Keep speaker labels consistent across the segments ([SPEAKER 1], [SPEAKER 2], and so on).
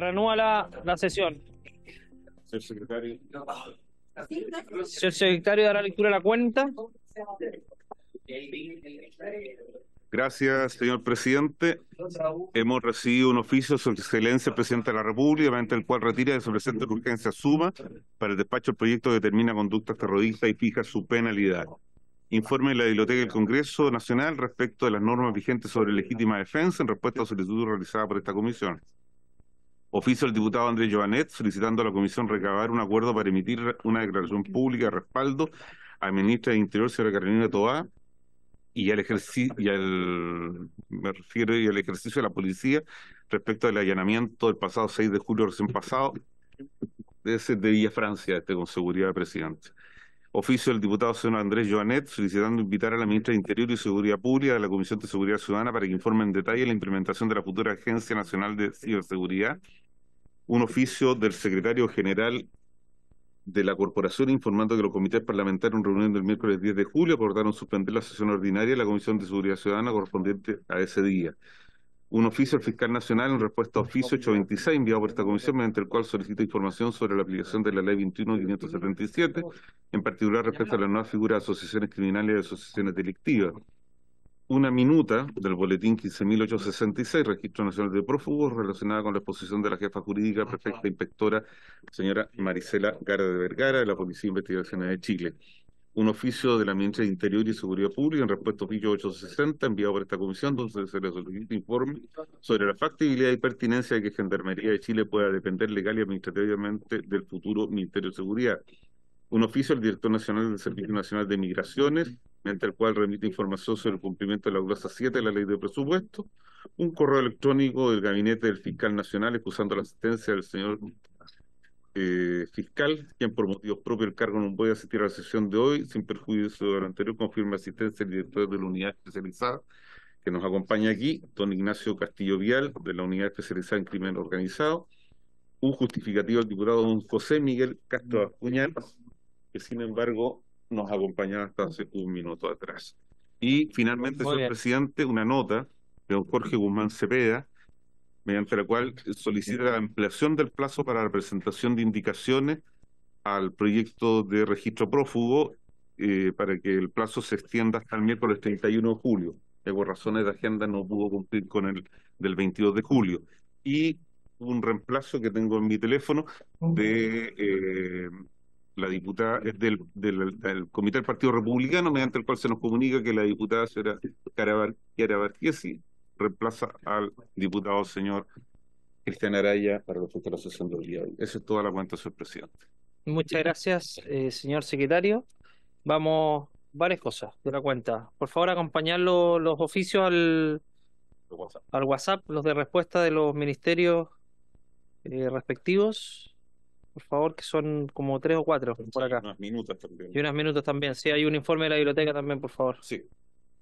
[SPEAKER 1] Renúa la, la sesión.
[SPEAKER 2] Señor secretario.
[SPEAKER 1] Señor secretario dará lectura a la cuenta.
[SPEAKER 2] Gracias, señor presidente. Hemos recibido un oficio de su excelencia, presidente de la República, mediante el cual retira de su presente urgencia suma para el despacho el proyecto que determina conductas terroristas y fija su penalidad. Informe de la Biblioteca del Congreso Nacional respecto de las normas vigentes sobre legítima defensa en respuesta a la solicitud realizada por esta comisión. Oficio del diputado Andrés Jovanet solicitando a la Comisión recabar un acuerdo para emitir una declaración pública de respaldo al ministro de Interior, señora Carolina Toá, y al ejercicio, y al, me refiero y al ejercicio de la policía respecto al allanamiento del pasado 6 de julio recién pasado, de, ese de Villa Francia, este con seguridad, presidente. Oficio del diputado senador Andrés Joanet solicitando invitar a la ministra de Interior y Seguridad Pública de la Comisión de Seguridad Ciudadana para que informe en detalle la implementación de la futura Agencia Nacional de Ciberseguridad. Un oficio del secretario general de la corporación informando que los comités parlamentarios en reunión del miércoles 10 de julio acordaron suspender la sesión ordinaria de la Comisión de Seguridad Ciudadana correspondiente a ese día un oficio al fiscal nacional en respuesta a oficio 826 enviado por esta comisión, mediante el cual solicita información sobre la aplicación de la ley 21.577, en particular respecto a la nueva figura de asociaciones criminales y de asociaciones delictivas. Una minuta del boletín 15.866, Registro Nacional de Prófugos, relacionada con la exposición de la jefa jurídica, perfecta inspectora, señora Marisela Gara de Vergara, de la Policía de Investigaciones de Chile un oficio de la ministra de Interior y Seguridad Pública en respuesta a oficio 860 enviado por esta comisión, donde se le solicita informe sobre la factibilidad y pertinencia de que Gendarmería de Chile pueda depender legal y administrativamente del futuro Ministerio de Seguridad. Un oficio del director nacional del Servicio Nacional de Migraciones, mediante el cual remite información sobre el cumplimiento de la cláusula 7 de la Ley de Presupuesto. Un correo electrónico del Gabinete del Fiscal Nacional excusando la asistencia del señor eh, fiscal, quien por motivos propios del cargo no puede asistir a la sesión de hoy, sin perjuicio de lo anterior, confirma asistencia el director de la unidad especializada que nos acompaña aquí, don Ignacio Castillo Vial, de la unidad especializada en crimen organizado, un justificativo al diputado don José Miguel Castro Acuñal, que sin embargo nos acompañaba hasta hace un minuto atrás. Y finalmente, señor presidente, una nota de don Jorge Guzmán Cepeda, mediante la cual solicita la ampliación del plazo para la presentación de indicaciones al proyecto de registro prófugo eh, para que el plazo se extienda hasta el miércoles 31 de julio. Que por razones de agenda no pudo cumplir con el del 22 de julio. Y un reemplazo que tengo en mi teléfono de eh, la diputada del, Comité del Partido Republicano, mediante el cual se nos comunica que la diputada será Carabar, reemplaza al diputado señor Cristian Araya para la futura la sesión del día de hoy. Esa es toda la cuenta, señor presidente.
[SPEAKER 1] Muchas gracias, eh, señor secretario. Vamos, varias cosas de la cuenta. Por favor, acompañar los oficios al WhatsApp. al WhatsApp, los de respuesta de los ministerios eh, respectivos. Por favor, que son como tres o cuatro por acá.
[SPEAKER 2] Y unas minutos también. Y
[SPEAKER 1] unas minutos también. Sí, hay un informe de la biblioteca también, por favor. Sí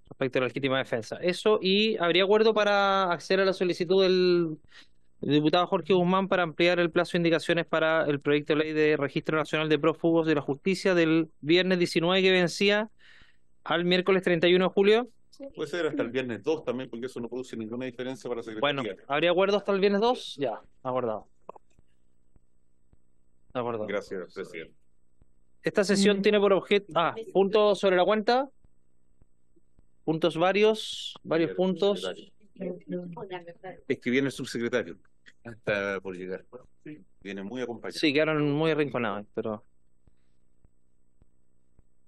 [SPEAKER 1] respecto a la legítima defensa. Eso y habría acuerdo para acceder a la solicitud del diputado Jorge Guzmán para ampliar el plazo de indicaciones para el proyecto de ley de registro nacional de prófugos de la justicia del viernes 19 que vencía al miércoles 31 de julio.
[SPEAKER 2] Puede ser hasta el viernes 2 también, porque eso no produce ninguna diferencia para secretaría. Bueno, ¿habría acuerdo hasta el viernes 2? Ya, acordado. Acordado. Gracias, presidente.
[SPEAKER 1] Esta sesión mm. tiene por objeto. Ah, punto sobre la cuenta.
[SPEAKER 2] Puntos varios, varios puntos. Es que viene el subsecretario hasta por llegar. Viene muy acompañado. Sí, quedaron
[SPEAKER 1] muy arrinconados, pero.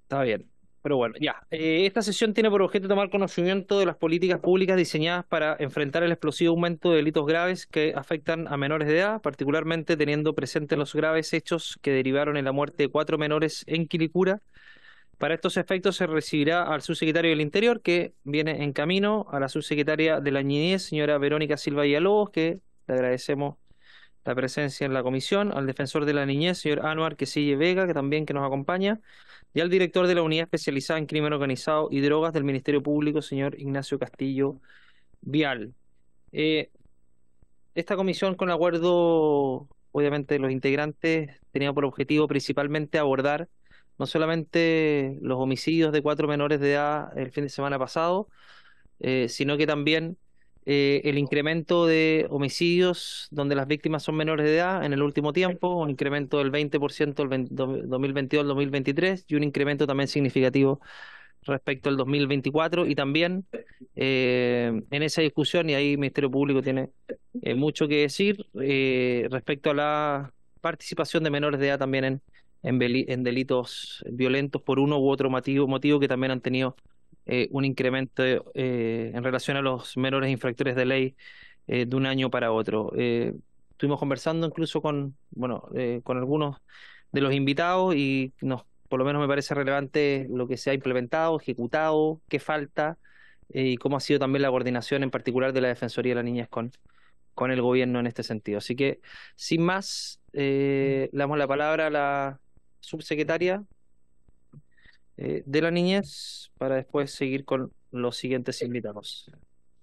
[SPEAKER 1] Está bien. Pero bueno, ya. Eh, esta sesión tiene por objeto tomar conocimiento de las políticas públicas diseñadas para enfrentar el explosivo aumento de delitos graves que afectan a menores de edad, particularmente teniendo presente los graves hechos que derivaron en la muerte de cuatro menores en Quilicura para estos efectos se recibirá al subsecretario del Interior, que viene en camino, a la subsecretaria de la Niñez, señora Verónica Silva Villalobos, que le agradecemos la presencia en la comisión, al defensor de la niñez, señor Anuar Quesille Vega, que también que nos acompaña, y al director de la unidad especializada en crimen organizado y drogas del Ministerio Público, señor Ignacio Castillo Vial. Eh, esta comisión, con acuerdo, obviamente, de los integrantes, tenía por objetivo principalmente abordar no solamente los homicidios de cuatro menores de edad el fin de semana pasado, eh, sino que también eh, el incremento de homicidios donde las víctimas son menores de edad en el último tiempo, un incremento del 20% del 2022 al 2023 y un incremento también significativo respecto al 2024 y también eh, en esa discusión, y ahí el Ministerio Público tiene mucho que decir respecto a la participación de menores de edad también en en, delitos violentos por uno u otro motivo, motivo que también han tenido eh, un incremento eh, en relación a los menores infractores de ley eh, de un año para otro. estuvimos conversando incluso con, bueno, con algunos de los invitados y nos, por lo menos me parece relevante lo que se ha implementado, ejecutado, qué falta y cómo ha sido también la coordinación en particular de la Defensoría de las Niñas con, con el gobierno en este sentido. Así que, sin más, le damos la palabra a la subsecretaria eh, de la niñez para después seguir con los siguientes invitados.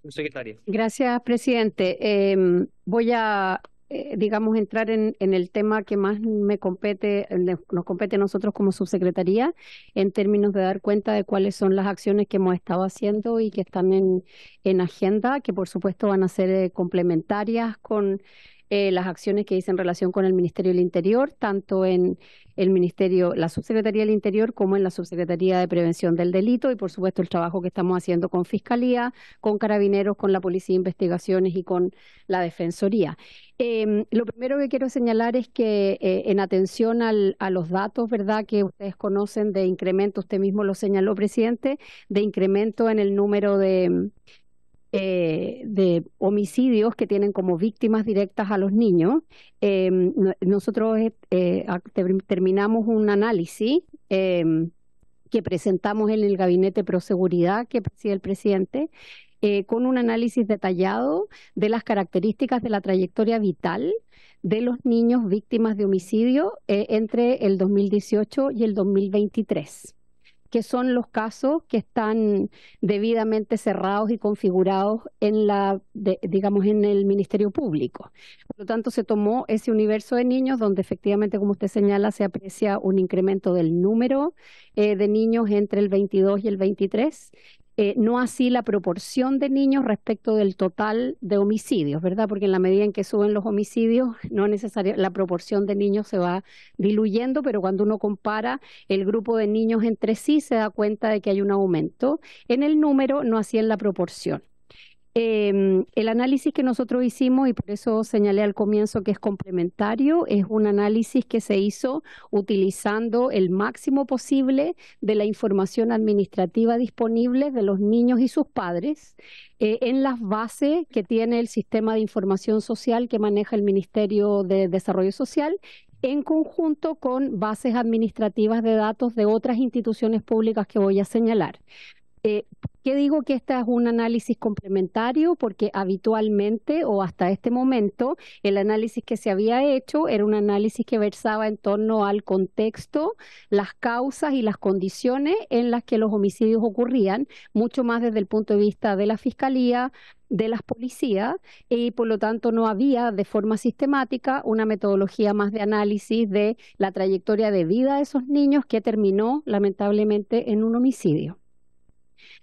[SPEAKER 1] Subsecretaria.
[SPEAKER 3] Gracias, presidente. Em, voy a, eh, digamos, entrar en, el tema que más me compete, nos compete a nosotros como subsecretaría, en términos de dar cuenta de cuáles son las acciones que hemos estado haciendo y que están en, en agenda, que por supuesto van a ser eh, complementarias con eh, las acciones que hice en relación con el Ministerio del Interior, tanto en el Ministerio, la Subsecretaría del Interior como en la Subsecretaría de Prevención del Delito y, por supuesto, el trabajo que estamos haciendo con Fiscalía, con Carabineros, con la Policía de Investigaciones y con la Defensoría. Em, lo primero que quiero señalar es que eh, en atención a los datos, ¿verdad?, que ustedes conocen de incremento, usted mismo lo señaló, presidente, de incremento en el número de eh, de homicidios que tienen como víctimas directas a los niños. Em, nosotros eh, eh, terminamos un análisis em, que presentamos en el Gabinete Proseguridad que preside el presidente. con un análisis detallado de las características de la trayectoria vital de los niños víctimas de homicidio entre el 2018 y el 2023 que son los casos que están debidamente cerrados y configurados en la, digamos, en el Ministerio Público. Por lo tanto, se tomó ese universo de niños donde efectivamente, como usted señala, se aprecia un incremento del número eh, de niños entre el 22 y el 23 eh, no así la proporción de niños respecto del total de homicidios, ¿verdad? Porque en la medida en que suben los homicidios, no necesariamente la proporción de niños se va diluyendo, pero cuando uno compara el grupo de niños entre sí, se da cuenta de que hay un aumento en el número, no así en la proporción. Em, el análisis que nosotros hicimos, y por eso señalé al comienzo que es complementario, es un análisis que se hizo utilizando el máximo posible de la información administrativa disponible de los niños y sus padres eh, en las bases que tiene el sistema de información social que maneja el Ministerio de Desarrollo Social en conjunto con bases administrativas de datos de otras instituciones públicas que voy a señalar. Eh, ¿Qué digo que este es un análisis complementario? Porque habitualmente o hasta este momento el análisis que se había hecho era un análisis que versaba en torno al contexto, las causas y las condiciones en las que los homicidios ocurrían, mucho más desde el punto de vista de la Fiscalía, de las policías y por lo tanto no había de forma sistemática una metodología más de análisis de la trayectoria de vida de esos niños que terminó lamentablemente en un homicidio.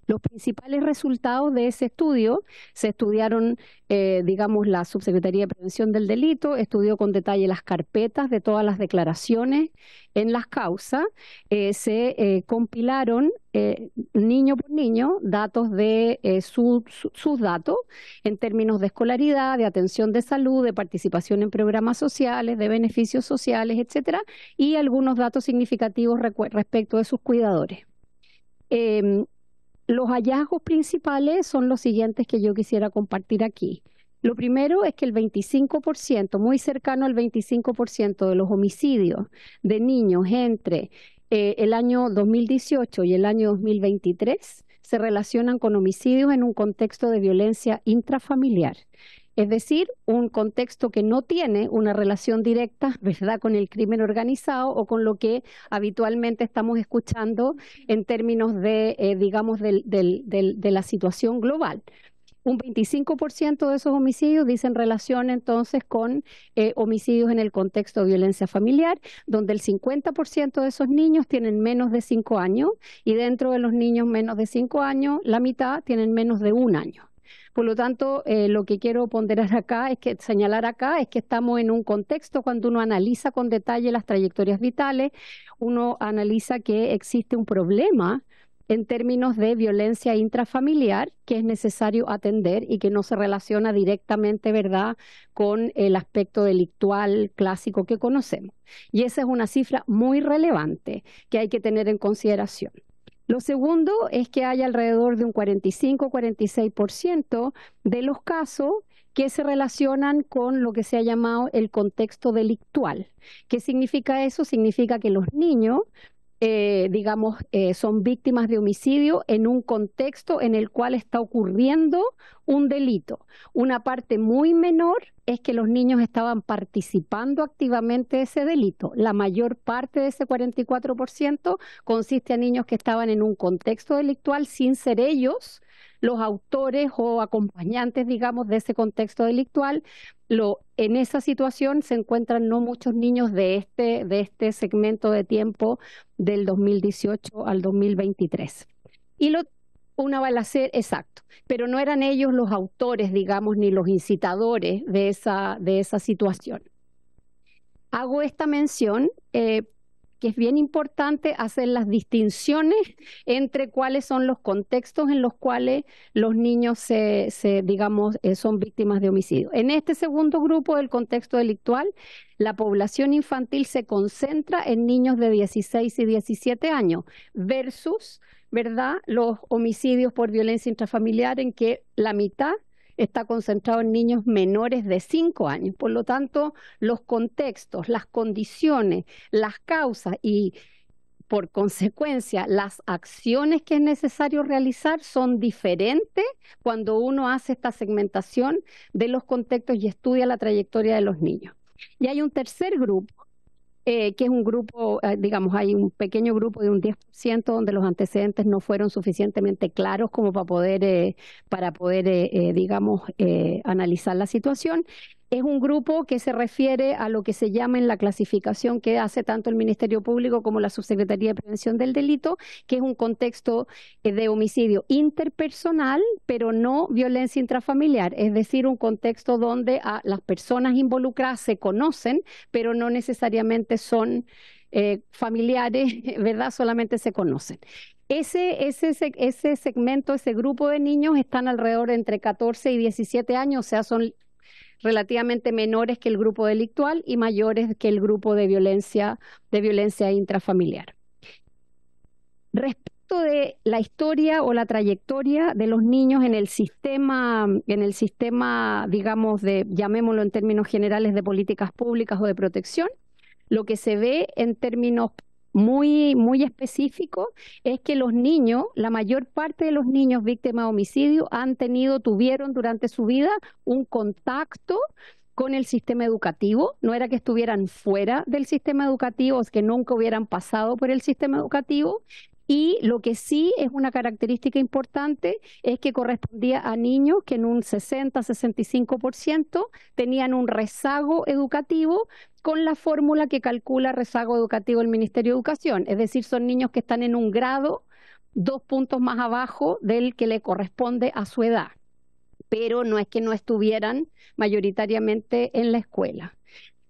[SPEAKER 3] Los principales resultados de ese estudio se estudiaron, eh, digamos, la Subsecretaría de Prevención del Delito, estudió con detalle las carpetas de todas las declaraciones en las causas, eh, se eh, compilaron niño por niño datos de sus datos en términos de escolaridad, de atención de salud, de participación en programas sociales, de beneficios sociales, etcétera, y algunos datos significativos respecto de sus cuidadores. Em, los hallazgos principales son los siguientes que yo quisiera compartir aquí. Lo primero es que el 25%, muy cercano al 25% de los homicidios de niños entre eh, el año 2018 y el año 2023 se relacionan con homicidios en un contexto de violencia intrafamiliar es decir, un contexto que no tiene una relación directa, ¿verdad?, con el crimen organizado o con lo que habitualmente estamos escuchando en términos de, eh, digamos, de la situación global un 25% de esos homicidios dicen relación entonces con eh, homicidios en el contexto de violencia familiar, donde el 50% de esos niños tienen menos de 5 años y dentro de los niños menos de 5 años, la mitad tienen menos de un año. Por lo tanto, eh, lo que quiero ponderar acá es que señalar acá es que estamos en un contexto cuando uno analiza con detalle las trayectorias vitales, uno analiza que existe un problema en términos de violencia intrafamiliar que es necesario atender y que no se relaciona directamente, ¿verdad?, con el aspecto delictual clásico que conocemos. Y esa es una cifra muy relevante que hay que tener en consideración. Lo segundo es que hay alrededor de un 45-46% de los casos que se relacionan con lo que se ha llamado el contexto delictual. ¿Qué significa eso? Significa que los niños eh, digamos, eh, son víctimas de homicidio en un contexto en el cual está ocurriendo un delito. Una parte muy menor es que los niños estaban participando activamente de ese delito. La mayor parte de ese 44% consiste en niños que estaban en un contexto delictual sin ser ellos los autores o acompañantes, digamos, de ese contexto delictual. en esa situación se encuentran no muchos niños de este, de este segmento de tiempo del 2018 al 2023. Y lo una balacera, exacto, pero no eran ellos los autores, digamos, ni los incitadores de esa, de esa situación. Hago esta mención eh, que es bien importante hacer las distinciones entre cuáles son los contextos en los cuales los niños se, digamos, eh, son víctimas de homicidio. En este segundo grupo del contexto delictual, la población infantil se concentra en niños de 16 y 17 años versus, ¿verdad?, los homicidios por violencia intrafamiliar en que la mitad está concentrado en niños menores de 5 años. Por lo tanto, los contextos, las condiciones, las causas y por consecuencia, las acciones que es necesario realizar son diferentes cuando uno hace esta segmentación de los contextos y estudia la trayectoria de los niños. Y hay un tercer grupo eh, que es un grupo, eh, digamos, hay un pequeño grupo de un 10% donde los antecedentes no fueron suficientemente claros como para poder, eh, para poder digamos, analizar la situación es un grupo que se refiere a lo que se llama en la clasificación que hace tanto el Ministerio Público como la Subsecretaría de Prevención del Delito, que es un contexto eh, de homicidio interpersonal, pero no violencia intrafamiliar, es decir, un contexto donde las personas involucradas se conocen, pero no necesariamente son eh, familiares, ¿verdad? Solamente se conocen. Ese, ese, ese segmento, ese grupo de niños están alrededor de entre 14 y 17 años, o sea, son relativamente menores que el grupo delictual y mayores que el grupo de violencia, de violencia intrafamiliar. Respecto de la historia o la trayectoria de los niños en el sistema, en el sistema, digamos, de, llamémoslo en términos generales, de políticas públicas o de protección, lo que se ve en términos muy, muy específico es que los niños, la mayor parte de los niños víctimas de homicidio han tenido, tuvieron durante su vida un contacto con el sistema educativo, no era que estuvieran fuera del sistema educativo, es que nunca hubieran pasado por el sistema educativo, y lo que sí es una característica importante es que correspondía a niños que en un 60-65% tenían un rezago educativo con la fórmula que calcula rezago educativo el Ministerio de Educación. Es decir, son niños que están en un grado dos puntos más abajo del que le corresponde a su edad, pero no es que no estuvieran mayoritariamente en la escuela.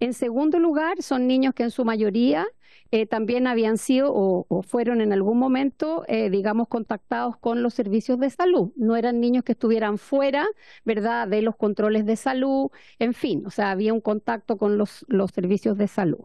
[SPEAKER 3] En segundo lugar, son niños que en su mayoría eh, también habían sido o, fueron en algún momento, eh, digamos, contactados con los servicios de salud. No eran niños que estuvieran fuera, ¿verdad?, de los controles de salud, en fin, o sea, había un contacto con los servicios de salud.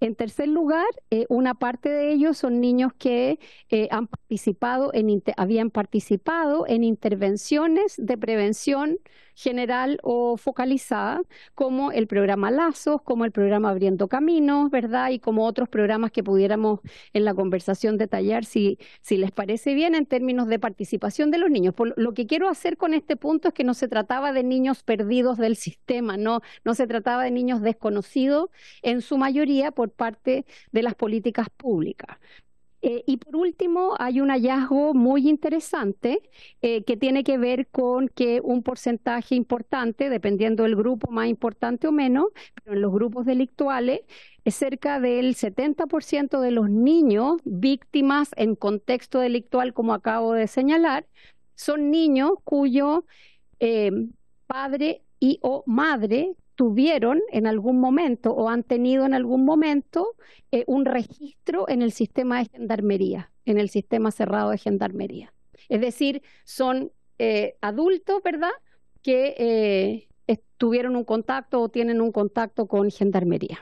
[SPEAKER 3] En tercer lugar, eh, una parte de ellos son niños que eh, han participado en, habían participado en intervenciones de prevención general o focalizada, como el programa Lazos, como el programa Abriendo Caminos, ¿verdad? Y como otros programas que pudiéramos en la conversación detallar si, si les parece bien en términos de participación de los niños. lo que quiero hacer con este punto es que no se trataba de niños perdidos del sistema, no, no se trataba de niños desconocidos en su mayoría por parte de las políticas públicas. Eh, y por último, hay un hallazgo muy interesante eh, que tiene que ver con que un porcentaje importante, dependiendo del grupo más importante o menos, pero en los grupos delictuales, es cerca del 70% de los niños víctimas en contexto delictual, como acabo de señalar, son niños cuyo eh, padre y o madre tuvieron en algún momento o han tenido en algún momento eh, un registro en el sistema de gendarmería, en el sistema cerrado de gendarmería. Es decir, son eh, adultos, ¿verdad?, que eh, tuvieron un contacto o tienen un contacto con gendarmería.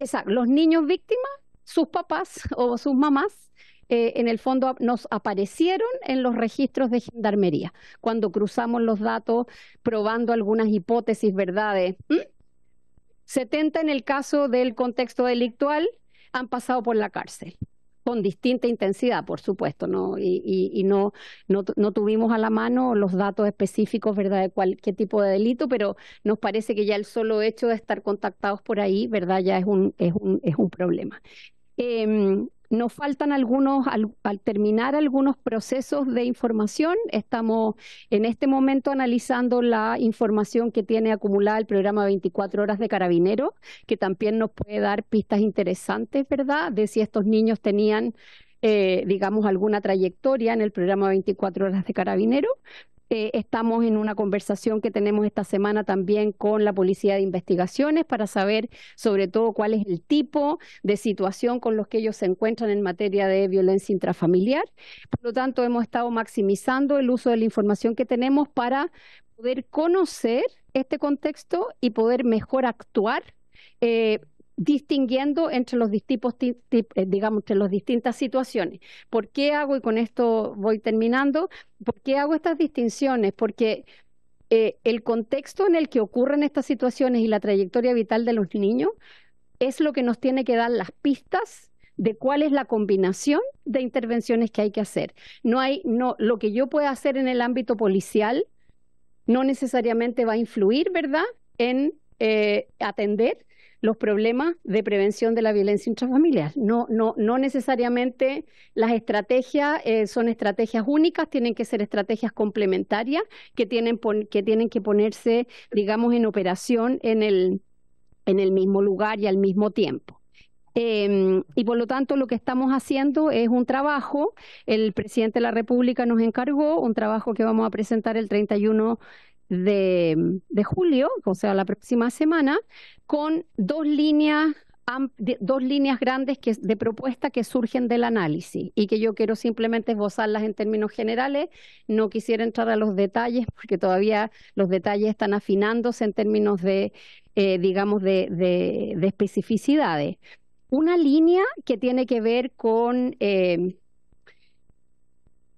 [SPEAKER 3] Exacto. los niños víctimas, sus papás o sus mamás eh, en el fondo nos aparecieron en los registros de gendarmería, cuando cruzamos los datos probando algunas hipótesis, verdades. 70 en el caso del contexto delictual han pasado por la cárcel con distinta intensidad, por supuesto, ¿no? Y, y, no, no, tuvimos a la mano los datos específicos, ¿verdad?, de cualquier tipo de delito, pero nos parece que ya el solo hecho de estar contactados por ahí, ¿verdad?, ya es un, es un, es un problema. Eh, nos faltan algunos, al, terminar algunos procesos de información, estamos en este momento analizando la información que tiene acumulada el programa 24 horas de carabineros, que también nos puede dar pistas interesantes, ¿verdad?, de si estos niños tenían eh, digamos, alguna trayectoria en el programa 24 horas de carabinero, eh, estamos en una conversación que tenemos esta semana también con la Policía de Investigaciones para saber sobre todo cuál es el tipo de situación con los que ellos se encuentran en materia de violencia intrafamiliar. Por lo tanto, hemos estado maximizando el uso de la información que tenemos para poder conocer este contexto y poder mejor actuar eh, distinguiendo entre los distintos eh, digamos entre las distintas situaciones. ¿Por qué hago y con esto voy terminando? ¿Por qué hago estas distinciones? Porque eh, el contexto en el que ocurren estas situaciones y la trayectoria vital de los niños es lo que nos tiene que dar las pistas de cuál es la combinación de intervenciones que hay que hacer. No hay no lo que yo pueda hacer en el ámbito policial no necesariamente va a influir, ¿verdad? En eh, atender los problemas de prevención de la violencia intrafamiliar. No, no, no necesariamente las estrategias eh, son estrategias únicas, tienen que ser estrategias complementarias que tienen, que, tienen que ponerse, digamos, en operación en el, en el mismo lugar y al mismo tiempo. Em, y por lo tanto, lo que estamos haciendo es un trabajo. El presidente de la República nos encargó un trabajo que vamos a presentar el 31 de, julio, o sea, la próxima semana, con dos líneas dos líneas grandes de propuesta que surgen del análisis y que yo quiero simplemente esbozarlas en términos generales. No quisiera entrar a los detalles porque todavía los detalles están afinándose en términos de, eh, digamos, de, especificidades. Una línea que tiene que ver con... Eh,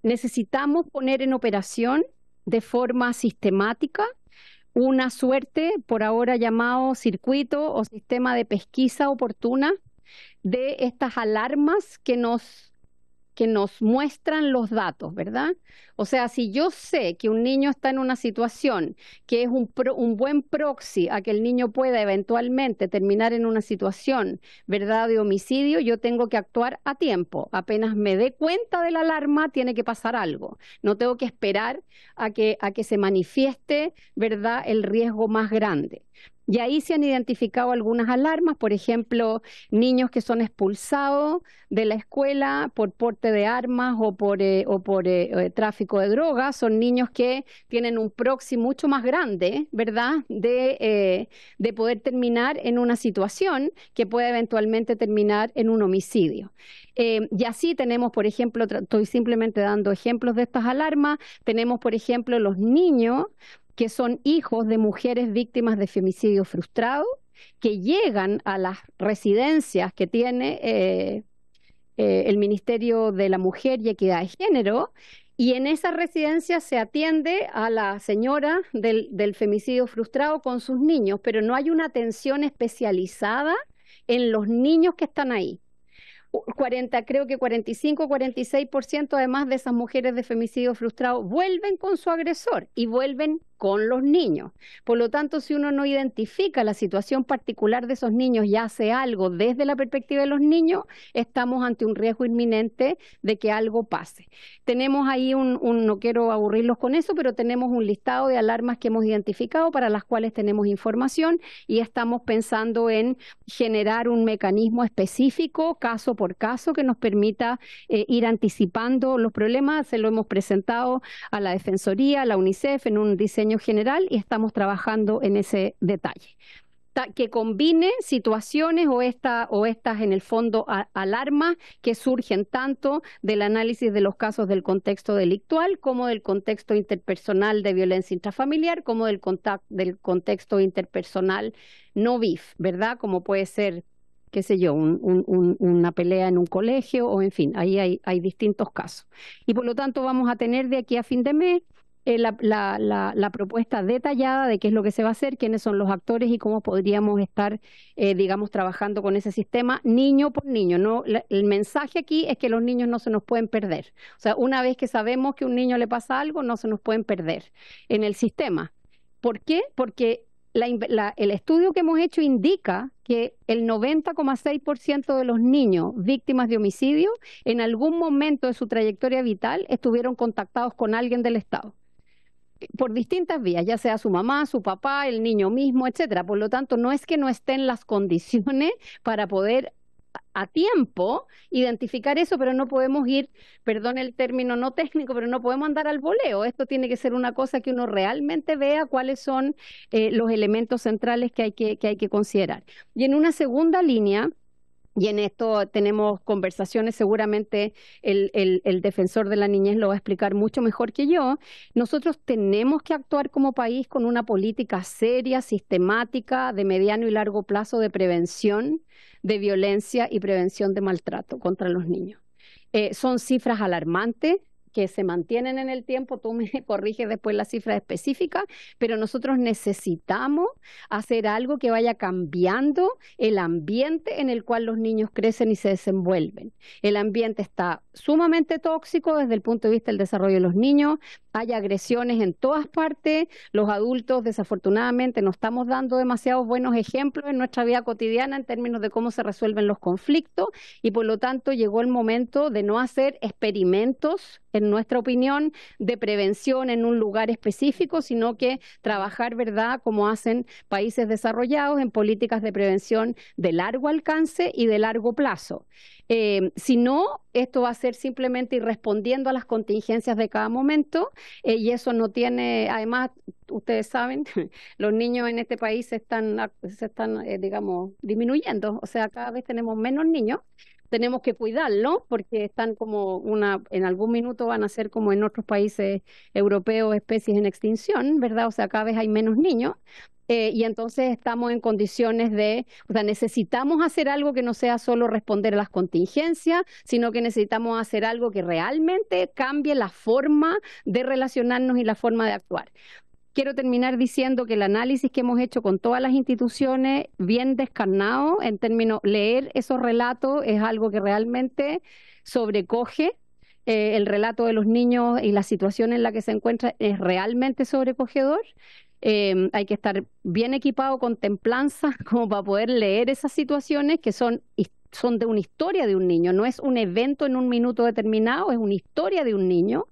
[SPEAKER 3] necesitamos poner en operación de forma sistemática una suerte, por ahora llamado circuito o sistema de pesquisa oportuna, de estas alarmas que nos, que nos muestran los datos, ¿verdad? O sea, si yo sé que un niño está en una situación que es un, buen proxy a que el niño pueda eventualmente terminar en una situación, ¿verdad?, de homicidio, yo tengo que actuar a tiempo. Apenas me dé cuenta de la alarma, tiene que pasar algo. No tengo que esperar a que, a que se manifieste, ¿verdad?, el riesgo más grande. Y ahí se han identificado algunas alarmas, por ejemplo, niños que son expulsados de la escuela por porte de armas o por, eh, o por eh, eh, tráfico de drogas, son niños que tienen un proxy mucho más grande, ¿verdad?, de, eh, de poder terminar en una situación que puede eventualmente terminar en un homicidio. Eh, y así tenemos, por ejemplo, estoy simplemente dando ejemplos de estas alarmas, tenemos, por ejemplo, los niños que son hijos de mujeres víctimas de femicidio frustrado, que llegan a las residencias que tiene eh, el Ministerio de la Mujer y Equidad de Género y en esa residencia se atiende a la señora del, femicidio frustrado con sus niños, pero no hay una atención especializada en los niños que están ahí. 40, creo que 45, 46% además de esas mujeres de femicidio frustrado vuelven con su agresor y vuelven con los niños. Por lo tanto, si uno no identifica la situación particular de esos niños y hace algo desde la perspectiva de los niños, estamos ante un riesgo inminente de que algo pase. Tenemos ahí un, no quiero aburrirlos con eso, pero tenemos un listado de alarmas que hemos identificado para las cuales tenemos información y estamos pensando en generar un mecanismo específico, caso por caso, que nos permita eh, ir anticipando los problemas. Se lo hemos presentado a la Defensoría, a la UNICEF, en un diseño general y estamos trabajando en ese detalle que combine situaciones o, esta, o estas, en el fondo, alarma alarmas que surgen tanto del análisis de los casos del contexto delictual como del contexto interpersonal de violencia intrafamiliar, como del, del contexto interpersonal no viv ¿verdad? Como puede ser qué sé yo, una pelea en un colegio o en fin, ahí hay, hay distintos casos. Y por lo tanto vamos a tener de aquí a fin de mes eh, la, propuesta detallada de qué es lo que se va a hacer, quiénes son los actores y cómo podríamos estar, eh, digamos, trabajando con ese sistema niño por niño. el mensaje aquí es que los niños no se nos pueden perder. O sea, una vez que sabemos que a un niño le pasa algo, no se nos pueden perder en el sistema. ¿Por qué? Porque el estudio que hemos hecho indica que el 90,6% de los niños víctimas de homicidio en algún momento de su trayectoria vital estuvieron contactados con alguien del Estado por distintas vías, ya sea su mamá, su papá, el niño mismo, etcétera. Por lo tanto, no es que no estén las condiciones para poder a tiempo identificar eso, pero no podemos ir, perdón el término no técnico, pero no podemos andar al voleo. Esto tiene que ser una cosa que uno realmente vea cuáles son eh, los elementos centrales que hay que, que hay que considerar. Y en una segunda línea, y en esto tenemos conversaciones, seguramente el, defensor de la niñez lo va a explicar mucho mejor que yo. Nosotros tenemos que actuar como país con una política seria, sistemática, de mediano y largo plazo de prevención de violencia y prevención de maltrato contra los niños. Eh, son cifras alarmantes, que se mantienen en el tiempo, tú me corriges después la cifra específica, pero nosotros necesitamos hacer algo que vaya cambiando el ambiente en el cual los niños crecen y se desenvuelven. El ambiente está sumamente tóxico desde el punto de vista del desarrollo de los niños, hay agresiones en todas partes, los adultos desafortunadamente no estamos dando demasiados buenos ejemplos en nuestra vida cotidiana en términos de cómo se resuelven los conflictos y por lo tanto llegó el momento de no hacer experimentos en nuestra opinión, de prevención en un lugar específico, sino que trabajar, ¿verdad?, como hacen países desarrollados en políticas de prevención de largo alcance y de largo plazo. Eh, si no, esto va a ser simplemente ir respondiendo a las contingencias de cada momento eh, y eso no tiene, además, ustedes saben, los niños en este país se están, se están eh, digamos, disminuyendo, o sea, cada vez tenemos menos niños tenemos que cuidarlo porque están como una, en algún minuto van a ser como en otros países europeos especies en extinción, ¿verdad? O sea, cada vez hay menos niños. Eh, y entonces estamos en condiciones de, o sea, necesitamos hacer algo que no sea solo responder a las contingencias, sino que necesitamos hacer algo que realmente cambie la forma de relacionarnos y la forma de actuar quiero terminar diciendo que el análisis que hemos hecho con todas las instituciones, bien descarnado, en términos, leer esos relatos es algo que realmente sobrecoge. Eh, el relato de los niños y la situación en la que se encuentra es realmente sobrecogedor. Em, hay que estar bien equipado con templanza como para poder leer esas situaciones que son son de una historia de un niño, no es un evento en un minuto determinado, es una historia de un niño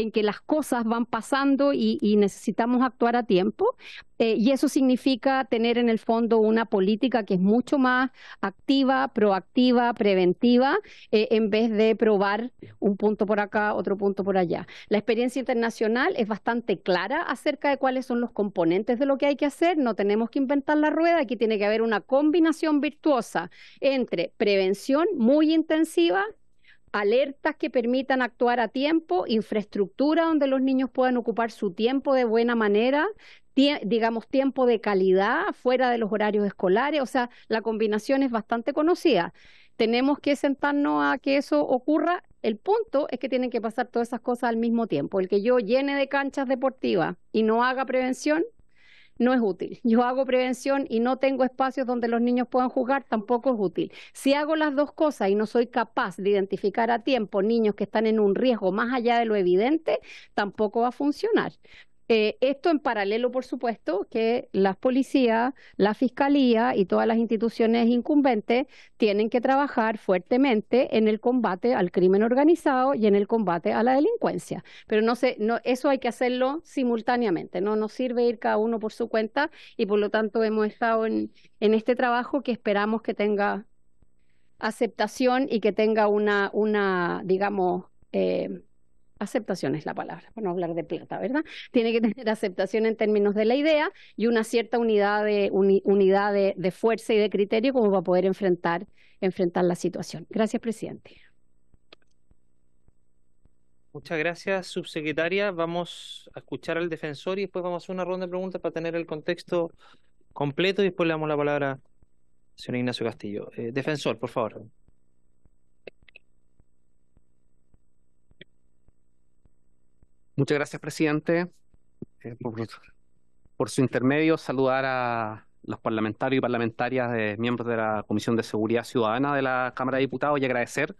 [SPEAKER 3] en que las cosas van pasando y, necesitamos actuar a tiempo. Eh, y eso significa tener en el fondo una política que es mucho más activa, proactiva, preventiva, eh, en vez de probar un punto por acá, otro punto por allá. La experiencia internacional es bastante clara acerca de cuáles son los componentes de lo que hay que hacer. No tenemos que inventar la rueda, aquí tiene que haber una combinación virtuosa entre prevención muy intensiva alertas que permitan actuar a tiempo, infraestructura donde los niños puedan ocupar su tiempo de buena manera, digamos tiempo de calidad fuera de los horarios escolares, o sea, la combinación es bastante conocida. Tenemos que sentarnos a que eso ocurra. El punto es que tienen que pasar todas esas cosas al mismo tiempo. El que yo llene de canchas deportivas y no haga prevención no es útil. Yo hago prevención y no tengo espacios donde los niños puedan jugar, tampoco es útil. Si hago las dos cosas y no soy capaz de identificar a tiempo niños que están en un riesgo más allá de lo evidente, tampoco va a funcionar. Eh, esto en paralelo, por supuesto, que las policías, la fiscalía y todas las instituciones incumbentes tienen que trabajar fuertemente en el combate al crimen organizado y en el combate a la delincuencia. Pero no sé, no, eso hay que hacerlo simultáneamente, no nos sirve ir cada uno por su cuenta y por lo tanto hemos estado en, en este trabajo que esperamos que tenga aceptación y que tenga una, una digamos, eh, aceptación es la palabra, para no hablar de plata, ¿verdad? Tiene que tener aceptación en términos de la idea y una cierta unidad de, unidad de, fuerza y de criterio como para poder enfrentar, enfrentar la situación. Gracias, presidente.
[SPEAKER 1] Muchas gracias, subsecretaria. Vamos a escuchar al defensor y después vamos a hacer una ronda de preguntas para tener el contexto completo y después le damos la palabra al señor Ignacio Castillo. Eh, defensor, por favor.
[SPEAKER 4] Muchas gracias, presidente, eh, por, por, su intermedio. Saludar a los parlamentarios y parlamentarias de, miembros de la Comisión de Seguridad Ciudadana de la Cámara de Diputados y agradecer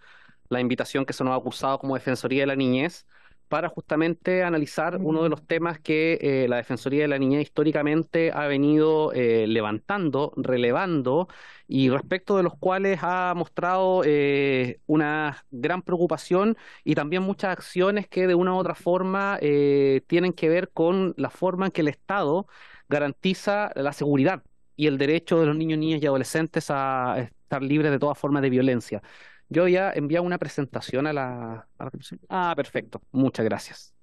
[SPEAKER 4] la invitación que se nos ha acusado como Defensoría de la Niñez para justamente analizar uno de los temas que eh, la Defensoría de la Niñez históricamente ha venido eh, levantando, relevando y respecto de los cuales ha mostrado eh, una gran preocupación y también muchas acciones que de una u otra forma tienen que ver con la forma en que el Estado garantiza la seguridad y el derecho de los niños, niñas y adolescentes a estar libres de toda forma de violencia. Yo ya enviado una presentación a la, a la... Ah, perfecto. Muchas gracias.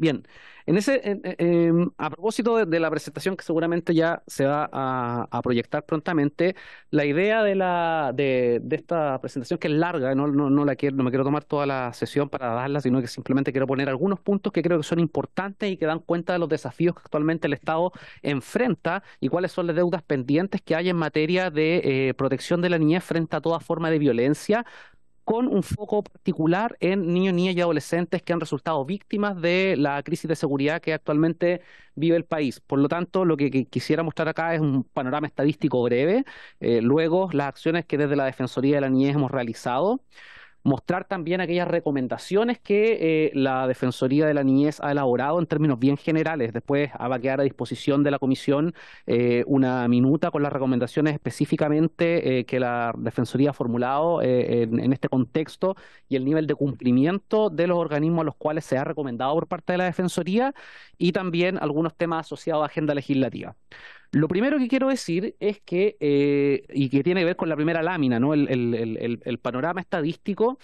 [SPEAKER 4] Bien, en ese, em, a propósito de, la presentación que seguramente ya se va a, proyectar prontamente, la idea de, esta presentación, que es larga, no, me quiero tomar toda la sesión para darla, sino que simplemente quiero poner algunos puntos que creo que son importantes y que dan cuenta de los desafíos que actualmente el Estado enfrenta y cuáles son las deudas pendientes que hay en materia de eh, protección de la niñez frente a toda forma de violencia, con un foco particular en niños, niñas y adolescentes que han resultado víctimas de la crisis de seguridad que actualmente vive el país. Por lo tanto, lo que, quisiera mostrar acá es un panorama estadístico breve, eh, luego las acciones que desde la Defensoría de la Niñez hemos realizado mostrar también aquellas recomendaciones que eh, la Defensoría de la Niñez ha elaborado en términos bien generales. Después ah, va a quedar a disposición de la Comisión eh, una minuta con las recomendaciones específicamente eh, que la Defensoría ha formulado en, este contexto y el nivel de cumplimiento de los organismos a los cuales se ha recomendado por parte de la Defensoría y también algunos temas asociados a agenda legislativa. Lo primero que quiero decir es que, eh, y que tiene que ver con la primera lámina, ¿no? el, el, el, el panorama estadístico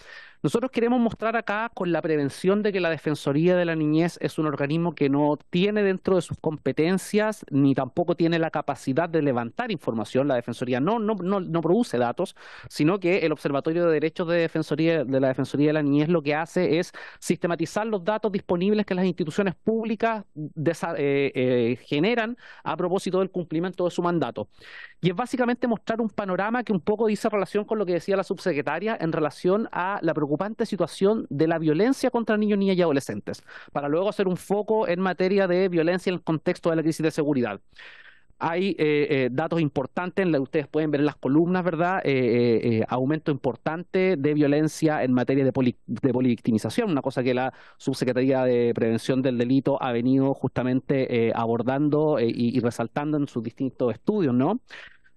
[SPEAKER 4] nosotros queremos mostrar acá con la prevención de que la Defensoría de la Niñez es un organismo que no tiene dentro de sus competencias ni tampoco tiene la capacidad de levantar información. La Defensoría no, no, no, produce datos, sino que el Observatorio de Derechos de, Defensoría, de la Defensoría de la Niñez lo que hace es sistematizar los datos disponibles que las instituciones públicas eh, eh, generan a propósito del cumplimiento de su mandato y es básicamente mostrar un panorama que un poco dice relación con lo que decía la subsecretaria en relación a la preocupante situación de la violencia contra niños, niñas y adolescentes, para luego hacer un foco en materia de violencia en el contexto de la crisis de seguridad hay eh, eh, datos importantes, ustedes pueden ver en las columnas, ¿verdad? Eh, aumento importante de violencia en materia de, poli, polivictimización, una cosa que la Subsecretaría de Prevención del Delito ha venido justamente abordando y, resaltando en sus distintos estudios, ¿no?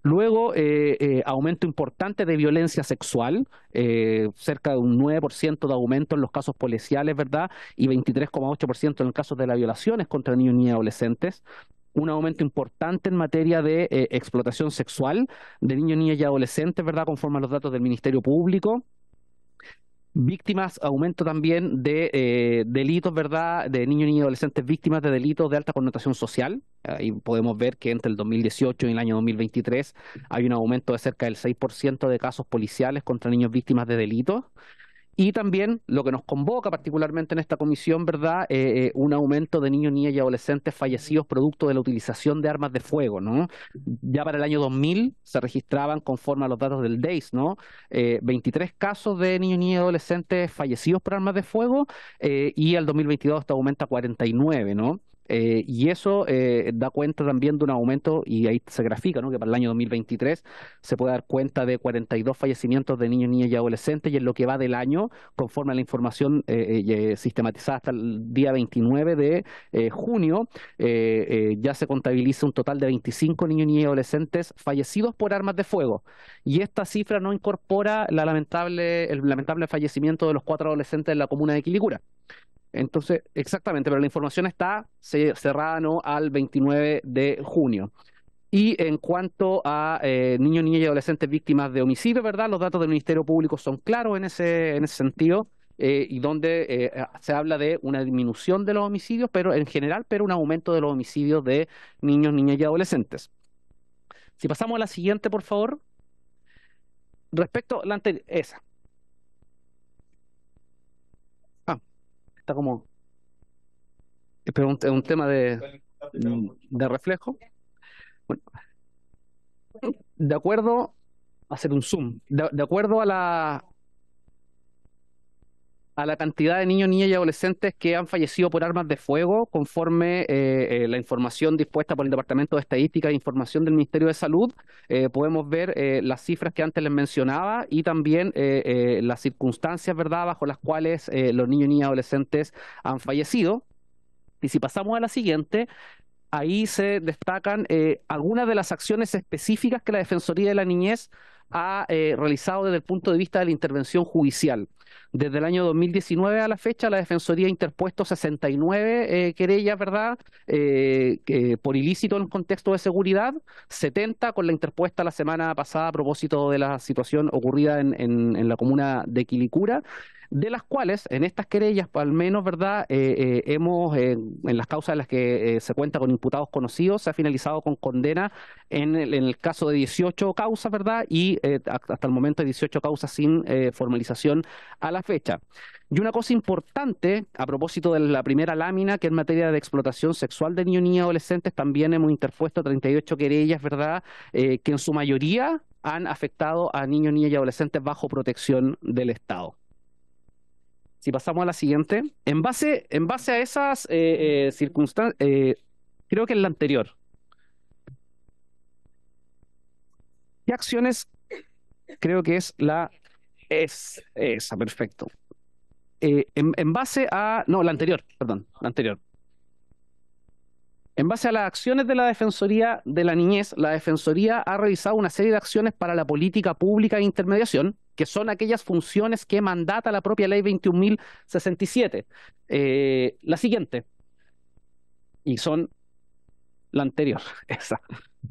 [SPEAKER 4] Luego, eh, eh, aumento importante de violencia sexual, eh, cerca de un 9% de aumento en los casos policiales, ¿verdad? Y 23,8% en el caso de las violaciones contra niños y adolescentes un aumento importante en materia de explotación sexual de niños, niñas y adolescentes, ¿verdad? Conforme a los datos del Ministerio Público víctimas, aumento también de eh, delitos, ¿verdad?, de niños y adolescentes víctimas de delitos de alta connotación social. Ahí podemos ver que entre el 2018 y el año 2023 hay un aumento de cerca del 6% de casos policiales contra niños víctimas de delitos y también lo que nos convoca particularmente en esta comisión, ¿verdad? Eh, eh, un aumento de niños, niñas y adolescentes fallecidos producto de la utilización de armas de fuego, ¿no? Ya para el año 2000 se registraban, conforme a los datos del DAIS, e ¿no? 23 eh, casos de niños, niñas y adolescentes fallecidos por armas de fuego eh, y al 2022 esto aumenta a 49, ¿no? Eh, y eso eh, da cuenta también de un aumento, y ahí se grafica, que para el año 2023 se puede dar cuenta de 42 fallecimientos de niños, niñas y adolescentes, y en lo que va del año, conforme a la información eh, sistematizada hasta el día 29 de junio, ya se contabiliza un total de 25 niños, niñas y adolescentes fallecidos por armas de fuego. Y esta cifra no incorpora la lamentable, el lamentable fallecimiento de los cuatro adolescentes en la comuna de Quilicura. Entonces, exactamente, pero la información está cerrada ¿no? al 29 de junio. Y en cuanto a eh, niños, niñas y adolescentes víctimas de homicidios, ¿verdad? Los datos del Ministerio Público son claros en ese, en ese sentido, eh, y donde eh, se habla de una disminución de los homicidios, pero en general, pero un aumento de los homicidios de niños, niñas y adolescentes. Si pasamos a la siguiente, por favor. Respecto a la anterior, esa. está como... Es un, tema de, de reflejo. de acuerdo a hacer un zoom, de acuerdo a la, a la cantidad de niños, niñas y adolescentes que han fallecido por armas de fuego, conforme eh, eh, la información dispuesta por el Departamento de Estadística e Información del Ministerio de Salud. Eh, podemos ver las cifras que antes les mencionaba y también las circunstancias, ¿verdad?, bajo las cuales los niños, niñas y adolescentes han fallecido. Y si pasamos a la siguiente, ahí se destacan algunas de las acciones específicas que la Defensoría de la Niñez ha eh, realizado desde el punto de vista de la intervención judicial. Desde el año 2019 a la fecha, la Defensoría ha interpuesto 69 eh, querellas, ¿verdad?, eh, por ilícito en contexto de seguridad, 70 con la interpuesta la semana pasada a propósito de la situación ocurrida en, en la comuna de Quilicura, de las cuales en estas querellas, al menos, ¿verdad? Eh, eh, hemos, eh, en las causas en las que se cuenta con imputados conocidos, se ha finalizado con condena en el, en el caso de 18 causas, ¿verdad? Y hasta el momento 18 causas sin formalización a la fecha. Y una cosa importante, a propósito de la primera lámina, que en materia de explotación sexual de niños y adolescentes, también hemos interpuesto 38 querellas, ¿verdad? que en su mayoría han afectado a niños, niñas y adolescentes bajo protección del Estado si pasamos a la siguiente, en base, en base a esas eh, eh, circunstancias, eh, creo que es la anterior, ¿qué acciones creo que es la... Es esa, perfecto. en, base a... No, la anterior, perdón, la anterior. En base a las acciones de la Defensoría de la Niñez, la Defensoría ha revisado una serie de acciones para la política pública de intermediación, que son aquellas funciones que mandata la propia Ley 21.067. Eh, la siguiente, y son la anterior, esa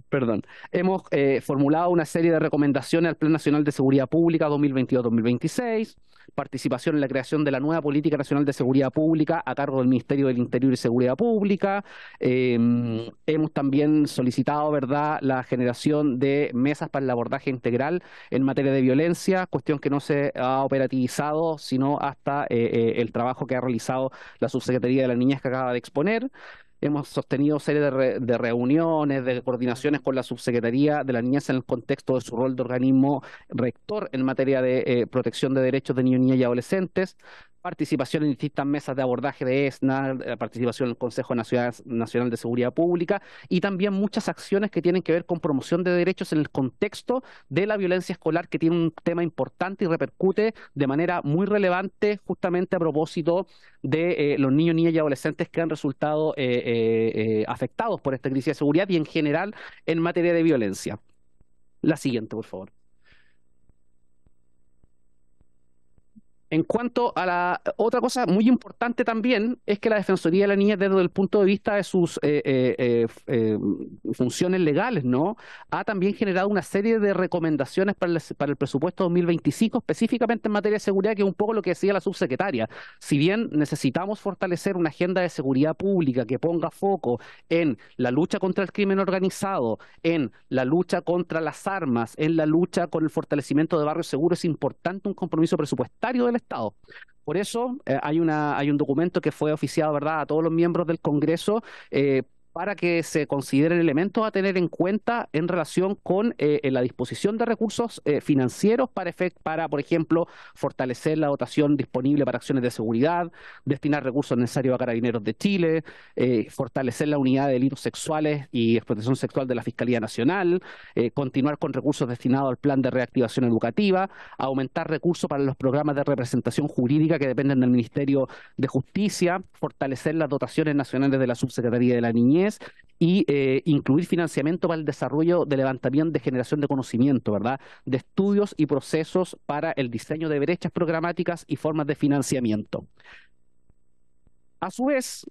[SPEAKER 4] perdón, hemos eh, formulado una serie de recomendaciones al Plan Nacional de Seguridad Pública 2022-2026, participación en la creación de la nueva Política Nacional de Seguridad Pública a cargo del Ministerio del Interior y Seguridad Pública. Em, hemos también solicitado, ¿verdad?, la generación de mesas para el abordaje integral en materia de violencia, cuestión que no se ha operativizado sino hasta eh, eh, el trabajo que ha realizado la Subsecretaría de la Niñez que acaba de exponer hemos sostenido serie de, reuniones, de coordinaciones con la Subsecretaría de la Niñez en el contexto de su rol de organismo rector en materia de eh, protección de derechos de niños, niñas y adolescentes participación en distintas mesas de abordaje de ESNA, la eh, participación en el Consejo Nacional de Seguridad Pública y también muchas acciones que tienen que ver con promoción de derechos en el contexto de la violencia escolar, que tiene un tema importante y repercute de manera muy relevante justamente a propósito de eh, los niños, niñas y adolescentes que han resultado eh, afectados por esta crisis de seguridad y en general en materia de violencia. La siguiente, por favor. En cuanto a la otra cosa muy importante también es que la Defensoría de la Niña desde el punto de vista de sus eh, eh, eh, funciones legales, ¿no? Ha también generado una serie de recomendaciones para el, para el presupuesto 2025, específicamente en materia de seguridad, que es un poco lo que decía la subsecretaria. Si bien necesitamos fortalecer una agenda de seguridad pública que ponga foco en la lucha contra el crimen organizado, en la lucha contra las armas, en la lucha con el fortalecimiento de barrios seguros, es importante un compromiso presupuestario de Estado. Por eso eh, hay, una, hay un documento que fue oficiado ¿verdad? a todos los miembros del Congreso eh, para que se consideren elementos a tener en cuenta en relación con eh, la disposición de recursos eh, financieros para, para, por ejemplo, fortalecer la dotación disponible para acciones de seguridad, destinar recursos necesarios a carabineros de Chile, eh, fortalecer la unidad de delitos sexuales y explotación sexual de la Fiscalía Nacional, continuar con recursos destinados al plan de reactivación educativa, aumentar recursos para los programas de representación jurídica que dependen del Ministerio de Justicia, fortalecer las dotaciones nacionales de la Subsecretaría de la Niñez, y eh, incluir financiamiento para el desarrollo de levantamiento de generación de conocimiento, ¿verdad? De estudios y procesos para el diseño de brechas programáticas y formas de financiamiento. A su vez,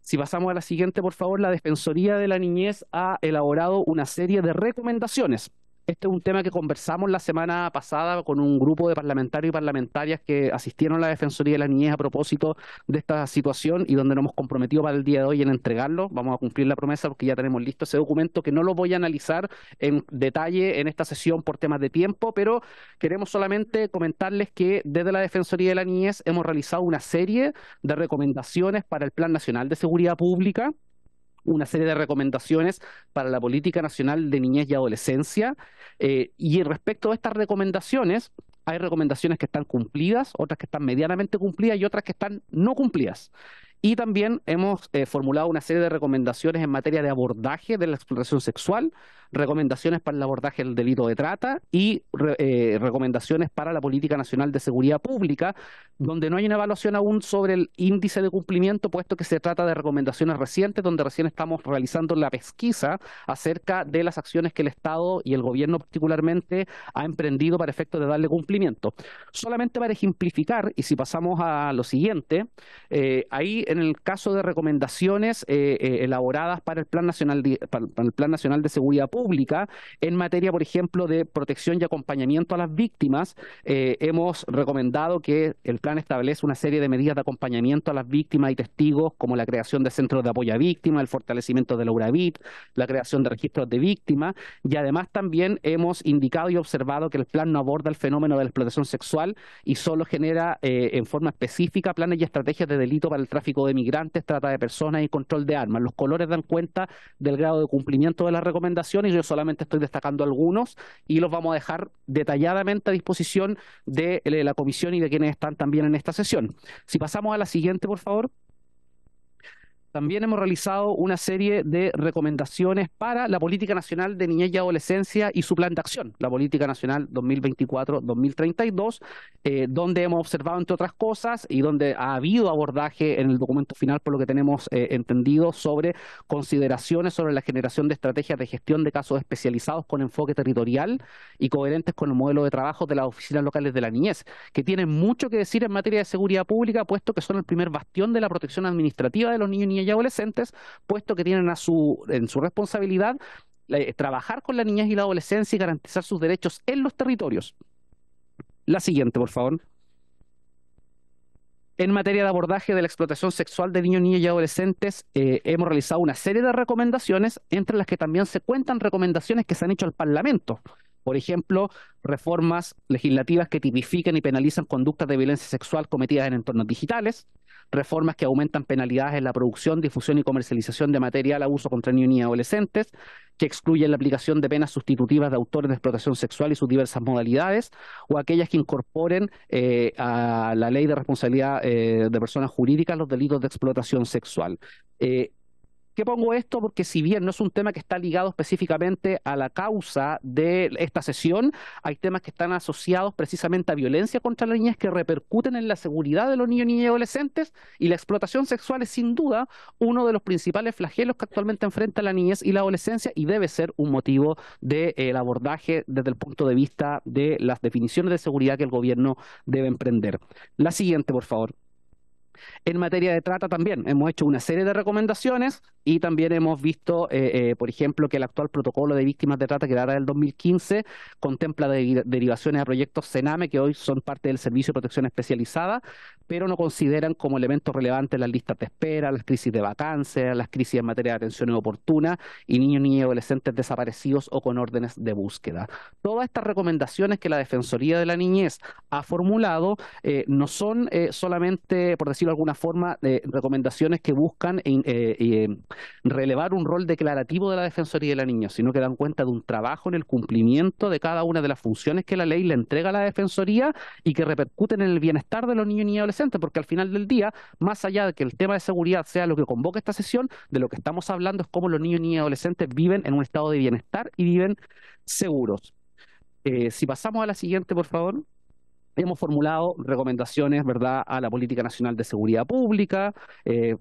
[SPEAKER 4] si pasamos a la siguiente, por favor, la Defensoría de la Niñez ha elaborado una serie de recomendaciones este es un tema que conversamos la semana pasada con un grupo de parlamentarios y parlamentarias que asistieron a la Defensoría de la Niñez a propósito de esta situación y donde nos hemos comprometido para el día de hoy en entregarlo. Vamos a cumplir la promesa porque ya tenemos listo ese documento que no lo voy a analizar en detalle en esta sesión por temas de tiempo, pero queremos solamente comentarles que desde la Defensoría de la Niñez hemos realizado una serie de recomendaciones para el Plan Nacional de Seguridad Pública una serie de recomendaciones para la política nacional de niñez y adolescencia. Eh, y respecto a estas recomendaciones, hay recomendaciones que están cumplidas, otras que están medianamente cumplidas y otras que están no cumplidas. Y también hemos eh, formulado una serie de recomendaciones en materia de abordaje de la explotación sexual, recomendaciones para el abordaje del delito de trata y eh, recomendaciones para la Política Nacional de Seguridad Pública, donde no hay una evaluación aún sobre el índice de cumplimiento, puesto que se trata de recomendaciones recientes, donde recién estamos realizando la pesquisa acerca de las acciones que el Estado y el gobierno particularmente ha emprendido para efecto de darle cumplimiento. Solamente para ejemplificar, y si pasamos a lo siguiente, eh, ahí en el caso de recomendaciones eh, eh, elaboradas para el, Plan Nacional de, para el Plan Nacional de Seguridad Pública, en materia, por ejemplo, de protección y acompañamiento a las víctimas, eh, hemos recomendado que el plan establezca una serie de medidas de acompañamiento a las víctimas y testigos, como la creación de centros de apoyo a víctimas, el fortalecimiento de la URAVIT, la creación de registros de víctimas, y además también hemos indicado y observado que el plan no aborda el fenómeno de la explotación sexual y solo genera en forma específica planes y estrategias de delito para el tráfico de migrantes, trata de personas y control de armas. Los colores dan cuenta del grado de cumplimiento de las recomendaciones. Yo solamente estoy destacando algunos y los vamos a dejar detalladamente a disposición de eh, la comisión y de quienes están también en esta sesión. Si pasamos a la siguiente, por favor. También hemos realizado una serie de recomendaciones para la Política Nacional de Niñez y Adolescencia y su plan de acción, la Política Nacional 2024-2032, eh, donde hemos observado, entre otras cosas, y donde ha habido abordaje en el documento final, por lo que tenemos eh, entendido, sobre consideraciones sobre la generación de estrategias de gestión de casos especializados con enfoque territorial y coherentes con el modelo de trabajo de las oficinas locales de la niñez, que tienen mucho que decir en materia de seguridad pública, puesto que son el primer bastión de la protección administrativa de los niños y niñas y adolescentes, puesto que tienen a su, en su responsabilidad eh, trabajar con las niñas y la adolescencia y garantizar sus derechos en los territorios. La siguiente, por favor. En materia de abordaje de la explotación sexual de niños, niñas y adolescentes, eh, hemos realizado una serie de recomendaciones, entre las que también se cuentan recomendaciones que se han hecho al Parlamento. Por ejemplo, reformas legislativas que tipifican y penalizan conductas de violencia sexual cometidas en entornos digitales, reformas que aumentan penalidades en la producción, difusión y comercialización de material a uso contra niños y adolescentes, que excluyen la aplicación de penas sustitutivas de autores de explotación sexual y sus diversas modalidades, o aquellas que incorporen eh, a la ley de responsabilidad eh, de personas jurídicas los delitos de explotación sexual. Eh, qué pongo esto? Porque si bien no es un tema que está ligado específicamente a la causa de esta sesión, hay temas que están asociados precisamente a violencia contra la niñez que repercuten en la seguridad de los niños, niñas y adolescentes y la explotación sexual es sin duda uno de los principales flagelos que actualmente enfrenta la niñez y la adolescencia y debe ser un motivo del eh, abordaje desde el punto de vista de las definiciones de seguridad que el gobierno debe emprender. La siguiente, por favor. En materia de trata también hemos hecho una serie de recomendaciones y también hemos visto, eh, eh, por ejemplo, que el actual protocolo de víctimas de trata que data del 2015 contempla derivaciones a proyectos CENAME que hoy son parte del Servicio de Protección Especializada, pero no consideran como elementos relevantes las listas de espera, las crisis de vacancias, las crisis en materia de atención inoportuna y niños, niñas y adolescentes desaparecidos o con órdenes de búsqueda. Todas estas recomendaciones que la Defensoría de la Niñez ha formulado eh, no son solamente, por decirlo de alguna forma, de recomendaciones que buscan eh, eh, relevar un rol declarativo de la Defensoría de la Niña, sino que dan cuenta de un trabajo en el cumplimiento de cada una de las funciones que la ley le entrega a la Defensoría y que repercuten en el bienestar de los niños y adolescentes, porque al final del día, más allá de que el tema de seguridad sea lo que convoca esta sesión, de lo que estamos hablando es cómo los niños y adolescentes viven en un estado de bienestar y viven seguros. Eh, si pasamos a la siguiente, por favor hemos formulado recomendaciones, ¿verdad?, a la Política Nacional de Seguridad Pública, eh,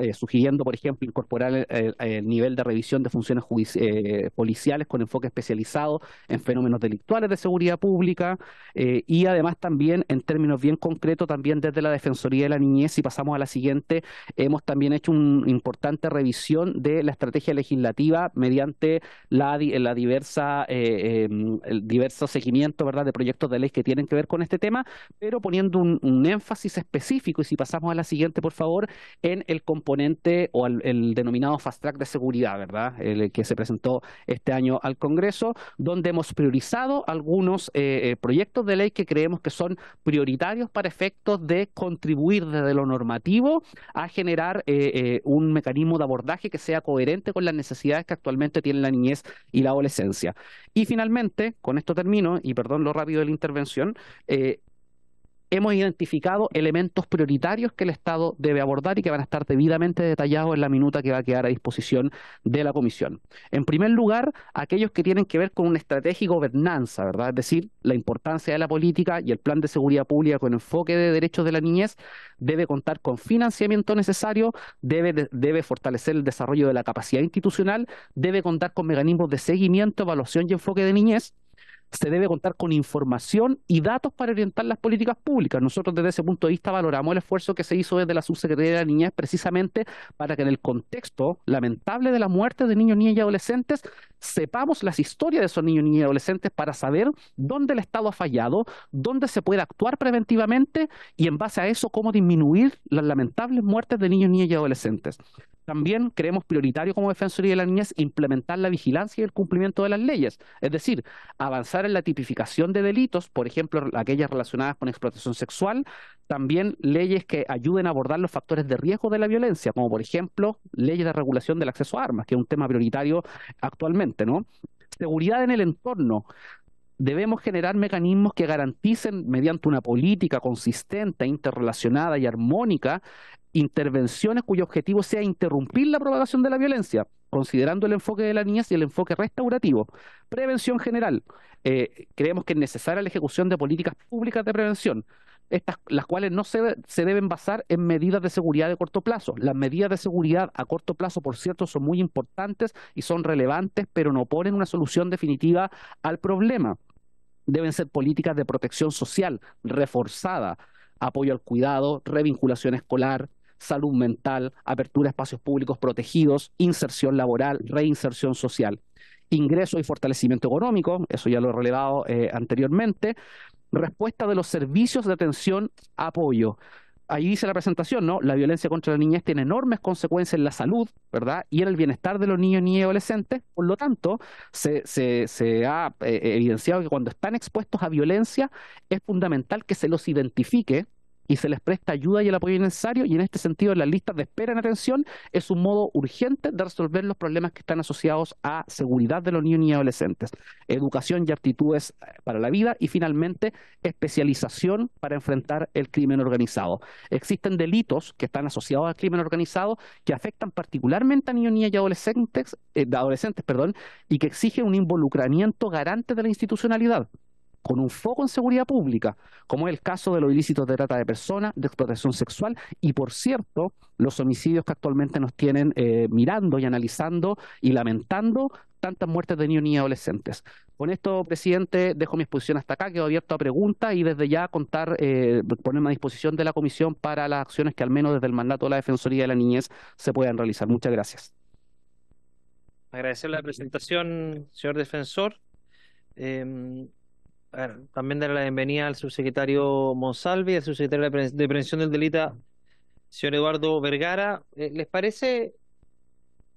[SPEAKER 4] eh, sugiriendo, por ejemplo, incorporar el, nivel de revisión de funciones eh, policiales con enfoque especializado en fenómenos delictuales de seguridad pública eh, y además también en términos bien concretos, también desde la Defensoría de la Niñez, si pasamos a la siguiente, hemos también hecho una importante revisión de la estrategia legislativa mediante la, la diversa, em, diverso seguimiento ¿verdad? de proyectos de ley que tienen que ver con este tema, pero poniendo un énfasis específico, y si pasamos a la siguiente, por favor, en el componente o el, denominado fast track de seguridad, ¿verdad? El que se presentó este año al Congreso, donde hemos priorizado algunos eh, eh, proyectos de ley que creemos que son prioritarios para efectos de contribuir desde lo normativo a generar eh, un mecanismo de abordaje que sea coherente con las necesidades que actualmente tienen la niñez y la adolescencia. Y finalmente, con esto termino, y perdón lo rápido de la intervención, eh, hemos identificado elementos prioritarios que el Estado debe abordar y que van a estar debidamente detallados en la minuta que va a quedar a disposición de la Comisión. En primer lugar, aquellos que tienen que ver con una estrategia y gobernanza, ¿verdad? Es decir, la importancia de la política y el plan de seguridad pública con enfoque de derechos de la niñez debe contar con financiamiento necesario, debe fortalecer el desarrollo de la capacidad institucional, debe contar con mecanismos de seguimiento, evaluación y enfoque de niñez se debe contar con información y datos para orientar las políticas públicas. Nosotros desde ese punto de vista valoramos el esfuerzo que se hizo desde la Subsecretaría de la Niñez precisamente para que en el contexto lamentable de la muerte de niños, niñas y adolescentes sepamos las historias de esos niños, niñas y adolescentes para saber dónde el Estado ha fallado, dónde se puede actuar preventivamente y en base a eso cómo disminuir las lamentables muertes de niños, niñas y adolescentes. También creemos prioritario como Defensoría de la Niñez implementar la vigilancia y el cumplimiento de las leyes, es decir, avanzar en la tipificación de delitos, por ejemplo, aquellas relacionadas con explotación sexual, también leyes que ayuden a abordar los factores de riesgo de la violencia, como por ejemplo leyes de regulación del acceso a armas, que es un tema prioritario actualmente, ¿no? Seguridad en el entorno, debemos generar mecanismos que garanticen, mediante una política consistente, interrelacionada y armónica, intervenciones cuyo objetivo sea interrumpir la propagación de la violencia, considerando el enfoque de la niñez y el enfoque restaurativo. Prevención general. Eh, creemos que es necesaria la ejecución de políticas públicas de prevención, las cuales no se, deben basar en medidas de seguridad de corto plazo. Las medidas de seguridad a corto plazo, por cierto, son muy importantes y son relevantes, pero no ponen una solución definitiva al problema. Deben ser políticas de protección social reforzada, apoyo al cuidado, revinculación escolar, salud mental, apertura de espacios públicos protegidos, inserción laboral, reinserción social ingreso y fortalecimiento económico, eso ya lo he relevado eh, anteriormente, respuesta de los servicios de atención apoyo. Ahí dice la presentación, ¿no? La violencia contra la niñez tiene enormes consecuencias en la salud, ¿verdad? Y en el bienestar de los niños, niñas y adolescentes. Por lo tanto, se, ha eh, evidenciado que cuando están expuestos a violencia es fundamental que se los identifique y se les presta ayuda y el apoyo necesario y en este sentido las listas de espera en atención es un modo urgente de resolver los problemas que están asociados a seguridad de los niños y adolescentes, educación y aptitudes eh, para la vida y finalmente especialización para enfrentar el crimen organizado. Existen delitos que están asociados al crimen organizado que afectan particularmente a niños, y adolescentes, eh, adolescentes perdón, y que exigen un involucramiento garante de la institucionalidad con un foco en seguridad pública, como es el caso de los ilícitos de trata de personas, de explotación sexual y, por cierto, los homicidios que actualmente nos tienen eh, mirando y analizando y lamentando tantas muertes de niños y adolescentes. Con esto, presidente, dejo mi exposición hasta acá, quedo abierto a preguntas y desde ya contar, eh, ponerme a disposición de la comisión para las acciones que al menos desde el mandato de la Defensoría de la Niñez se puedan realizar. Muchas gracias.
[SPEAKER 1] Agradecer la presentación, señor defensor. Em, también dar la bienvenida al subsecretario Monsalvi, al subsecretario de, Prevención del Delito, señor Eduardo Vergara. Eh, ¿Les parece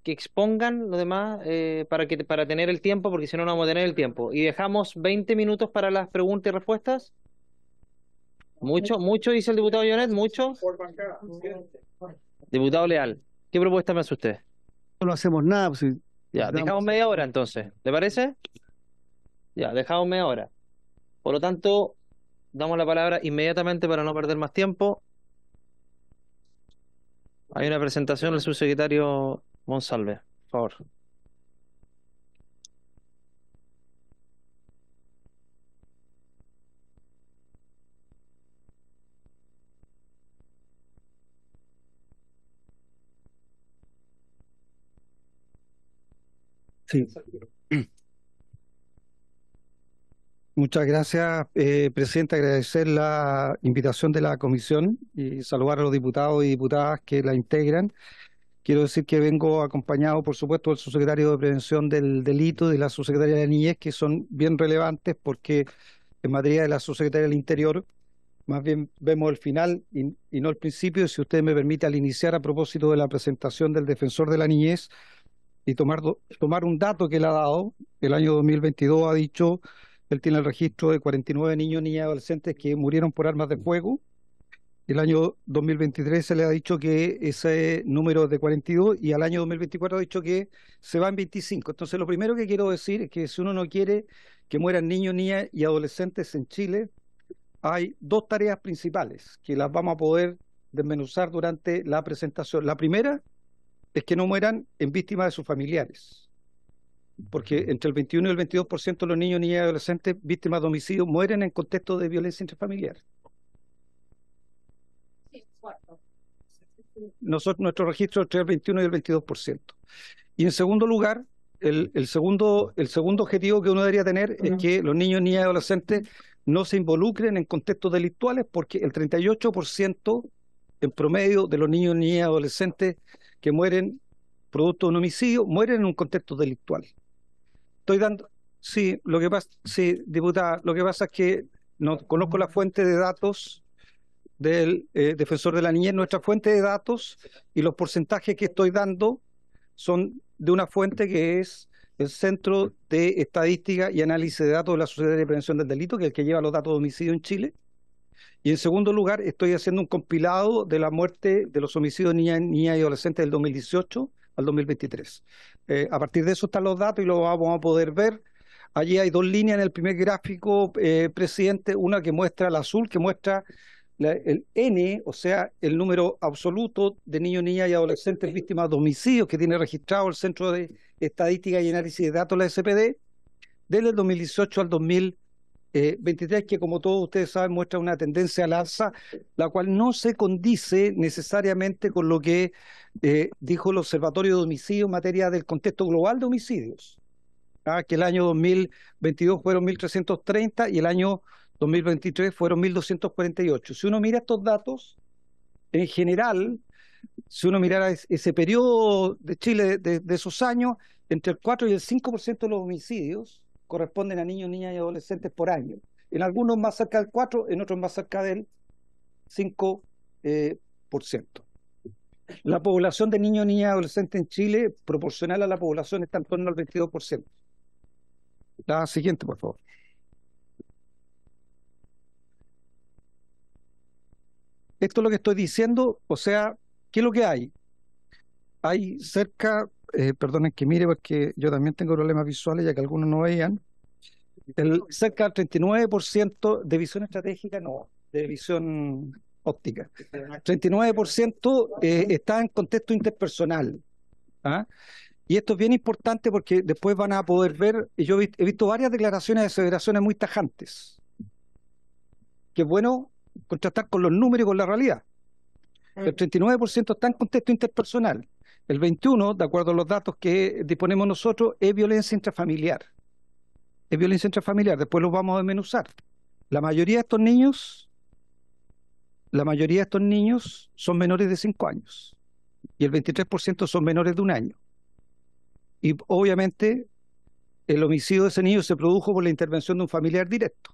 [SPEAKER 1] que expongan lo demás eh, para, que, para tener el tiempo? Porque si no, no vamos a tener el tiempo. Y dejamos 20 minutos para las preguntas y respuestas. Mucho, mucho, dice el diputado Llonet, mucho. Diputado Leal, ¿qué propuesta me hace usted? No
[SPEAKER 5] hacemos nada. Pues, ya, dejamos
[SPEAKER 1] media hora entonces. ¿Le parece? Ya, dejamos media hora. Por lo tanto, damos la palabra inmediatamente para no perder más tiempo. Hay una presentación del subsecretario Monsalve,
[SPEAKER 6] por favor.
[SPEAKER 7] Sí.
[SPEAKER 6] Muchas gracias, eh, presidente. Agradecer la invitación de la comisión y saludar a los diputados y diputadas que la integran. Quiero decir que vengo acompañado, por supuesto, del subsecretario de Prevención del Delito y de la subsecretaria de la Niñez, que son bien relevantes porque en materia de la subsecretaria del Interior, más bien vemos el final y, no el principio. si usted me permite, al iniciar a propósito de la presentación del defensor de la niñez y tomar, tomar un dato que le ha dado, el año 2022 ha dicho él tiene el registro de 49 niños, niñas y adolescentes que murieron por armas de fuego. El año 2023 se le ha dicho que ese número es de 42 y al año 2024 ha dicho que se va en 25. Entonces, lo primero que quiero decir es que si uno no quiere que mueran niños, niñas y adolescentes en Chile, hay dos tareas principales que las vamos a poder desmenuzar durante la presentación. La primera es que no mueran en víctimas de sus familiares porque entre el 21 y el 22% de los niños, niñas y adolescentes víctimas de homicidio mueren en contexto de violencia intrafamiliar. Nosotros, nuestro registro entre el 21 y el 22%. Y en segundo lugar, el, segundo, el segundo objetivo que uno debería tener es que los niños, niñas y adolescentes no se involucren en contextos delictuales porque el 38% en promedio de los niños, niñas y adolescentes que mueren producto de un homicidio mueren en un contexto delictual estoy dando. Sí, lo que pasa, diputada, lo que pasa es que no conozco la fuente de datos del eh, defensor de la niñez, nuestra fuente de datos y los porcentajes que estoy dando son de una fuente que es el Centro de Estadística y Análisis de Datos de la Sociedad de Prevención del Delito, que es el que lleva los datos de homicidio en Chile. Y en segundo lugar, estoy haciendo un compilado de la muerte de los homicidios de niñas y adolescentes del 2018 al 2023. Eh, a partir de eso están los datos y lo vamos a poder ver. Allí hay dos líneas en el primer gráfico, eh, presidente, una que muestra el azul, que muestra el N, o sea, el número absoluto de niños, niñas y adolescentes víctimas de homicidios que tiene registrado el Centro de Estadística y Análisis de Datos, la SPD, desde el 2018 al 2020. 23 eh, que como todos ustedes saben muestra una tendencia al alza, la cual no se condice necesariamente con lo que eh, dijo el Observatorio de Homicidios en materia del contexto global de homicidios, ¿ah? que el año 2022 fueron 1.330 y el año 2023 fueron 1.248. Si uno mira estos datos, en general, si uno mirara ese periodo de Chile de, de esos años, entre el 4 y el 5% de los homicidios corresponden a niños, niñas y adolescentes por año. En algunos más cerca del 4, en otros más cerca del 5%. Eh, la población de niños, niñas y adolescentes en Chile, proporcional a la población, está en torno al 22%. La siguiente, por favor. Esto es lo que estoy diciendo, o sea, ¿qué es lo que hay? Hay cerca eh, perdonen que mire porque yo también tengo problemas visuales ya que algunos no veían, el, cerca del 39% de visión estratégica no, de visión óptica. 39% eh, está en contexto interpersonal. ¿ah? Y esto es bien importante porque después van a poder ver, yo he visto varias declaraciones de aseveraciones muy tajantes. Que es bueno contrastar con los números y con la realidad. El 39% está en contexto interpersonal. El 21, de acuerdo a los datos que disponemos nosotros, es violencia intrafamiliar. Es violencia intrafamiliar, después los vamos a desmenuzar. La mayoría de estos niños, la mayoría de estos niños son menores de 5 años y el 23% son menores de un año. Y obviamente el homicidio de ese niño se produjo por la intervención de un familiar directo,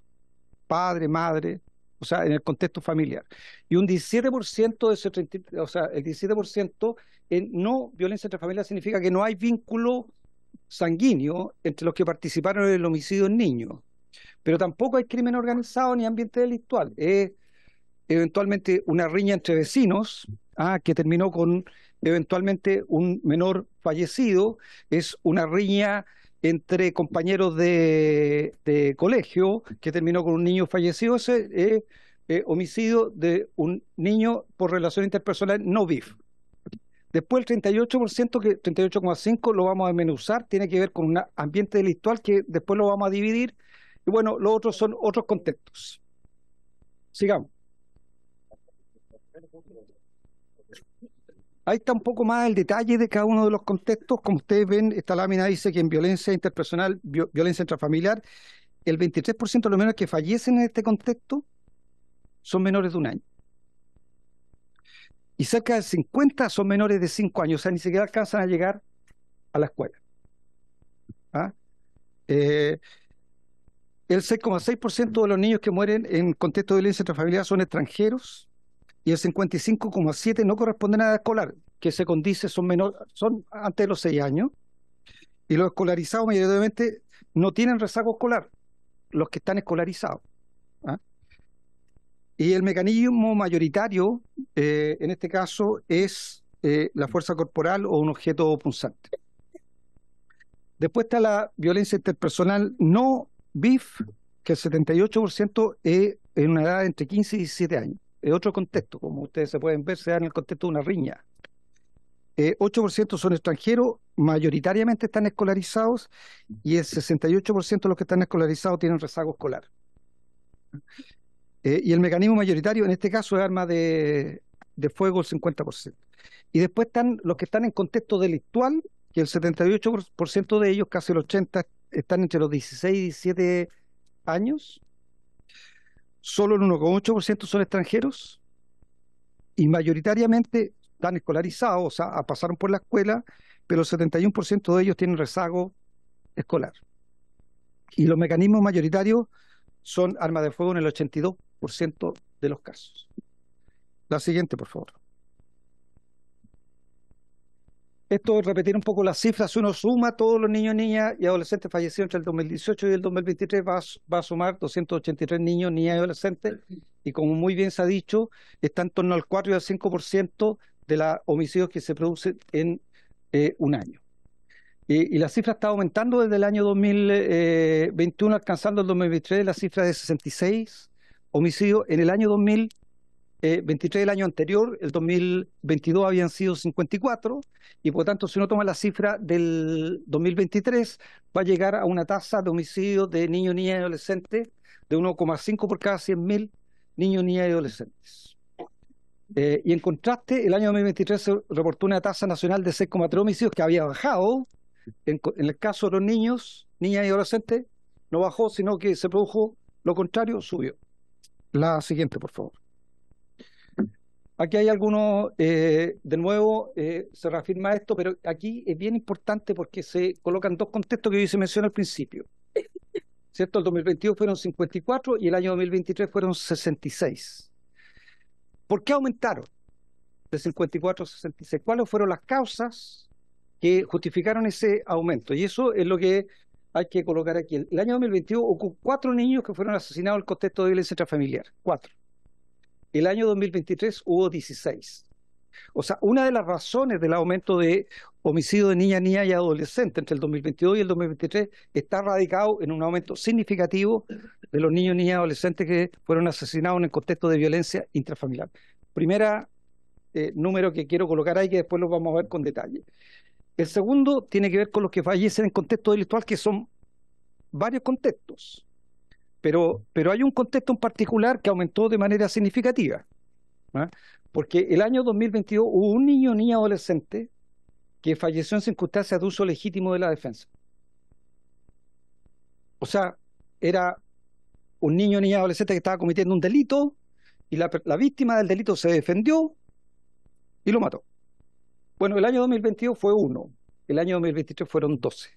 [SPEAKER 6] padre, madre, o sea, en el contexto familiar. Y un 17% de ese, o sea, el 17% no violencia entre familias significa que no hay vínculo sanguíneo entre los que participaron en el homicidio en niños. Pero tampoco hay crimen organizado ni ambiente delictual. Es eventualmente una riña entre vecinos ah, que terminó con eventualmente un menor fallecido. Es una riña entre compañeros de, colegio que terminó con un niño fallecido. Es eh, homicidio de un niño por relación interpersonal no Bif. Después el 38%, que 38,5% lo vamos a desmenuzar, tiene que ver con un ambiente delictual que después lo vamos a dividir. Y bueno, los otros son otros contextos. Sigamos. Ahí está un poco más el detalle de cada uno de los contextos. Como ustedes ven, esta lámina dice que en violencia interpersonal, violencia intrafamiliar, el 23% de los menores que fallecen en este contexto son menores de un año y cerca de 50 son menores de 5 años, o sea, ni siquiera alcanzan a llegar a la escuela. ¿Ah? Eh, el 6,6% de los niños que mueren en contexto de violencia intrafamiliar son extranjeros y el 55,7% no corresponde a la escolar, que se condice son, menor, son antes de los 6 años. Y los escolarizados mayoritariamente no tienen rezago escolar, los que están escolarizados. Y el mecanismo mayoritario, eh, en este caso, es eh, la fuerza corporal o un objeto punzante. Después está la violencia interpersonal no BIF, que el 78% es en una edad entre 15 y 17 años. Es otro contexto, como ustedes se pueden ver, se da en el contexto de una riña. 8% eh, son extranjeros, mayoritariamente están escolarizados y el 68% de los que están escolarizados tienen rezago escolar. Eh, y el mecanismo mayoritario en este caso es arma de, de fuego el 50%. Y después están los que están en contexto delictual, que el 78% de ellos, casi el 80%, están entre los 16 y 17 años. Solo el 1,8% son extranjeros y mayoritariamente están escolarizados, o sea, pasaron por la escuela, pero el 71% de ellos tienen rezago escolar. Y los mecanismos mayoritarios son armas de fuego en el 82%, por ciento de los casos. La siguiente, por favor. Esto repetir un poco las cifras, si uno suma todos los niños, niñas y adolescentes fallecidos entre el 2018 y el 2023, va a, va a sumar 283 niños, niñas y adolescentes, y como muy bien se ha dicho, está en torno al 4 y al 5% de los homicidios que se producen en eh, un año. Y, y, la cifra está aumentando desde el año 2021, eh, alcanzando el 2023 la cifra de 66 homicidios. En el año 2023, del eh, año anterior, el 2022 habían sido 54, y por lo tanto, si uno toma la cifra del 2023, va a llegar a una tasa de homicidios de niños, niñas y adolescentes de 1,5 por cada 100.000 niños, niñas y adolescentes. Eh, y en contraste, el año 2023 se reportó una tasa nacional de 6,3 homicidios que había bajado. en, el caso de los niños, niñas y adolescentes, no bajó, sino que se produjo lo contrario, subió. La siguiente, por favor. Aquí hay algunos, eh, de nuevo, eh, se reafirma esto, pero aquí es bien importante porque se colocan dos contextos que yo se mención al principio. ¿Cierto? El 2022 fueron 54 y el año 2023 fueron 66. ¿Por qué aumentaron de 54 a 66? ¿Cuáles fueron las causas que justificaron ese aumento? Y eso es lo que hay que colocar aquí. El, año 2021 hubo cuatro niños que fueron asesinados en el contexto de violencia intrafamiliar. Cuatro. El año 2023 hubo 16. O sea, una de las razones del aumento de homicidio de niña niña y adolescente entre el 2022 y el 2023 está radicado en un aumento significativo de los niños, niñas y adolescentes que fueron asesinados en el contexto de violencia intrafamiliar. Primera eh, número que quiero colocar ahí, que después lo vamos a ver con detalle. El segundo tiene que ver con los que fallecen en contexto delictual, que son varios contextos. Pero, pero hay un contexto en particular que aumentó de manera significativa. ¿ah? Porque el año 2022 hubo un niño o niña adolescente que falleció en circunstancias de uso legítimo de la defensa. O sea, era un niño o niña adolescente que estaba cometiendo un delito y la víctima del delito se defendió y lo mató. Bueno, el año 2022 fue uno, el año 2023 fueron 12.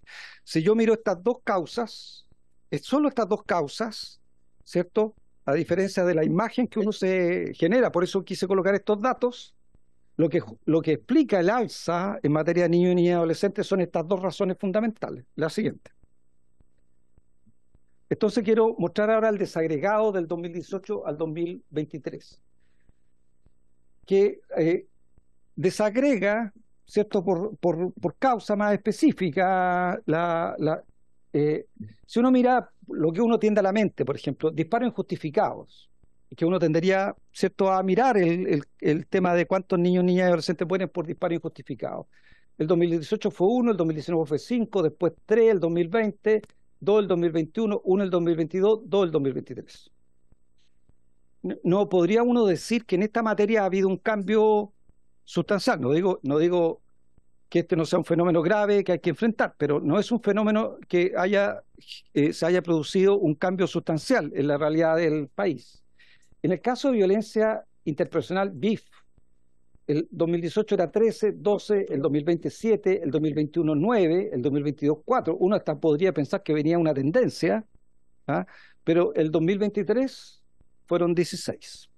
[SPEAKER 6] Si yo miro estas dos causas, eh, solo estas dos causas, ¿cierto? A diferencia de la imagen que uno se genera, por eso quise colocar estos datos, lo que, lo que explica el alza en materia de niños y niñas adolescentes son estas dos razones fundamentales. La siguiente. Entonces quiero mostrar ahora el desagregado del 2018 al 2023, que eh, desagrega, ¿cierto?, por, por, por causa más específica la, la eh, si uno mira lo que uno tiende a la mente, por ejemplo, disparos injustificados, que uno tendería ¿cierto? a mirar el, el, el tema de cuántos niños, niñas y adolescentes mueren por disparos injustificados. El 2018 fue uno, el 2019 fue cinco, después tres, el 2020, dos el 2021, uno el 2022, dos el 2023. No podría uno decir que en esta materia ha habido un cambio sustancial. No digo, no digo que este no sea un fenómeno grave que hay que enfrentar, pero no es un fenómeno que haya, eh, se haya producido un cambio sustancial en la realidad del país. En el caso de violencia interpersonal, BIF, el 2018 era 13, 12, el 2027, el 2021 9, el 2022 4. Uno hasta podría pensar que venía una tendencia, ¿ah? pero el 2023 fueron 16.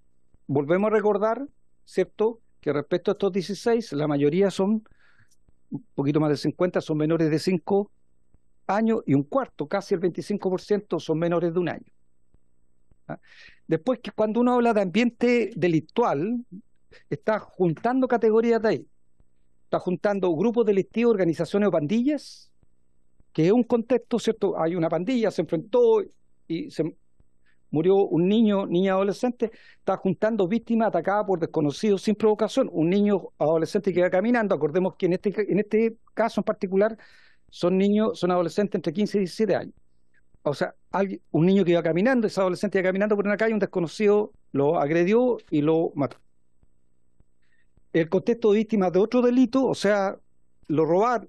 [SPEAKER 6] Volvemos a recordar, ¿cierto?, que respecto a estos 16, la mayoría son, un poquito más de 50, son menores de 5 años y un cuarto, casi el 25%, son menores de un año. ¿Ah? Después, que cuando uno habla de ambiente delictual, está juntando categorías de ahí. Está juntando grupos delictivos, organizaciones o pandillas, que es un contexto, ¿cierto? Hay una pandilla, se enfrentó y se murió un niño, niña adolescente, está juntando víctimas atacadas por desconocidos sin provocación. Un niño adolescente que iba caminando, acordemos que en este, en este caso en particular son niños, son adolescentes entre 15 y 17 años. O sea, un niño que iba caminando, ese adolescente iba caminando por una calle, un desconocido lo agredió y lo mató. El contexto de víctimas de otro delito, o sea, lo robar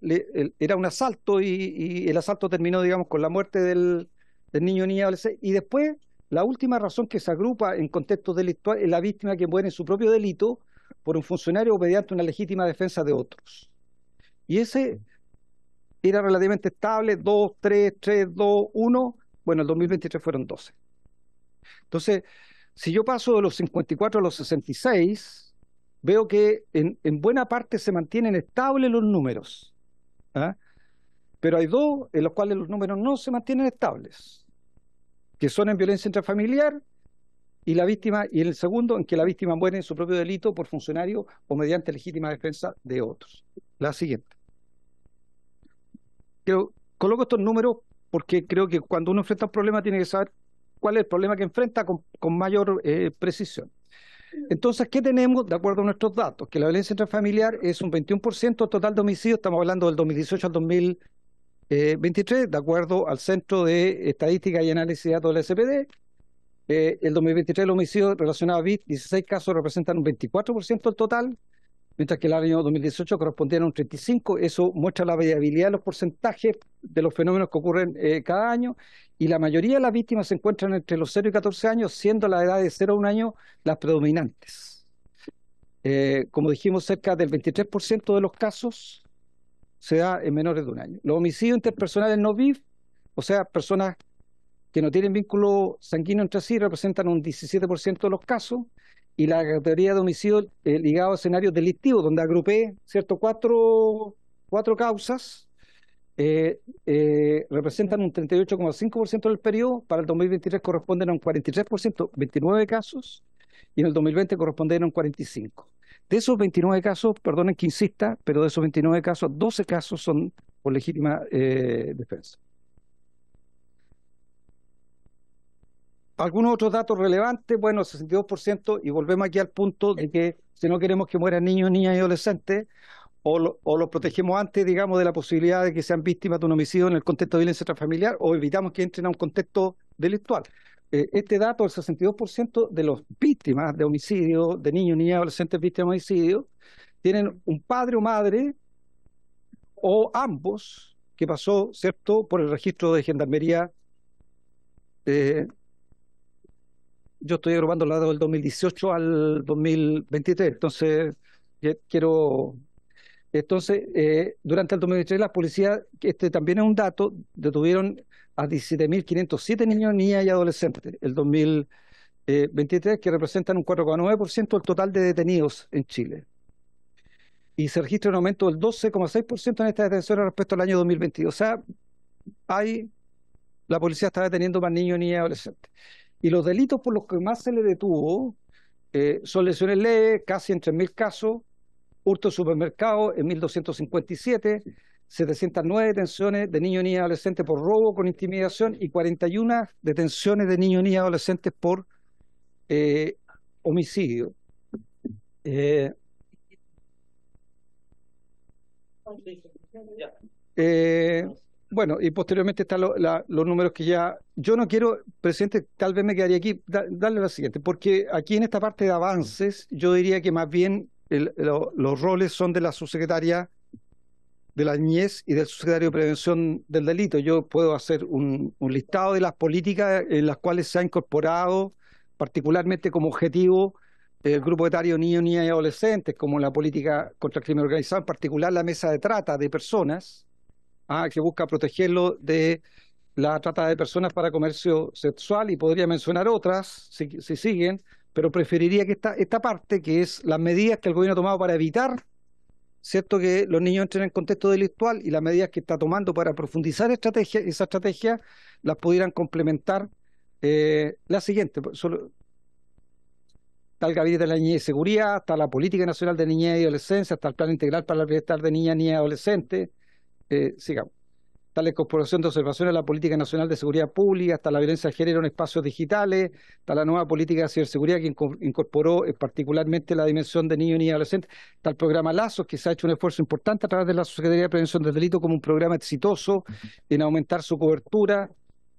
[SPEAKER 6] era un asalto y, el asalto terminó, digamos, con la muerte del, del niño niña adolescente. Y después la última razón que se agrupa en contexto delictual es la víctima que muere en su propio delito por un funcionario o mediante una legítima defensa de otros. Y ese era relativamente estable, 2, 3, 3, 2, 1. Bueno, el 2023 fueron 12. Entonces, si yo paso de los 54 a los 66, veo que en, buena parte se mantienen estables los números. ¿ah? Pero hay dos en los cuales los números no se mantienen estables que son en violencia intrafamiliar y la víctima y el segundo en que la víctima muere en su propio delito por funcionario o mediante legítima defensa de otros. La siguiente. coloco estos números porque creo que cuando uno enfrenta un problema tiene que saber cuál es el problema que enfrenta con, mayor eh, precisión. Entonces, ¿qué tenemos de acuerdo a nuestros datos? Que la violencia intrafamiliar es un 21% total de homicidios, estamos hablando del 2018 al 2000, 23, eh, de acuerdo al Centro de Estadística y Análisis de Datos del SPD, eh, el 2023 el homicidio relacionado a BIT, 16 casos representan un 24% del total, mientras que el año 2018 correspondían a un 35%. Eso muestra la variabilidad de los porcentajes de los fenómenos que ocurren eh, cada año y la mayoría de las víctimas se encuentran entre los 0 y 14 años, siendo la edad de 0 a 1 año las predominantes. como dijimos, cerca del 23% de los casos se da en menores de un año. Los homicidios interpersonales no VIF, o sea, personas que no tienen vínculo sanguíneo entre sí, representan un 17% de los casos, y la categoría de homicidio ligados eh, ligado a escenarios delictivos, donde agrupé ¿cierto? Cuatro, cuatro causas, eh, eh, representan un 38,5% del periodo, para el 2023 corresponden a un 43%, 29 casos, y en el 2020 corresponden a un 45%. De esos 29 casos, perdonen que insista, pero de esos 29 casos, 12 casos son por legítima eh, defensa. Algunos otros datos relevantes, bueno, 62%, y volvemos aquí al punto de que si no queremos que mueran niños, niñas y adolescentes, o lo, protegemos antes, digamos, de la posibilidad de que sean víctimas de un homicidio en el contexto de violencia transfamiliar o evitamos que entren a un contexto delictual. Eh, este dato, el 62% de las víctimas de homicidio, de niños, niñas, adolescentes víctimas de homicidio, tienen un padre o madre o ambos que pasó, ¿cierto?, por el registro de gendarmería. Eh, yo estoy agrupando el dato del 2018 al 2023, entonces quiero entonces, eh, durante el 2023, policía, que este también es un dato, detuvieron a 17.507 niños, niñas y adolescentes el 2023, que representan un 4,9% del total de detenidos en Chile. Y se registra un aumento del 12,6% en estas detenciones respecto al año 2022. O sea, hay, la policía está deteniendo más niños, niñas y adolescentes. Y los delitos por los que más se le detuvo eh, son lesiones leves, casi en 3.000 casos, hurto supermercado en 1257, 709 detenciones de niños y niñas adolescentes por robo con intimidación y 41 detenciones de niños y niñas adolescentes por eh, homicidio. Eh, eh, bueno, y posteriormente están los números que ya... Yo no quiero, presidente, tal vez me quedaría aquí, darle la siguiente, porque aquí en esta parte de avances yo diría que más bien el, los roles son de la subsecretaria de la niñez y del subsecretario de prevención del delito. Yo puedo hacer un, listado de las políticas en las cuales se ha incorporado particularmente como objetivo el grupo etario niños, niñas y adolescentes, como la política contra el crimen organizado, en particular la mesa de trata de personas, ah, que busca protegerlo de la trata de personas para comercio sexual, y podría mencionar otras, si siguen, pero preferiría que esta, esta parte, que es las medidas que el gobierno ha tomado para evitar ¿cierto? que los niños entren en contexto delictual y las medidas que está tomando para profundizar esa estrategia las pudieran complementar eh, la siguiente. Solo, está el Gabinete de la Niñez y Seguridad, hasta la Política Nacional de Niñez y Adolescencia, hasta el Plan Integral para la Bienestar de Niñas, y Adolescentes. Eh, sigamos tales la incorporación de Observación a la Política Nacional de Seguridad Pública, hasta la violencia de género en espacios digitales, está la nueva política de ciberseguridad que incorporó eh, particularmente la dimensión de niños y niñas adolescentes, está el programa Lazos, que se ha hecho un esfuerzo importante a través de la Secretaría de Prevención del Delito como un programa exitoso en aumentar su cobertura.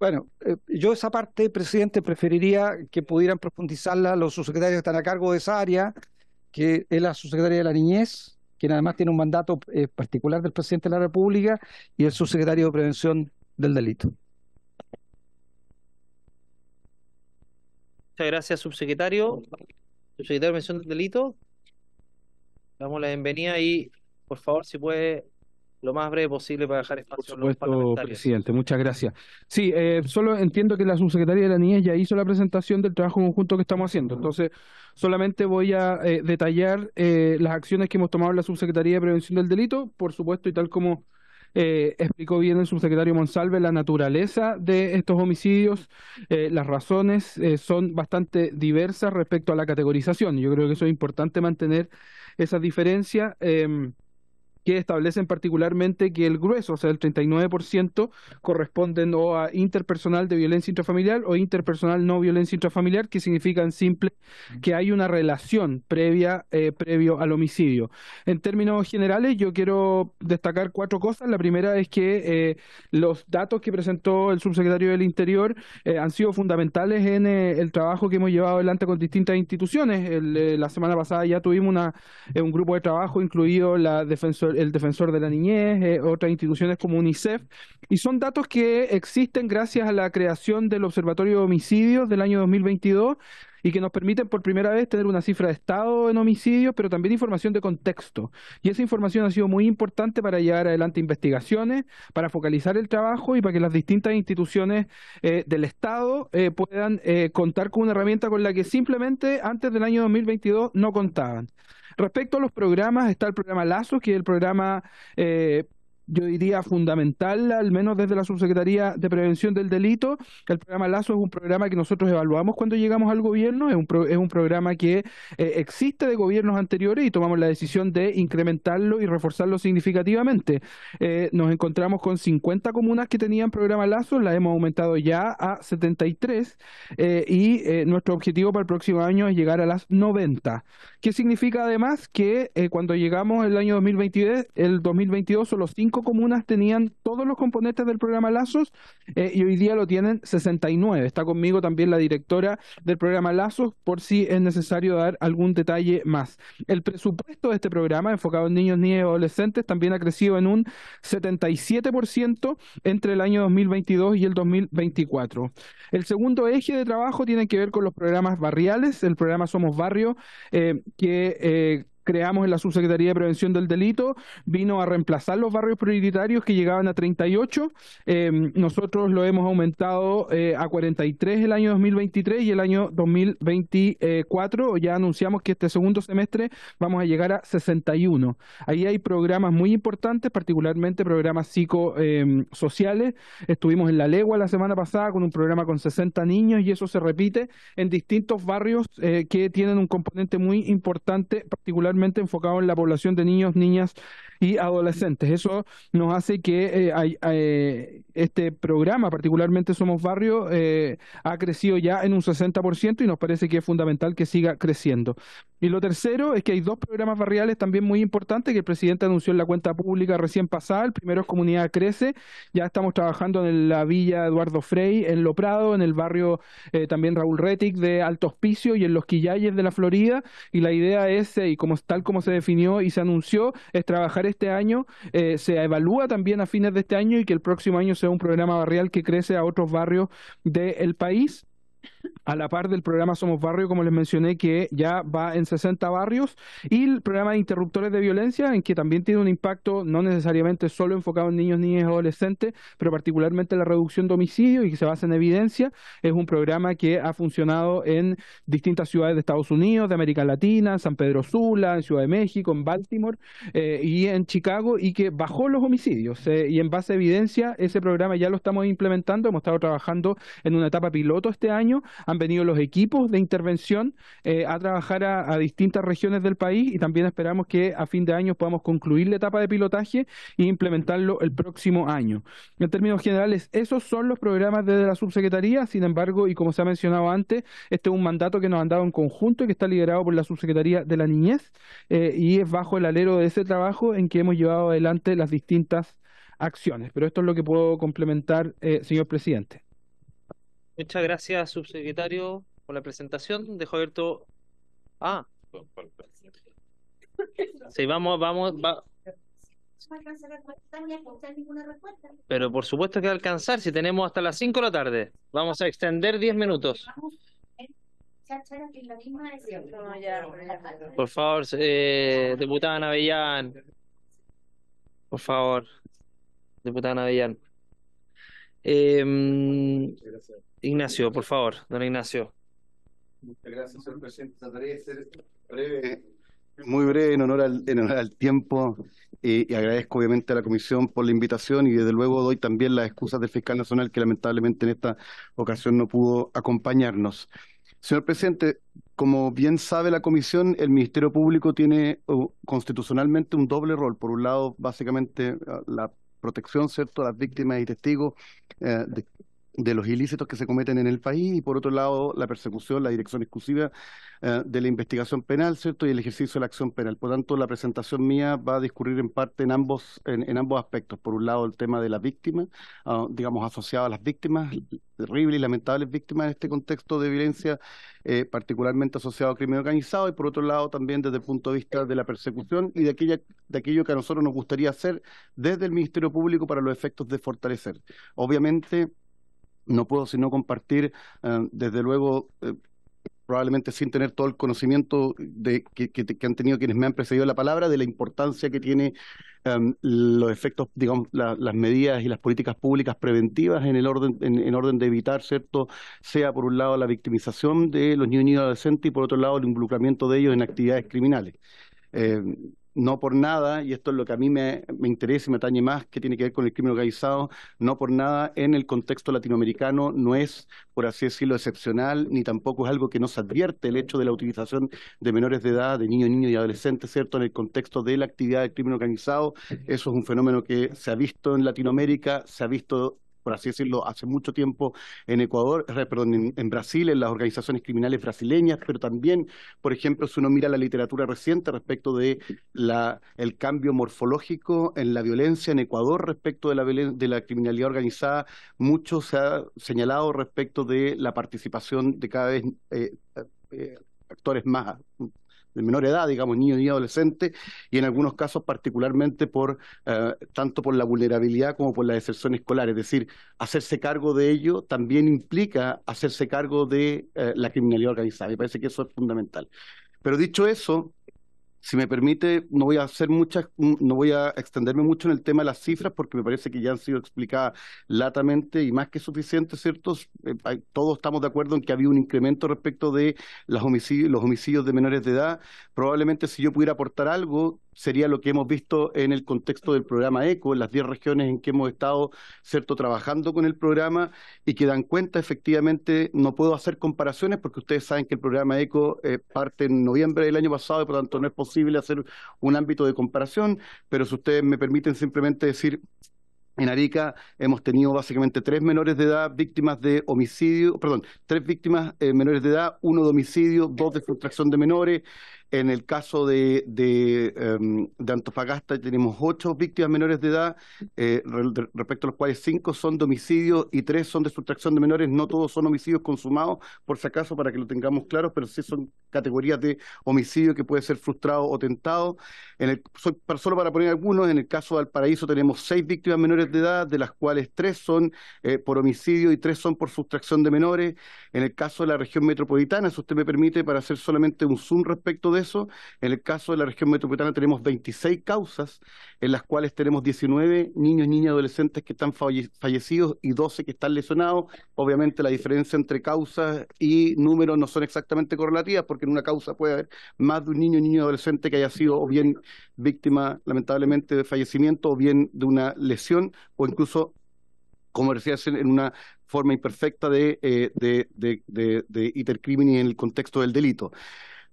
[SPEAKER 6] Bueno, eh, yo esa parte, presidente, preferiría que pudieran profundizarla los subsecretarios que están a cargo de esa área, que es la subsecretaría de la Niñez, quien además tiene un mandato eh, particular del presidente de la República y el subsecretario de Prevención del Delito.
[SPEAKER 1] Muchas gracias, subsecretario. Subsecretario de Prevención del Delito. Damos la bienvenida y, por favor, si puede lo más breve posible para dejar espacio
[SPEAKER 8] Por supuesto, presidente, muchas gracias. Sí, eh, solo entiendo que la subsecretaria de la Niñez ya hizo la presentación del trabajo conjunto que estamos haciendo, entonces solamente voy a eh, detallar eh, las acciones que hemos tomado en la subsecretaría de Prevención del Delito, por supuesto, y tal como explicó bien el subsecretario Monsalve la naturaleza de estos homicidios. las razones son bastante diversas respecto a la categorización. Yo creo que eso es importante mantener esa diferencia. Em, que establecen particularmente que el grueso, o sea, el 39%, corresponden o a interpersonal de violencia intrafamiliar o interpersonal no violencia intrafamiliar, que significan simple que hay una relación previa eh, previo al homicidio. En términos generales, yo quiero destacar cuatro cosas. La primera es que eh, los datos que presentó el subsecretario del Interior eh, han sido fundamentales en el trabajo que hemos llevado adelante con distintas instituciones. la semana pasada ya tuvimos una, un grupo de trabajo, incluido la defensoría el Defensor de la Niñez, eh, otras instituciones como UNICEF, y son datos que existen gracias a la creación del Observatorio de Homicidios del año 2022 y que nos permiten por primera vez tener una cifra de Estado en homicidios, pero también información de contexto. Y esa información ha sido muy importante para llevar adelante investigaciones, para focalizar el trabajo y para que las distintas instituciones eh, del Estado eh, puedan eh, contar con una herramienta con la que simplemente antes del año 2022 no contaban. Respecto a los programas, está el programa Lazos, que es el programa eh, yo diría fundamental, al menos desde la Subsecretaría de Prevención del Delito, que el programa Lazo es un programa que nosotros evaluamos cuando llegamos al gobierno, es un, es un programa que eh, existe de gobiernos anteriores y tomamos la decisión de incrementarlo y reforzarlo significativamente. Eh, nos encontramos con 50 comunas que tenían programa Lazo, la hemos aumentado ya a 73 y eh, nuestro objetivo para el próximo año es llegar a las 90. ¿Qué significa además que eh, cuando llegamos el año 2022, el 2022 solo cinco comunas tenían todos los componentes del programa Lazos eh, y hoy día lo tienen 69. Está conmigo también la directora del programa Lazos por si es necesario dar algún detalle más. El presupuesto de este programa enfocado en niños, niñas y adolescentes también ha crecido en un 77% entre el año 2022 y el 2024. El segundo eje de trabajo tiene que ver con los programas barriales. El programa Somos Barrio eh, que eh, creamos en la Subsecretaría de Prevención del Delito, vino a reemplazar los barrios prioritarios que llegaban a 38. Em, nosotros lo hemos aumentado eh, a 43 el año 2023 y el año 2024 ya anunciamos que este segundo semestre vamos a llegar a 61. Ahí hay programas muy importantes, particularmente programas psicosociales. Em, Estuvimos en La Legua la semana pasada con un programa con 60 niños y eso se repite en distintos barrios eh, que tienen un componente muy importante, particularmente enfocado en la población de niños, niñas y adolescentes. Eso nos hace que eh, eh, este programa, particularmente Somos Barrio, eh, ha crecido ya en un 60% y nos parece que es fundamental que siga creciendo. Y lo tercero es que hay dos programas barriales también muy importantes que el presidente anunció en la cuenta pública recién pasada. El primero es Comunidad Crece. Ya estamos trabajando en la villa Eduardo Frey, en Lo Prado, en el barrio también Raúl Retic de Alto Hospicio y en Los Quillayes de la Florida. Y la idea es, y como tal como se definió y se anunció, es trabajar este año, eh, se evalúa también a fines de este año y que el próximo año sea un programa barrial que crece a otros barrios del país a la par del programa Somos Barrio, como les mencioné, que ya va en 60 barrios, y el programa de interruptores de violencia, en que también tiene un impacto no necesariamente solo enfocado en niños, niñas y adolescentes, pero particularmente la reducción de homicidios y que se basa en evidencia. Es un programa que ha funcionado en distintas ciudades de Estados Unidos, de América Latina, San Pedro Sula, en Ciudad de México, en Baltimore eh, y en Chicago, y que bajó los homicidios. Eh, y en base a evidencia, ese programa ya lo estamos implementando, hemos estado trabajando en una etapa piloto este año han venido los equipos de intervención eh, a trabajar a, distintas regiones del país y también esperamos que a fin de año podamos concluir la etapa de pilotaje e implementarlo el próximo año. En términos generales, esos son los programas desde la subsecretaría, sin embargo, y como se ha mencionado antes, este es un mandato que nos han dado en conjunto y que está liderado por la subsecretaría de la niñez eh, y es bajo el alero de ese trabajo en que hemos llevado adelante las distintas acciones. Pero esto es lo que puedo complementar, eh, señor presidente.
[SPEAKER 1] Muchas gracias, subsecretario, por la presentación. Dejo abierto. Ah. Sí, vamos, vamos. Va... Pero por supuesto que alcanzar, si tenemos hasta las 5 de la tarde. Vamos a extender 10 minutos. Por favor, eh, diputada Navellán. Por favor, diputada Navellán. Eh, Ignacio, por favor, don Ignacio.
[SPEAKER 9] Muchas gracias, señor presidente. Trataré de ser breve. Muy breve, en honor al, tiempo, y agradezco obviamente a la Comisión por la invitación y desde luego doy también las excusas del fiscal nacional que lamentablemente en esta ocasión no pudo acompañarnos. Señor presidente, como bien sabe la Comisión, el Ministerio Público tiene constitucionalmente un doble rol. Por un lado, básicamente, la protección, ¿cierto?, a las víctimas y testigos eh, de, de los ilícitos que se cometen en el país y por otro lado la persecución, la dirección exclusiva eh, de la investigación penal, ¿cierto? Y el ejercicio de la acción penal. Por tanto, la presentación mía va a discurrir en parte en ambos, en, ambos aspectos. Por un lado, el tema de las víctimas, ah, digamos, asociado a las víctimas, terribles y lamentables víctimas en este contexto de violencia, eh, particularmente asociado a crimen organizado, y por otro lado también desde el punto de vista de la persecución y de, aquella, de aquello que a nosotros nos gustaría hacer desde el Ministerio Público para los efectos de fortalecer. Obviamente, no puedo sino compartir, eh, desde luego, eh, probablemente sin tener todo el conocimiento de, que, han tenido quienes me han precedido la palabra, de la importancia que tiene eh, los efectos, digamos, las medidas y las políticas públicas preventivas en el orden, en, orden de evitar, ¿cierto?, sea por un lado la victimización de los niños y adolescentes y por otro lado el involucramiento de ellos en actividades criminales no por nada, y esto es lo que a mí me, interesa y me atañe más, que tiene que ver con el crimen organizado, no por nada en el contexto latinoamericano no es, por así decirlo, excepcional, ni tampoco es algo que nos advierte el hecho de la utilización de menores de edad, de niños, niños y adolescentes, ¿cierto?, en el contexto de la actividad del crimen organizado. Eso es un fenómeno que se ha visto en Latinoamérica, se ha visto por así decirlo, hace mucho tiempo en Ecuador, perdón, en, Brasil, en las organizaciones criminales brasileñas, pero también, por ejemplo, si uno mira la literatura reciente respecto de el cambio morfológico en la violencia en Ecuador respecto de la, criminalidad organizada, mucho se ha señalado respecto de la participación de cada vez eh, eh, actores más de menor edad, digamos niños y adolescentes, y en algunos casos particularmente por eh, tanto por la vulnerabilidad como por la deserción escolar. Es decir, hacerse cargo de ello también implica hacerse cargo de eh, la criminalidad organizada. Me parece que eso es fundamental. Pero dicho eso, si me permite, no voy a hacer muchas, no voy a extenderme mucho en el tema de las cifras porque me parece que ya han sido explicadas latamente y más que suficiente. ¿cierto? Eh, todos estamos de acuerdo en que había un incremento respecto de los homicidios de menores de edad. Probablemente si yo pudiera aportar algo, sería lo que hemos visto en el contexto del programa ECO, en las 10 regiones en que hemos estado cierto, trabajando con el programa y que dan cuenta, efectivamente, no puedo hacer comparaciones porque ustedes saben que el programa ECO eh, parte en noviembre del año pasado y por lo tanto no es posible hacer un ámbito de comparación, pero si ustedes me permiten simplemente decir en Arica hemos tenido básicamente tres menores de edad víctimas de homicidio, perdón, tres víctimas eh, menores de edad, uno de homicidio, dos de frustración de menores. En el caso em, de, Antofagasta tenemos ocho víctimas menores de edad, eh, respecto a los cuales cinco son de homicidio y tres son de sustracción de menores. No todos son homicidios consumados, por si acaso, para que lo tengamos claro, pero sí son categorías de homicidio que puede ser frustrado o tentado. solo para poner algunos, en el caso de Paraíso tenemos seis víctimas menores de edad, de las cuales tres son eh, por homicidio y tres son por sustracción de menores. En el caso de la región metropolitana, si usted me permite, para hacer solamente un zoom respecto de eso, en el caso de la región metropolitana tenemos 26 causas, en las cuales tenemos 19 niños, niñas, adolescentes que están fallecidos y 12 que están lesionados. Obviamente la diferencia entre causas y números no son exactamente correlativas, porque en una causa puede haber más de un niño, niño, adolescente que haya sido o bien víctima, lamentablemente, de fallecimiento o bien de una lesión o incluso como decía, en una forma imperfecta de, eh, y en el contexto del delito.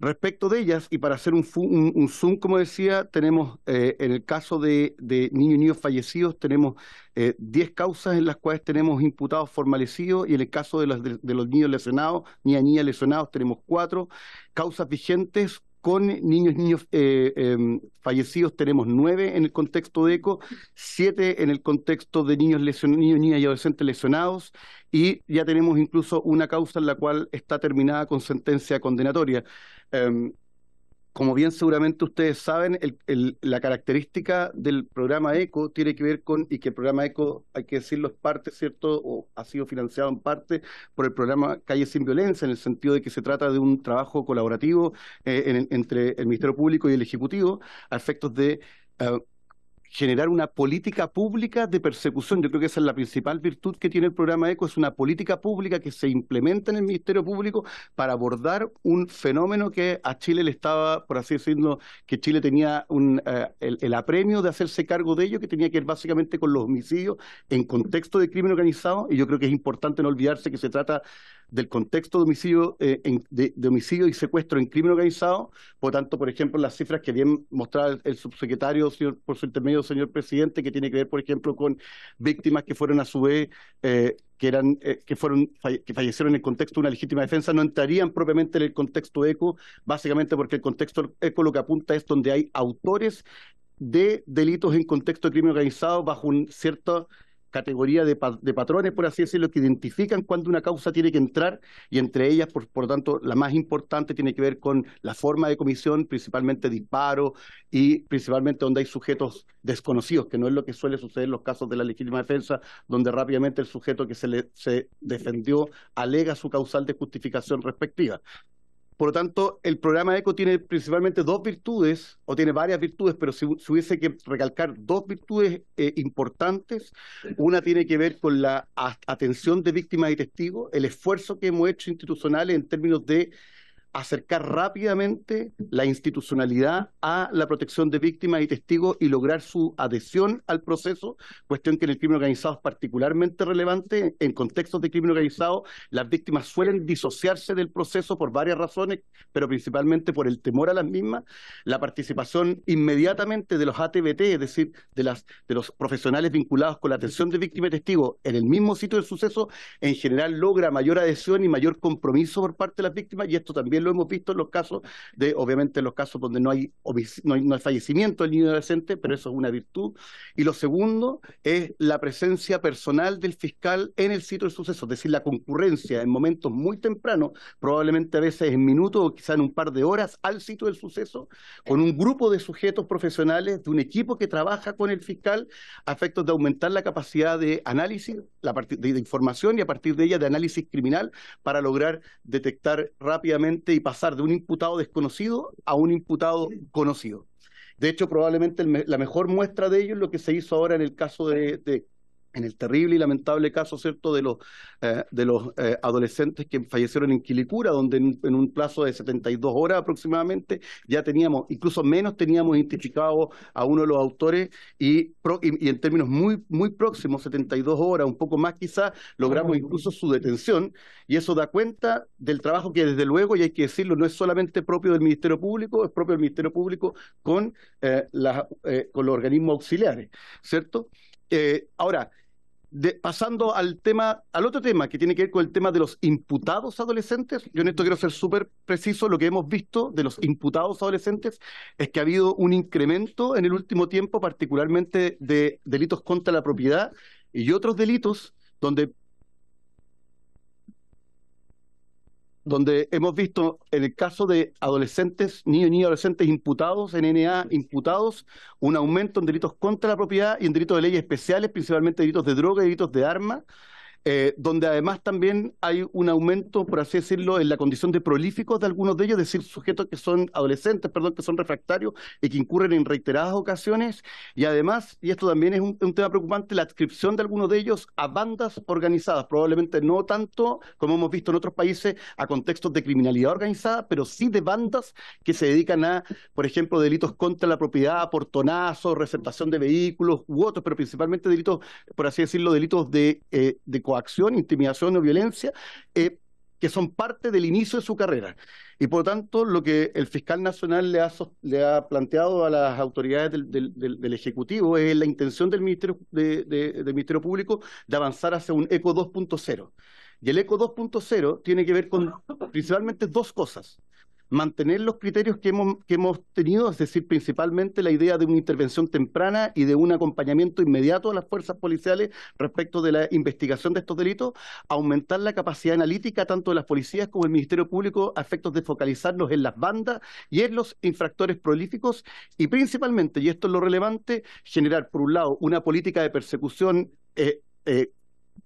[SPEAKER 9] Respecto de ellas, y para hacer un, zoom, como decía, tenemos eh, en el caso de, niños y niños fallecidos, tenemos 10 eh, causas en las cuales tenemos imputados formalecidos, y en el caso de, los niños lesionados, niñas y lesionados, tenemos 4 causas vigentes. Con niños y niños eh, em, fallecidos tenemos 9 en el contexto de ECO, 7 en el contexto de niños, lesion, niños, niñas y adolescentes lesionados, y ya tenemos incluso una causa en la cual está terminada con sentencia condenatoria. Em, como bien seguramente ustedes saben, la característica del programa ECO tiene que ver con, y que el programa ECO, hay que decirlo, es parte, ¿cierto? O ha sido financiado en parte por el programa Calle Sin Violencia, en el sentido de que se trata de un trabajo colaborativo eh, entre el Ministerio Público y el Ejecutivo, a efectos de eh, generar una política pública de persecución. Yo creo que esa es la principal virtud que tiene el programa ECO, es una política pública que se implementa en el Ministerio Público para abordar un fenómeno que a Chile le estaba, por así decirlo, que Chile tenía eh, el, el, apremio de hacerse cargo de ello, que tenía que ver básicamente con los homicidios en contexto de crimen organizado, y yo creo que es importante no olvidarse que se trata del contexto eh, de homicidio, y secuestro en crimen organizado. Por tanto, por ejemplo, las cifras que bien mostraba el, subsecretario por su intermedio, señor presidente, que tiene que ver, por ejemplo, con víctimas que fueron a su vez... Eh, que eran eh, que fueron que fallecieron en el contexto de una legítima defensa no entrarían propiamente en el contexto eco básicamente porque el contexto eco lo que apunta es donde hay autores de delitos en contexto de crimen organizado bajo un cierto categoría de, patrones, por así decirlo, que identifican cuándo una causa tiene que entrar y entre ellas, por, lo tanto, la más importante tiene que ver con la forma de comisión, principalmente disparo y principalmente donde hay sujetos desconocidos, que no es lo que suele suceder en los casos de la legítima defensa, donde rápidamente el sujeto que se, le, se defendió alega su causal de justificación respectiva. Por lo tanto, el programa ECO tiene principalmente dos virtudes, o tiene varias virtudes, pero si, hubiese que recalcar dos virtudes eh, importantes, una tiene que ver con la atención de víctimas y testigos, el esfuerzo que hemos hecho institucional en términos de acercar rápidamente la institucionalidad a la protección de víctimas y testigos y lograr su adhesión al proceso, cuestión que en el crimen organizado es particularmente relevante. En contextos de crimen organizado, las víctimas suelen disociarse del proceso por varias razones, pero principalmente por el temor a las mismas. La participación inmediatamente de los ATBT, es decir, de, de los profesionales vinculados con la atención de víctimas y testigos en el mismo sitio del suceso, en general logra mayor adhesión y mayor compromiso por parte de las víctimas y esto también lo hemos visto en los casos de, obviamente, los casos donde no hay, no hay, fallecimiento del niño adolescente, pero eso es una virtud. Y lo segundo es la presencia personal del fiscal en el sitio del suceso, es decir, la concurrencia en momentos muy tempranos, probablemente a veces en minutos o quizá en un par de horas al sitio del suceso, con un grupo de sujetos profesionales, de un equipo que trabaja con el fiscal a efectos de aumentar la capacidad de análisis, la de información y a partir de ella de análisis criminal para lograr detectar rápidamente y pasar de un imputado desconocido a un imputado conocido. De hecho, probablemente la mejor muestra de ello es lo que se hizo ahora en el caso de, en el terrible y lamentable caso, ¿cierto?, de los, eh, eh, adolescentes que fallecieron en Quilicura, donde en, un plazo de 72 horas aproximadamente ya teníamos, incluso menos teníamos identificado a uno de los autores y, en términos muy, muy próximos, 72 horas, un poco más quizás, logramos incluso su detención y eso da cuenta del trabajo que desde luego, y hay que decirlo, no es solamente propio del Ministerio Público, es propio del Ministerio Público con, eh, con los organismos auxiliares, ¿cierto? ahora, de, pasando al tema, al otro tema que tiene que ver con el tema de los imputados adolescentes, yo en esto quiero ser súper preciso, lo que hemos visto de los imputados adolescentes es que ha habido un incremento en el último tiempo, particularmente de delitos contra la propiedad y otros delitos donde donde hemos visto en el caso de adolescentes, niños y niñas adolescentes imputados NNA imputados, un aumento en delitos contra la propiedad y en delitos de leyes especiales, principalmente delitos de droga y delitos de armas, eh, donde además también hay un aumento, por así decirlo, en la condición de prolíficos de algunos de ellos, es decir, sujetos que son adolescentes, perdón, que son refractarios y que incurren en reiteradas ocasiones, y además, y esto también es un, tema preocupante, la adscripción de algunos de ellos a bandas organizadas, probablemente no tanto como hemos visto en otros países, a contextos de criminalidad organizada, pero sí de bandas que se dedican a, por ejemplo, delitos contra la propiedad, portonazos, receptación de vehículos u otros, pero principalmente delitos, por así decirlo, delitos de, eh, de acción, intimidación o violencia, eh, que son parte del inicio de su carrera. Y por lo tanto, lo que el fiscal nacional le ha, planteado a las autoridades del, Ejecutivo es la intención del Ministerio, del Ministerio Público de avanzar hacia un ECO 2.0. Y el ECO 2.0 tiene que ver con principalmente dos cosas mantener los criterios que hemos, tenido, es decir, principalmente la idea de una intervención temprana y de un acompañamiento inmediato a las fuerzas policiales respecto de la investigación de estos delitos, aumentar la capacidad analítica tanto de las policías como del Ministerio Público a efectos de focalizarnos en las bandas y en los infractores prolíficos y principalmente, y esto es lo relevante, generar por un lado una política de persecución. Eh, eh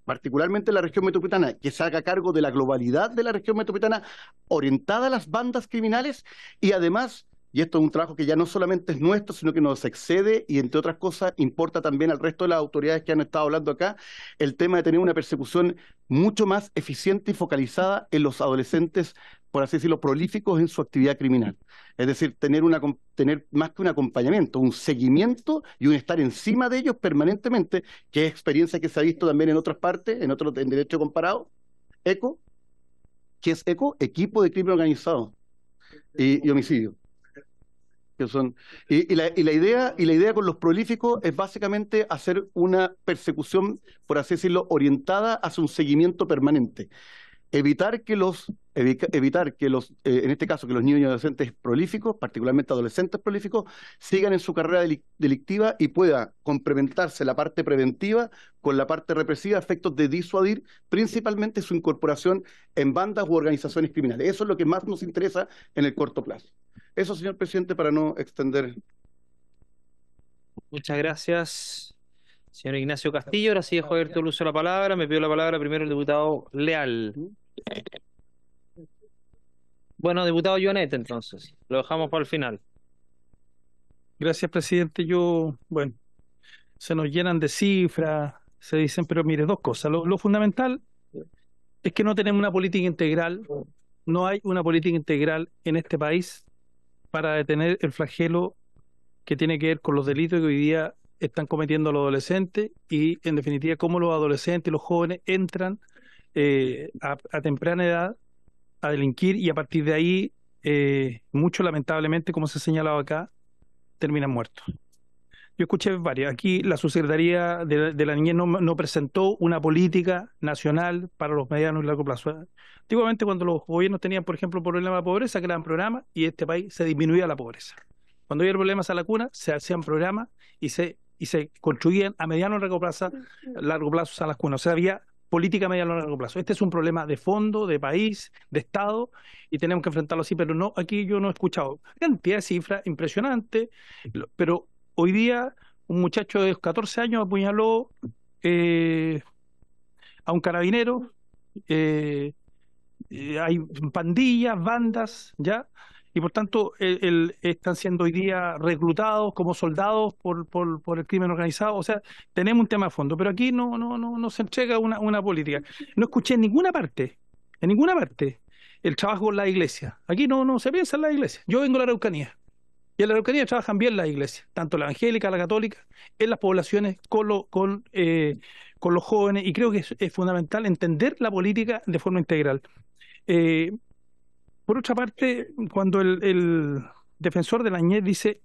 [SPEAKER 9] particularmente en la región metropolitana, que se haga cargo de la globalidad de la región metropolitana orientada a las bandas criminales y además y esto es un trabajo que ya no solamente es nuestro, sino que nos excede y, entre otras cosas, importa también al resto de las autoridades que han estado hablando acá, el tema de tener una persecución mucho más eficiente y focalizada en los adolescentes por así decirlo, prolíficos en su actividad criminal. Es decir, tener, una, tener más que un acompañamiento, un seguimiento y un estar encima de ellos permanentemente, que es experiencia que se ha visto también en otras partes, en otro en derecho comparado, ECO, que es ECO, equipo de crimen organizado y, homicidio. Que son, y, la, idea, y la idea con los prolíficos es básicamente hacer una persecución, por así decirlo, orientada hacia un seguimiento permanente evitar que los evitar que los eh, en este caso que los niños y adolescentes prolíficos, particularmente adolescentes prolíficos, sigan en su carrera delictiva y pueda complementarse la parte preventiva con la parte represiva a efectos de disuadir principalmente su incorporación en bandas u organizaciones criminales. Eso es lo que más nos interesa en el corto plazo. Eso, señor presidente, para no extender.
[SPEAKER 1] Muchas gracias señor Ignacio Castillo. Ahora sí dejo abierto el uso de la palabra. Me pido la palabra primero el diputado Leal. Bueno, diputado Jonet, entonces, lo dejamos para el final.
[SPEAKER 10] Gracias, presidente. Yo, bueno, se nos llenan de cifras, se dicen, pero mire, dos cosas. Lo, lo fundamental es que no tenemos una política integral, no hay una política integral en este país para detener el flagelo que tiene que ver con los delitos que hoy día están cometiendo los adolescentes y, en definitiva, cómo los adolescentes y los jóvenes entran eh, a, temprana edad a delinquir y a partir de ahí, eh, mucho lamentablemente, como se ha señalado acá, terminan muertos. Yo escuché varias. Aquí la Subsecretaría de, la Niñez no, presentó una política nacional para los medianos y largo plazo. Antiguamente cuando los gobiernos tenían, por ejemplo, problemas de pobreza, creaban programas y este país se disminuía la pobreza. Cuando había problemas a la cuna, se hacían programas y se, y se construían a mediano y largo plazo, largo plazo a las cunas. O sea, había política media a largo plazo. Este es un problema de fondo, de país, de Estado, y tenemos que enfrentarlo así, pero no, aquí yo no he escuchado cantidad de cifras impresionantes, pero hoy día un muchacho de 14 años apuñaló eh, a un carabinero, eh, eh, hay pandillas, bandas, ¿ya? y por tanto el, están siendo hoy día reclutados como soldados por, el crimen organizado. O sea, tenemos un tema a fondo, pero aquí no, no, no, no se entrega una, política. No escuché en ninguna parte, en ninguna parte, el trabajo en la iglesia. Aquí no, no se piensa en la iglesia. Yo vengo de la Araucanía. Y en la Araucanía trabajan bien las iglesias, tanto la evangélica, la católica, en las poblaciones, con, con, eh, con los jóvenes. Y creo que es, fundamental entender la política de forma integral. Eh, por otra parte, cuando el, defensor de la Añez dice,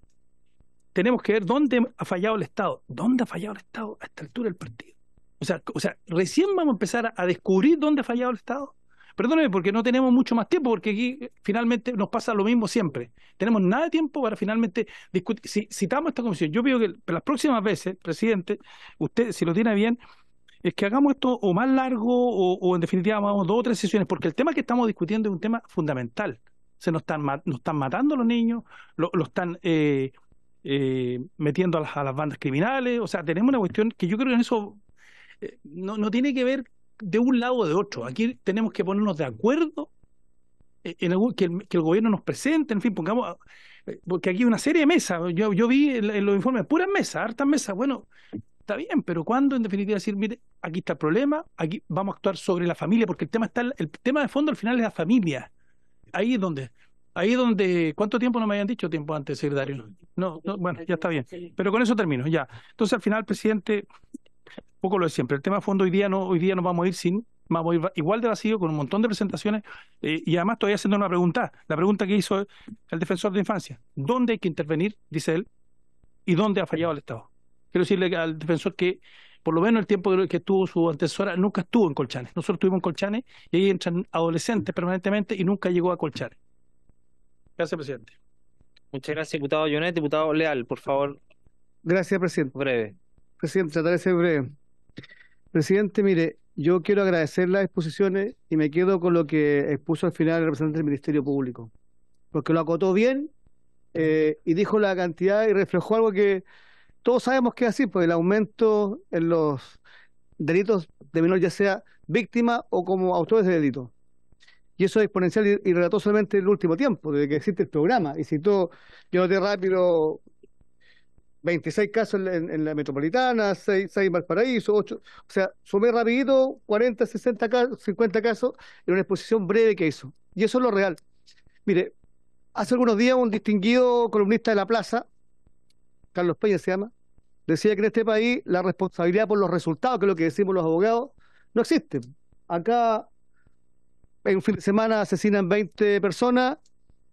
[SPEAKER 10] tenemos que ver dónde ha fallado el Estado, dónde ha fallado el Estado a esta altura del partido. O sea, o sea recién vamos a empezar a, descubrir dónde ha fallado el Estado. Perdóneme, porque no tenemos mucho más tiempo, porque aquí eh, finalmente nos pasa lo mismo siempre. Tenemos nada de tiempo para finalmente discutir. Si citamos esta comisión, yo veo que las próximas veces, presidente, usted, si lo tiene bien, es que hagamos esto o más largo o, en definitiva vamos dos o tres sesiones, porque el tema que estamos discutiendo es un tema fundamental. Se nos están, nos están matando los niños, lo, están eh, eh, metiendo a las, bandas criminales, o sea, tenemos una cuestión que yo creo que en eso eh, no, no tiene que ver de un lado o de otro. Aquí tenemos que ponernos de acuerdo en que, el, que, el, gobierno nos presente, en fin, pongamos, porque aquí hay una serie de mesas, yo, yo vi en, en los informes puras mesas, hartas mesas, bueno, está bien, pero cuando en definitiva decir, mire, aquí está el problema, aquí vamos a actuar sobre la familia, porque el tema está, el tema de fondo al final es la familia. Ahí es donde, ahí donde, ¿cuánto tiempo no me habían dicho tiempo antes, secretario? No, no, bueno, ya está bien. Pero con eso termino, ya. Entonces al final, presidente, poco lo de siempre, el tema de fondo hoy día no, hoy día nos vamos a ir sin, vamos igual de vacío con un montón de presentaciones eh, y además todavía haciendo una pregunta, la pregunta que hizo el defensor de infancia, ¿dónde hay que intervenir, dice él, y dónde ha fallado el Estado? Quiero decirle al defensor que por lo menos el tiempo que estuvo su antecesora nunca estuvo en Colchanes. Nosotros estuvimos en Colchanes y ahí entran adolescentes permanentemente y nunca llegó
[SPEAKER 5] a Colchanes.
[SPEAKER 1] Gracias, presidente. Muchas gracias, diputado Llonet. Diputado Leal, por
[SPEAKER 5] favor. Gracias, presidente. Breve. Presidente, trataré de ser breve. Presidente, mire, yo quiero agradecer las exposiciones y me quedo con lo que expuso al final el representante del Ministerio Público, porque lo acotó bien eh, y dijo la cantidad y reflejó algo que todos sabemos que es así, pues el aumento en los delitos de menor, ya sea víctima o como autores de delito. Y eso es exponencial y, y solamente el último tiempo, desde que existe el programa. Y si tú, yo te rápido, 26 casos en, la metropolitana, 6, en Valparaíso, 8. O sea, sumé rapidito 40, 60 casos, 50 casos en una exposición breve que hizo. Y eso es lo real. Mire, hace algunos días un distinguido columnista de la plaza Carlos Peña se llama, decía que en este país la responsabilidad por los resultados, que es lo que decimos los abogados, no existe. Acá en un fin de semana asesinan 20 personas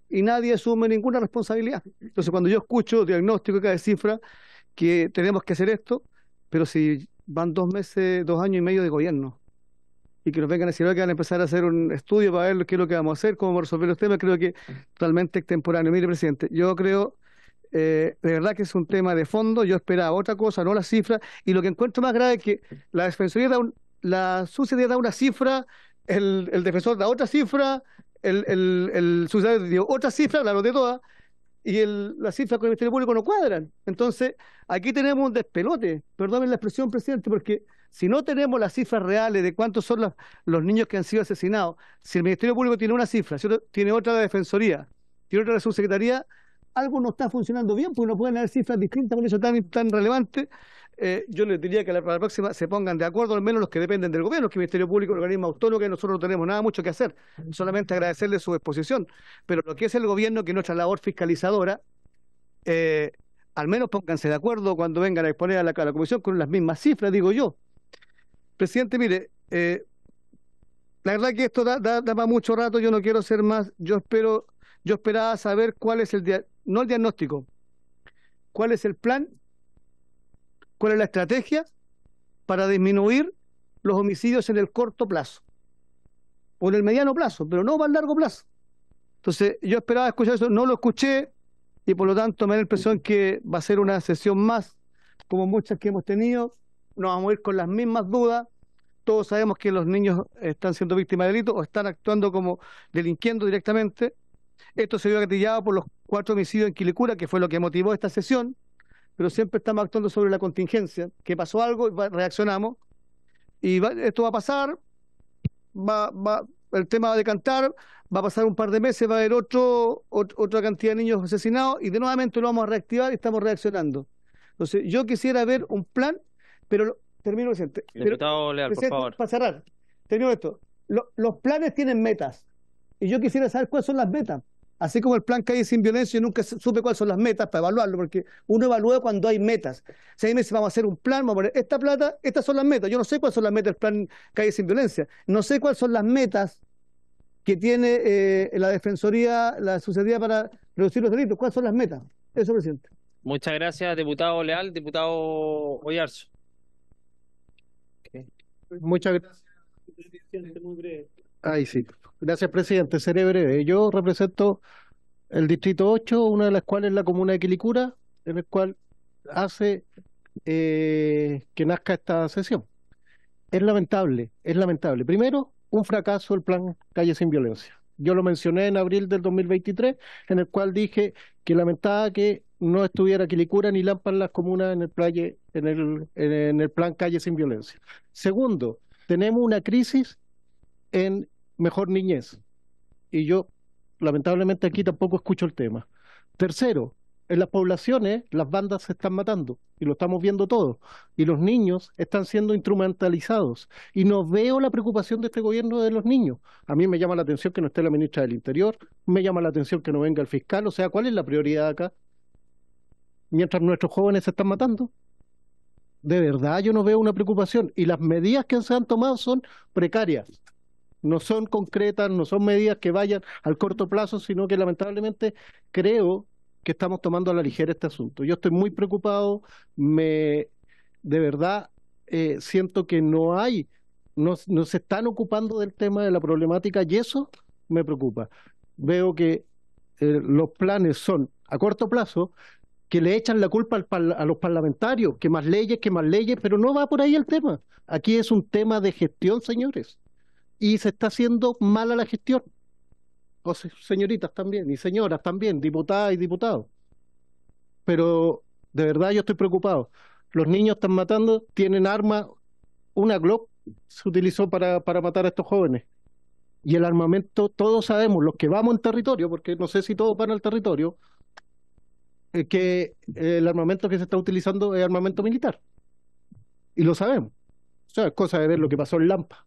[SPEAKER 5] y nadie asume ninguna responsabilidad. Entonces cuando yo escucho diagnóstico cada cifra que tenemos que hacer esto, pero si van dos meses, dos años y medio de gobierno y que nos vengan a decir que van a empezar a hacer un estudio para ver qué es lo que vamos a hacer, cómo resolver los temas, creo que totalmente extemporáneo. Mire, presidente, yo creo eh, de verdad que es un tema de fondo. Yo esperaba otra cosa, no la cifra. Y lo que encuentro más grave es que la Defensoría da la da una cifra, el, defensor da otra cifra, el, el, dio otra cifra, la de todas, y el, las cifras con el Ministerio Público no cuadran. Entonces, aquí tenemos un despelote, ...perdónenme la expresión, presidente, porque si no tenemos las cifras reales de cuántos son los, niños que han sido asesinados, si el Ministerio Público tiene una cifra, si tiene otra la Defensoría, tiene otra la Subsecretaría, algo no está funcionando bien, porque no pueden haber cifras distintas con eso tan, tan relevante. Eh, yo les diría que la, próxima se pongan de acuerdo, al menos los que dependen del gobierno, que el Ministerio Público, el organismo autónomo, que nosotros no tenemos nada mucho que hacer, solamente agradecerle su exposición. Pero lo que es el gobierno, que nuestra labor fiscalizadora, eh, al menos pónganse de acuerdo cuando vengan a exponer a la, Comisión con las mismas cifras, digo yo. Presidente, mire, eh, la verdad que esto da, da, para mucho rato, yo no quiero ser más, yo espero, yo esperaba saber cuál es el, día no el diagnóstico. ¿Cuál es el plan? ¿Cuál es la estrategia para disminuir los homicidios en el corto plazo? O en el mediano plazo, pero no para el largo plazo. Entonces, yo esperaba escuchar eso, no lo escuché y por lo tanto me da la impresión que va a ser una sesión más, como muchas que hemos tenido. Nos vamos a ir con las mismas dudas. Todos sabemos que los niños están siendo víctimas de delitos o están actuando como delinquiendo directamente. Esto se vio gatillado por los cuatro homicidios en Quilicura, que fue lo que motivó esta sesión, pero siempre estamos actuando sobre la contingencia, que pasó algo y reaccionamos, y esto va a pasar, el tema va a decantar, va a pasar un par de meses, va a haber otro, otra cantidad de niños asesinados, y de nuevamente lo vamos a reactivar y estamos reaccionando. Entonces, yo quisiera ver un plan, pero termino, Para cerrar, termino esto. los planes tienen metas. Y yo quisiera saber cuáles son las metas. Así como el plan Calle sin Violencia, yo nunca supe cuáles son las metas para evaluarlo, porque uno evalúa cuando hay metas. Se dice, vamos a hacer un plan, vamos a poner esta plata, estas son las metas. Yo no sé cuáles son las metas del plan Calle sin Violencia. No sé cuáles son las metas que tiene eh, la Defensoría, la Sucedida para reducir los delitos. ¿Cuáles son las metas? Eso, presidente.
[SPEAKER 1] Muchas gracias, diputado Leal, diputado Oyarzo.
[SPEAKER 11] Muchas gracias. Muy Ahí sí. Gracias, presidente. Seré breve. Yo represento el distrito 8, una de las cuales es la comuna de Quilicura, en el cual hace eh, que nazca esta sesión. Es lamentable, es lamentable. Primero, un fracaso el plan Calle sin Violencia. Yo lo mencioné en abril del 2023, en el cual dije que lamentaba que no estuviera Quilicura ni Lampa en las comunas en el, en, el, en el plan Calle sin Violencia. Segundo, tenemos una crisis en mejor niñez. Y yo, lamentablemente, aquí tampoco escucho el tema. Tercero, en las poblaciones las bandas se están matando y lo estamos viendo todo. Y los niños están siendo instrumentalizados. Y no veo la preocupación de este gobierno de los niños. A mí me llama la atención que no esté la ministra del Interior, me llama la atención que no venga el fiscal. O sea, ¿cuál es la prioridad acá? Mientras nuestros jóvenes se están matando. De verdad yo no veo una preocupación. Y las medidas que se han tomado son precarias no son concretas, no son medidas que vayan al corto plazo, sino que lamentablemente creo que estamos tomando a la ligera este asunto. Yo estoy muy preocupado, me de verdad eh, siento que no hay, no, se están ocupando del tema de la problemática y eso me preocupa. Veo que eh, los planes son a corto plazo, que le echan la culpa a los parlamentarios, que más leyes, que más leyes, pero no va por ahí el tema. Aquí es un tema de gestión, señores y se está haciendo mala la gestión. señoritas también, y señoras también, diputadas y diputados. Pero de verdad yo estoy preocupado. Los niños están matando, tienen armas, una Glock se utilizó para, matar a estos jóvenes. Y el armamento, todos sabemos, los que vamos en territorio, porque no sé si todos van al territorio, eh, que eh, el armamento que se está utilizando es armamento militar. Y lo sabemos. O sea, es cosa de ver lo que pasó en Lampa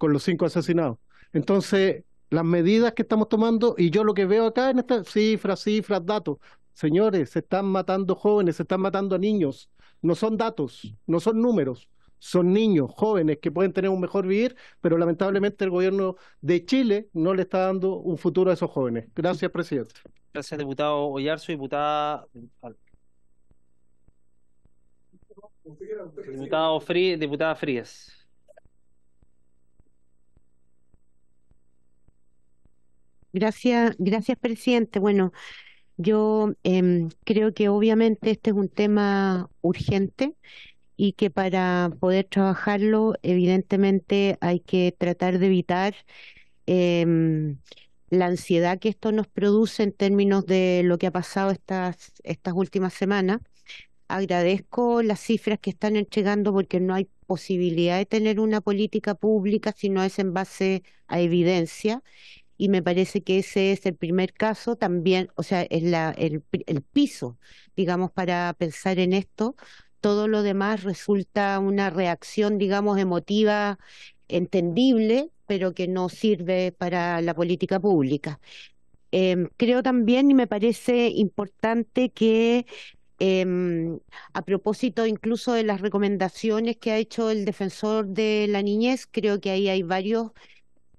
[SPEAKER 11] con los cinco asesinados. Entonces, las medidas que estamos tomando, y yo lo que veo acá en estas cifras, cifras, datos, señores, se están matando jóvenes, se están matando a niños, no son datos, no son números, son niños, jóvenes que pueden tener un mejor vivir, pero lamentablemente el gobierno de Chile no le está dando un futuro a esos jóvenes. Gracias, presidente.
[SPEAKER 1] Gracias, diputado Ollarzo, diputada
[SPEAKER 6] Diputado
[SPEAKER 1] diputada Frías.
[SPEAKER 12] Gracias, gracias, presidente. Bueno, yo eh, creo que obviamente este es un tema urgente y que para poder trabajarlo, evidentemente hay que tratar de evitar em, la ansiedad que esto nos produce en términos de lo que ha pasado estas, estas últimas semanas. Agradezco las cifras que están entregando porque no hay posibilidad de tener una política pública si no es en base a evidencia y me parece que ese es el primer caso también, o sea, es la, el, piso, digamos, para pensar en esto. Todo lo demás resulta una reacción, digamos, emotiva, entendible, pero que no sirve para la política pública. Em, creo también y me parece importante que em, a propósito incluso de las recomendaciones que ha hecho el defensor de la niñez, creo que ahí hay varios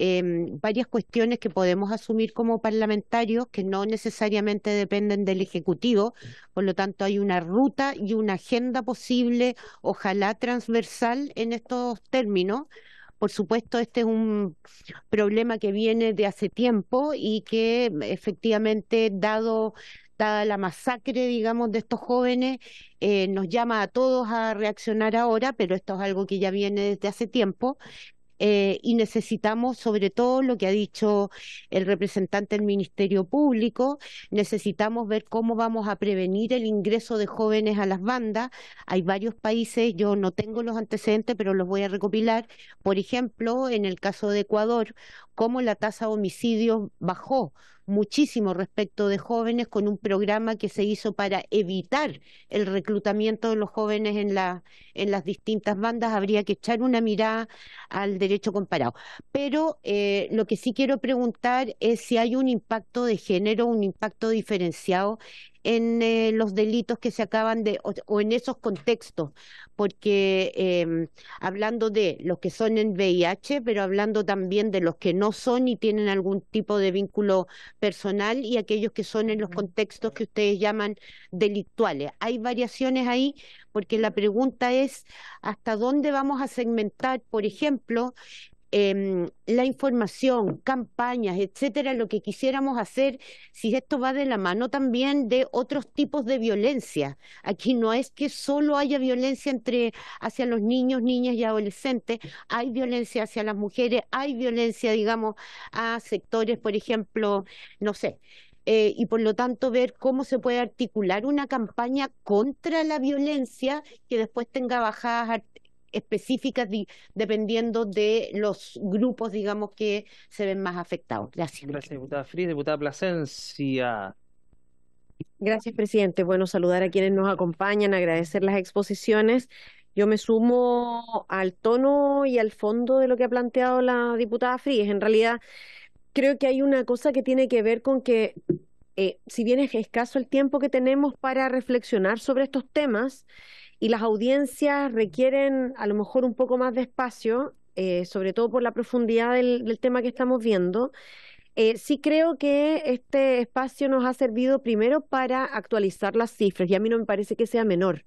[SPEAKER 12] Em, varias cuestiones que podemos asumir como parlamentarios que no necesariamente dependen del Ejecutivo. Por lo tanto, hay una ruta y una agenda posible, ojalá transversal en estos términos. Por supuesto, este es un problema que viene de hace tiempo y que em, efectivamente, dado dada la masacre, digamos, de estos jóvenes, eh, nos llama a todos a reaccionar ahora, pero esto es algo que ya viene desde hace tiempo. Eh, y necesitamos, sobre todo lo que ha dicho el representante del Ministerio Público, necesitamos ver cómo vamos a prevenir el ingreso de jóvenes a las bandas. Hay varios países, yo no tengo los antecedentes, pero los voy a recopilar. Por ejemplo, en el caso de Ecuador, cómo la tasa de homicidios bajó muchísimo respecto de jóvenes con un programa que se hizo para evitar el reclutamiento de los jóvenes en, la, en las distintas bandas. Habría que echar una mirada al derecho comparado. Pero eh, lo que sí quiero preguntar es si hay un impacto de género, un impacto diferenciado en eh, los delitos que se acaban de, o, en esos contextos, porque em, hablando de los que son en VIH, pero hablando también de los que no son y tienen algún tipo de vínculo personal y aquellos que son en los contextos que ustedes llaman delictuales. Hay variaciones ahí porque la pregunta es hasta dónde vamos a segmentar, por ejemplo, Em, la información, campañas, etcétera, lo que quisiéramos hacer, si esto va de la mano también de otros tipos de violencia. Aquí no es que solo haya violencia entre hacia los niños, niñas y adolescentes, hay violencia hacia las mujeres, hay violencia, digamos, a sectores, por ejemplo, no sé, eh, y por lo tanto ver cómo se puede articular una campaña contra la violencia que después tenga bajadas específicas dependiendo de los grupos, digamos, que se ven más afectados. Gracias.
[SPEAKER 1] Gracias, diputada Fris, diputada Plasencia.
[SPEAKER 12] Gracias, presidente. Bueno, saludar a quienes nos
[SPEAKER 13] acompañan, agradecer las exposiciones. Yo me sumo al tono y al fondo de lo que ha planteado la diputada Fríes. En realidad, creo que hay una cosa que tiene que ver con que, eh, si bien es escaso el tiempo que tenemos para reflexionar sobre estos temas, y las audiencias requieren a lo mejor un poco más de espacio, eh, sobre todo por la profundidad del, tema que estamos viendo. Eh, sí creo que este espacio nos ha servido primero para actualizar las cifras y a mí no me parece que sea menor.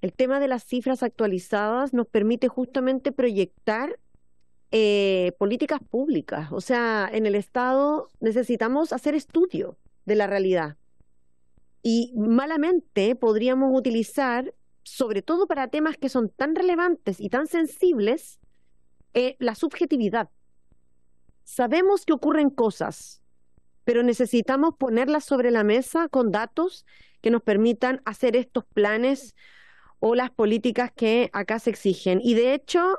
[SPEAKER 13] El tema de las cifras actualizadas nos permite justamente proyectar eh, políticas públicas. O sea, en el Estado necesitamos hacer estudio de la realidad. Y malamente podríamos utilizar sobre todo para temas que son tan relevantes y tan sensibles, eh, la subjetividad. Sabemos que ocurren cosas, pero necesitamos ponerlas sobre la mesa con datos que nos permitan hacer estos planes o las políticas que acá se exigen. Y de hecho,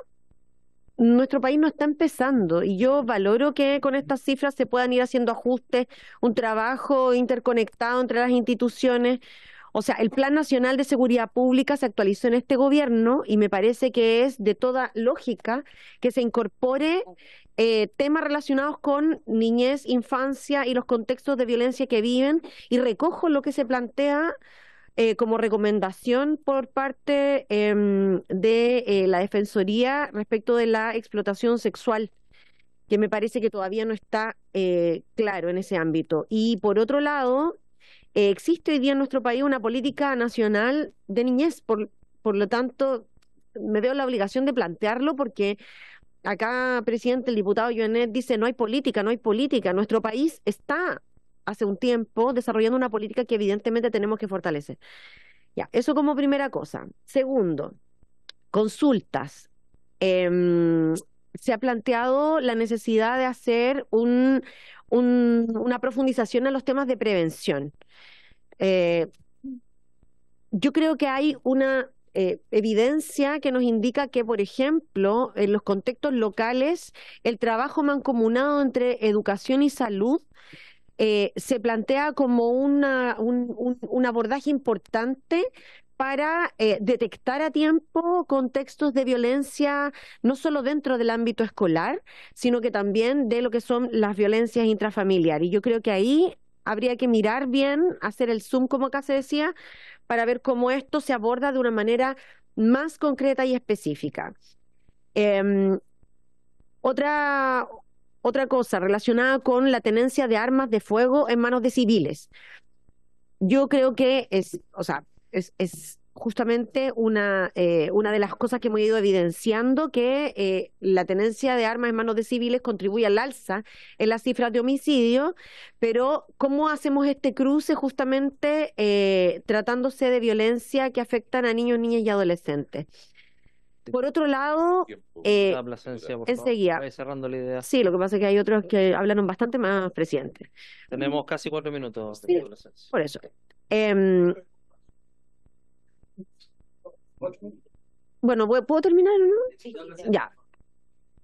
[SPEAKER 13] nuestro país no está empezando y yo valoro que con estas cifras se puedan ir haciendo ajustes, un trabajo interconectado entre las instituciones, o sea, el Plan Nacional de Seguridad Pública se actualizó en este gobierno y me parece que es de toda lógica que se incorpore eh, temas relacionados con niñez, infancia y los contextos de violencia que viven y recojo lo que se plantea eh, como recomendación por parte em, de eh, la Defensoría respecto de la explotación sexual, que me parece que todavía no está claro en ese ámbito. Y por otro lado, eh, existe hoy día en nuestro país una política nacional de niñez, por, lo tanto me veo la obligación de plantearlo porque acá, presidente, el diputado Joanet dice, no hay política, no hay política. Nuestro país está hace un tiempo desarrollando una política que evidentemente tenemos que fortalecer. Ya, eso como primera cosa. Segundo, consultas. Em, se ha planteado la necesidad de hacer un, una profundización a los temas de prevención. Eh, yo creo que hay una eh, evidencia que nos indica que, por ejemplo, en los contextos locales, el trabajo mancomunado entre educación y salud eh, se plantea como una, un, abordaje importante para eh, detectar a tiempo contextos de violencia, no solo dentro del ámbito escolar, sino que también de lo que son las violencias intrafamiliares. Y yo creo que ahí habría que mirar bien, hacer el zoom, como acá se decía, para ver cómo esto se aborda de una manera más concreta y específica. Em, otra, otra cosa relacionada con la tenencia de armas de fuego en manos de civiles. Yo creo que es, o sea, es, justamente una, eh, una de las cosas que hemos ido evidenciando que eh, la tenencia de armas en manos de civiles contribuye al alza en las cifras de homicidio, pero ¿cómo hacemos este cruce justamente eh, tratándose de violencia que afectan a niños, niñas y adolescentes? Por otro lado,
[SPEAKER 1] enseguida. Sí,
[SPEAKER 13] lo que pasa es que hay otros que hablaron bastante más presentes.
[SPEAKER 1] Tenemos casi cuatro minutos.
[SPEAKER 13] por eso. Em, bueno, ¿puedo terminar no? Sí, ya.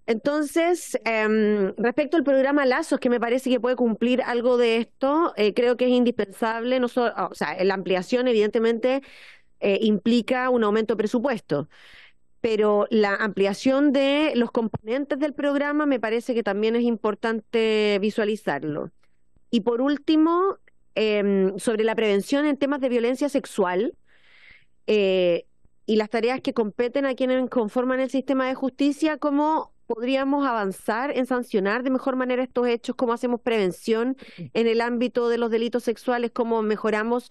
[SPEAKER 13] Entonces, em, respecto al programa Lazos, que me parece que puede cumplir algo de esto, eh, creo que es indispensable, no o sea, la ampliación evidentemente eh, implica un aumento de presupuesto, pero la ampliación de los componentes del programa me parece que también es importante visualizarlo. Y por último, em, sobre la prevención en temas de violencia sexual, eh, y las tareas que competen a quienes conforman el sistema de justicia, ¿cómo podríamos avanzar en sancionar de mejor manera estos hechos? ¿Cómo hacemos prevención en el ámbito de los delitos sexuales? ¿Cómo mejoramos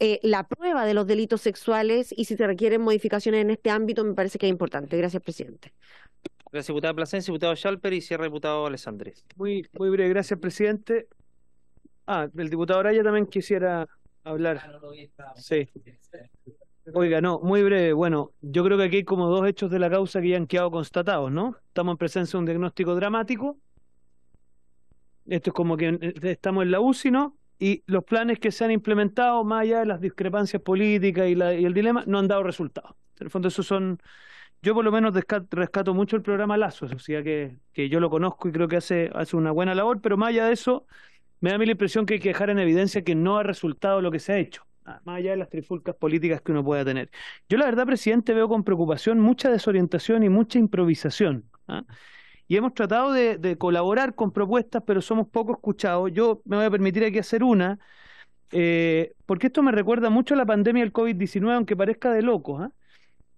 [SPEAKER 13] eh, la prueba de los delitos sexuales? Y si se requieren modificaciones en este ámbito, me parece que es importante. Gracias, presidente.
[SPEAKER 1] Gracias, diputada Plasencia, diputado Schalper y cierra diputado alessandrés
[SPEAKER 13] Muy,
[SPEAKER 7] muy breve, gracias, presidente. Ah, el diputado Araya también quisiera hablar. Ah, sí. Oiga, no, muy breve. Bueno, yo creo que aquí hay como dos hechos de la causa que ya han quedado constatados, ¿no? Estamos en presencia de un diagnóstico dramático. Esto es como que eh, estamos en la UCI, ¿no? Y los planes que se han implementado, más allá de las discrepancias políticas y, la, el dilema, no han dado resultados. En el fondo, eso son. Yo, por lo menos, rescato mucho el programa Lazo o sea, que, yo lo conozco y creo que hace, hace una buena labor, pero más allá de eso, me da a mí la impresión que hay que dejar en evidencia que no ha resultado lo que se ha hecho Ah, más allá de las trifulcas políticas que uno pueda tener. Yo la verdad, presidente, veo con preocupación mucha desorientación y mucha improvisación. ¿ah? Y hemos tratado de, de, colaborar con propuestas, pero somos poco escuchados. Yo me voy a permitir aquí hacer una, eh, porque esto me recuerda mucho a la pandemia del COVID-19, aunque parezca de loco, ¿ah?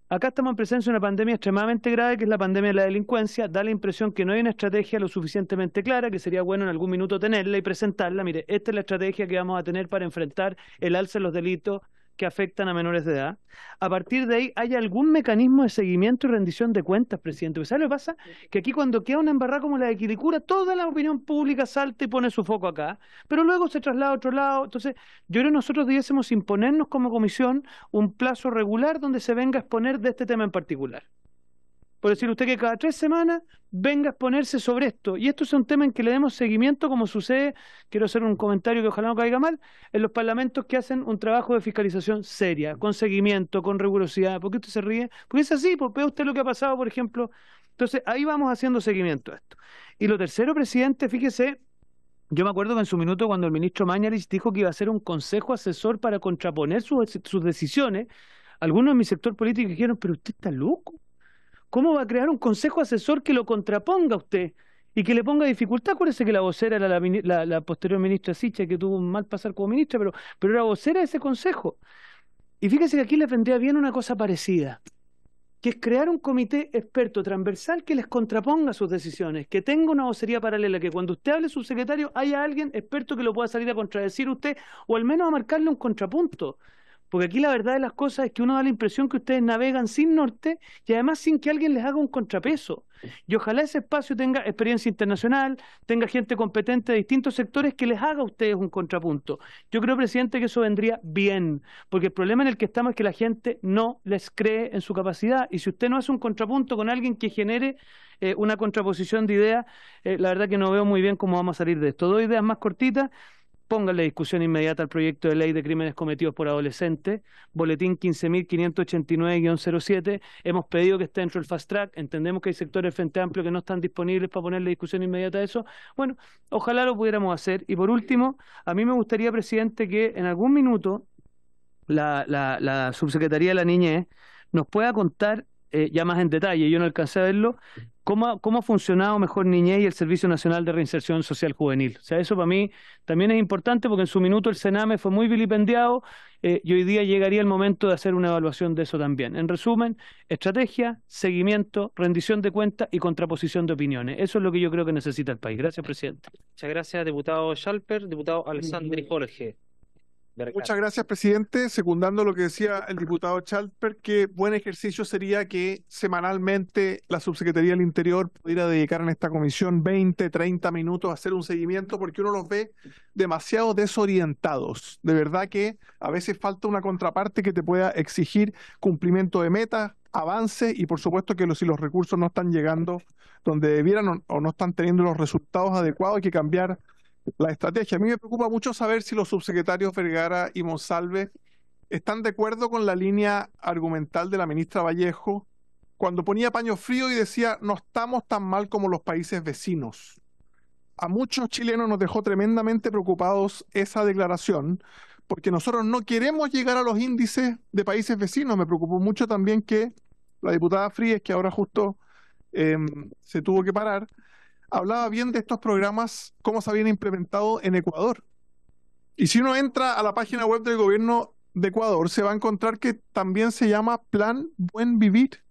[SPEAKER 7] Acá estamos en presencia de una pandemia extremadamente grave, que es la pandemia de la delincuencia. Da la impresión que no hay una estrategia lo suficientemente clara, que sería bueno en algún minuto tenerla y presentarla. Mire, esta es la estrategia que vamos a tener para enfrentar el alza de los delitos que afectan a menores de edad. A partir de ahí, ¿hay algún mecanismo de seguimiento y rendición de cuentas, presidente? ¿Sabe lo que pasa? Que aquí cuando queda una embarrada como la de quiricura toda la opinión pública salta y pone su foco acá, pero luego se traslada a otro lado. Entonces, yo creo que nosotros debiésemos imponernos como comisión un plazo regular donde se venga a exponer de este tema en particular por decir usted que cada tres semanas venga a exponerse sobre esto. Y esto es un tema en que le demos seguimiento, como sucede, quiero hacer un comentario que ojalá no caiga mal, en los parlamentos que hacen un trabajo de fiscalización seria, con seguimiento, con rigurosidad. ¿Por qué usted se ríe? Porque es así, porque ve usted lo que ha pasado, por ejemplo. Entonces, ahí vamos haciendo seguimiento a esto. Y lo tercero, presidente, fíjese, yo me acuerdo que en su minuto cuando el ministro Mañalich dijo que iba a ser un consejo asesor para contraponer sus, sus decisiones, algunos en mi sector político dijeron, pero usted está loco. ¿Cómo va a crear un consejo asesor que lo contraponga a usted y que le ponga dificultad? Acuérdese que la vocera era la, posterior ministra Sicha que tuvo un mal pasar como ministra, pero, pero era vocera de ese consejo. Y fíjese que aquí le vendría bien una cosa parecida, que es crear un comité experto transversal que les contraponga sus decisiones, que tenga una vocería paralela, que cuando usted hable su secretario haya alguien experto que lo pueda salir a contradecir usted o al menos a marcarle un contrapunto. Porque aquí la verdad de las cosas es que uno da la impresión que ustedes navegan sin norte y además sin que alguien les haga un contrapeso. Y ojalá ese espacio tenga experiencia internacional, tenga gente competente de distintos sectores que les haga a ustedes un contrapunto. Yo creo, presidente, que eso vendría bien, porque el problema en el que estamos es que la gente no les cree en su capacidad. Y si usted no hace un contrapunto con alguien que genere eh, una contraposición de ideas, eh, la verdad que no veo muy bien cómo vamos a salir de esto. Dos ideas más cortitas pongan la discusión inmediata al proyecto de ley de crímenes cometidos por adolescentes, boletín 15.589-07. Hemos pedido que esté dentro del fast track, entendemos que hay sectores Frente Amplio que no están disponibles para poner la discusión inmediata a eso. Bueno, ojalá lo pudiéramos hacer. Y por último, a mí me gustaría, presidente, que en algún minuto la, subsecretaría de la niñez nos pueda contar eh, ya más en detalle, yo no alcancé a verlo, ¿Cómo ha, funcionado Mejor Niñez y el Servicio Nacional de Reinserción Social Juvenil? O sea, eso para mí también es importante porque en su minuto el Sename fue muy vilipendiado eh, y hoy día llegaría el momento de hacer una evaluación de eso también. En resumen, estrategia, seguimiento, rendición de cuentas y contraposición de opiniones. Eso es lo que yo creo que necesita el país. Gracias, presidente.
[SPEAKER 1] Muchas gracias, diputado Schalper. Diputado Alessandri Jorge. Muchas
[SPEAKER 14] gracias, presidente. Secundando lo que decía el diputado Chalper, que buen ejercicio sería que semanalmente la Subsecretaría del Interior pudiera dedicar en esta comisión 20, 30 minutos a hacer un seguimiento, porque uno los ve demasiado desorientados. De verdad que a veces falta una contraparte que te pueda exigir cumplimiento de metas, avances y por supuesto que si los recursos no están llegando donde debieran o no están teniendo los resultados adecuados, hay que cambiar la estrategia. A mí me preocupa mucho saber si los subsecretarios Vergara y Monsalve están de acuerdo con la línea argumental de la ministra Vallejo cuando ponía paño frío y decía no estamos tan mal como los países vecinos. A muchos chilenos nos dejó tremendamente preocupados esa declaración porque nosotros no queremos llegar a los índices de países vecinos. Me preocupó mucho también que la diputada Fríes, que ahora justo em, se tuvo que parar, hablaba bien de estos programas, cómo se habían implementado en Ecuador. Y si uno entra a la página web del gobierno de Ecuador, se va a encontrar que también se llama Plan Buen Vivir.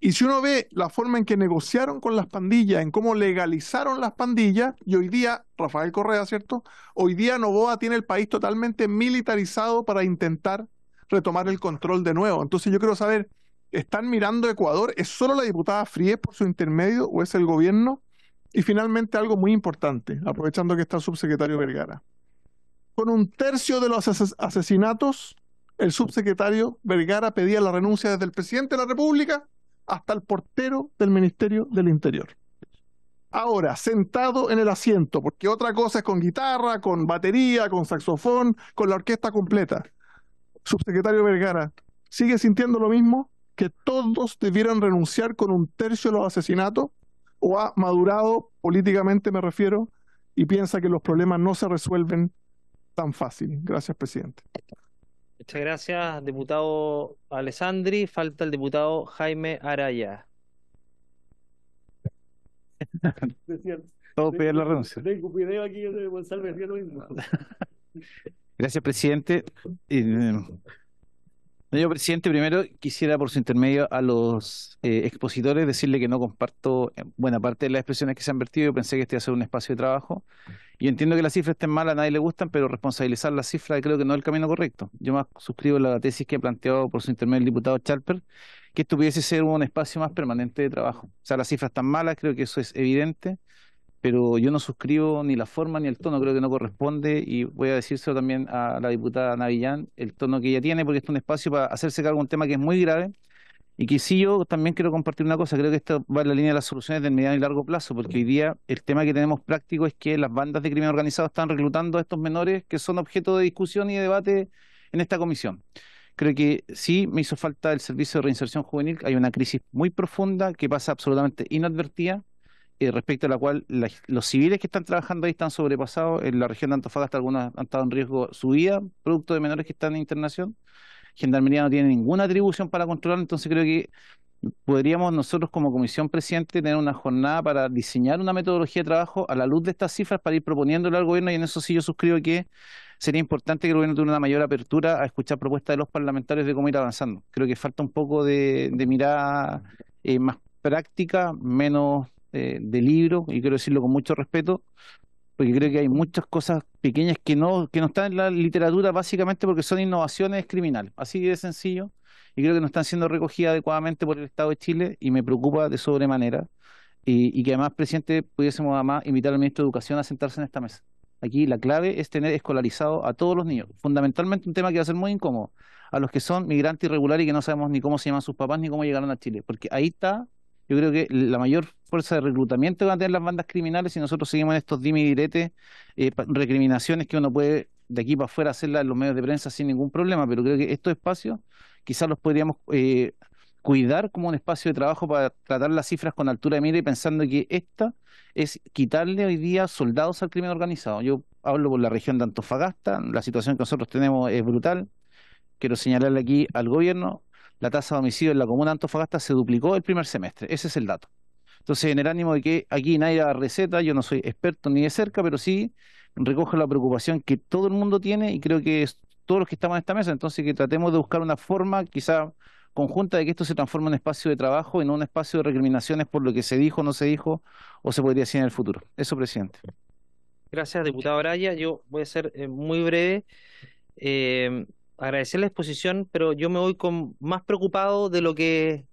[SPEAKER 14] Y si uno ve la forma en que negociaron con las pandillas, en cómo legalizaron las pandillas, y hoy día, Rafael Correa, ¿cierto? Hoy día Novoa tiene el país totalmente militarizado para intentar retomar el control de nuevo. Entonces yo quiero saber, ¿Están mirando Ecuador? ¿Es solo la diputada Fríes por su intermedio o es el gobierno? Y finalmente algo muy importante, aprovechando que está el subsecretario Vergara. Con un tercio de los asesinatos, el subsecretario Vergara pedía la renuncia desde el presidente de la República hasta el portero del Ministerio del Interior. Ahora, sentado en el asiento, porque otra cosa es con guitarra, con batería, con saxofón, con la orquesta completa. Subsecretario Vergara, ¿sigue sintiendo lo mismo? que todos debieran renunciar con un tercio de los asesinatos? ¿O ha madurado políticamente, me refiero, y piensa que los problemas no se resuelven tan fácil? Gracias, presidente.
[SPEAKER 1] Muchas gracias, diputado Alessandri. Falta el diputado Jaime Araya.
[SPEAKER 11] Todo pedir la renuncia.
[SPEAKER 15] Gracias, presidente. Eh, Señor presidente, primero quisiera por su intermedio a los eh, expositores decirle que no comparto eh, buena parte de las expresiones que se han vertido. Yo pensé que este iba a ser un espacio de trabajo. y entiendo que las cifras estén malas, a nadie le gustan, pero responsabilizar las cifras creo que no es el camino correcto. Yo más suscribo la tesis que ha planteado por su intermedio el diputado Charper, que esto pudiese ser un espacio más permanente de trabajo. O sea, las cifras están malas, creo que eso es evidente pero yo no suscribo ni la forma ni el tono, creo que no corresponde y voy a decírselo también a la diputada Navillán, el tono que ella tiene, porque es un espacio para hacerse cargo de un tema que es muy grave y que sí yo también quiero compartir una cosa, creo que esto va en la línea de las soluciones del mediano y largo plazo, porque hoy día el tema que tenemos práctico es que las bandas de crimen organizado están reclutando a estos menores que son objeto de discusión y de debate en esta comisión. Creo que sí me hizo falta el servicio de reinserción juvenil, hay una crisis muy profunda que pasa absolutamente inadvertida eh, respecto a la cual los civiles que están trabajando ahí están sobrepasados. En la región de Antofagasta algunos han estado en riesgo su vida, producto de menores que están en internación. Gendarmería no tiene ninguna atribución para controlar, entonces creo que podríamos nosotros como comisión presidente tener una jornada para diseñar una metodología de trabajo a la luz de estas cifras para ir proponiéndolo al gobierno y en eso sí yo suscribo que sería importante que el gobierno tuviera una mayor apertura a escuchar propuestas de los parlamentarios de cómo ir avanzando. Creo que falta un poco de, mirada eh, más práctica, menos este, de, libro, y quiero decirlo con mucho respeto, porque creo que hay muchas cosas pequeñas que no, que no están en la literatura básicamente porque son innovaciones criminales, así de sencillo, y creo que no están siendo recogidas adecuadamente por el Estado de Chile y me preocupa de sobremanera, y, y que además, presidente, pudiésemos además invitar al ministro de Educación a sentarse en esta mesa. Aquí la clave es tener escolarizado a todos los niños, fundamentalmente un tema que va a ser muy incómodo, a los que son migrantes irregulares y que no sabemos ni cómo se llaman sus papás ni cómo llegaron a Chile, porque ahí está yo creo que la mayor fuerza de reclutamiento van a tener las bandas criminales si nosotros seguimos en estos dimi diretes, eh, recriminaciones que uno puede de aquí para afuera hacerlas en los medios de prensa sin ningún problema, pero creo que estos espacios quizás los podríamos eh, cuidar como un espacio de trabajo para tratar las cifras con altura de mira y pensando que esta es quitarle hoy día soldados al crimen organizado. Yo hablo por la región de Antofagasta, la situación que nosotros tenemos es brutal. Quiero señalarle aquí al gobierno, la tasa de homicidio en la comuna de Antofagasta se duplicó el primer semestre. Ese es el dato. Entonces, en el ánimo de que aquí nadie da receta, yo no soy experto ni de cerca, pero sí recoge la preocupación que todo el mundo tiene y creo que todos los que estamos en esta mesa, entonces que tratemos de buscar una forma quizá conjunta de que esto se transforme en un espacio de trabajo y no un espacio de recriminaciones por lo que se dijo, no se dijo o se podría decir en el futuro. Eso, presidente.
[SPEAKER 1] Gracias, diputado Araya. Yo voy a ser eh, muy breve. Eh, agradecer la exposición, pero yo me voy con más preocupado de lo que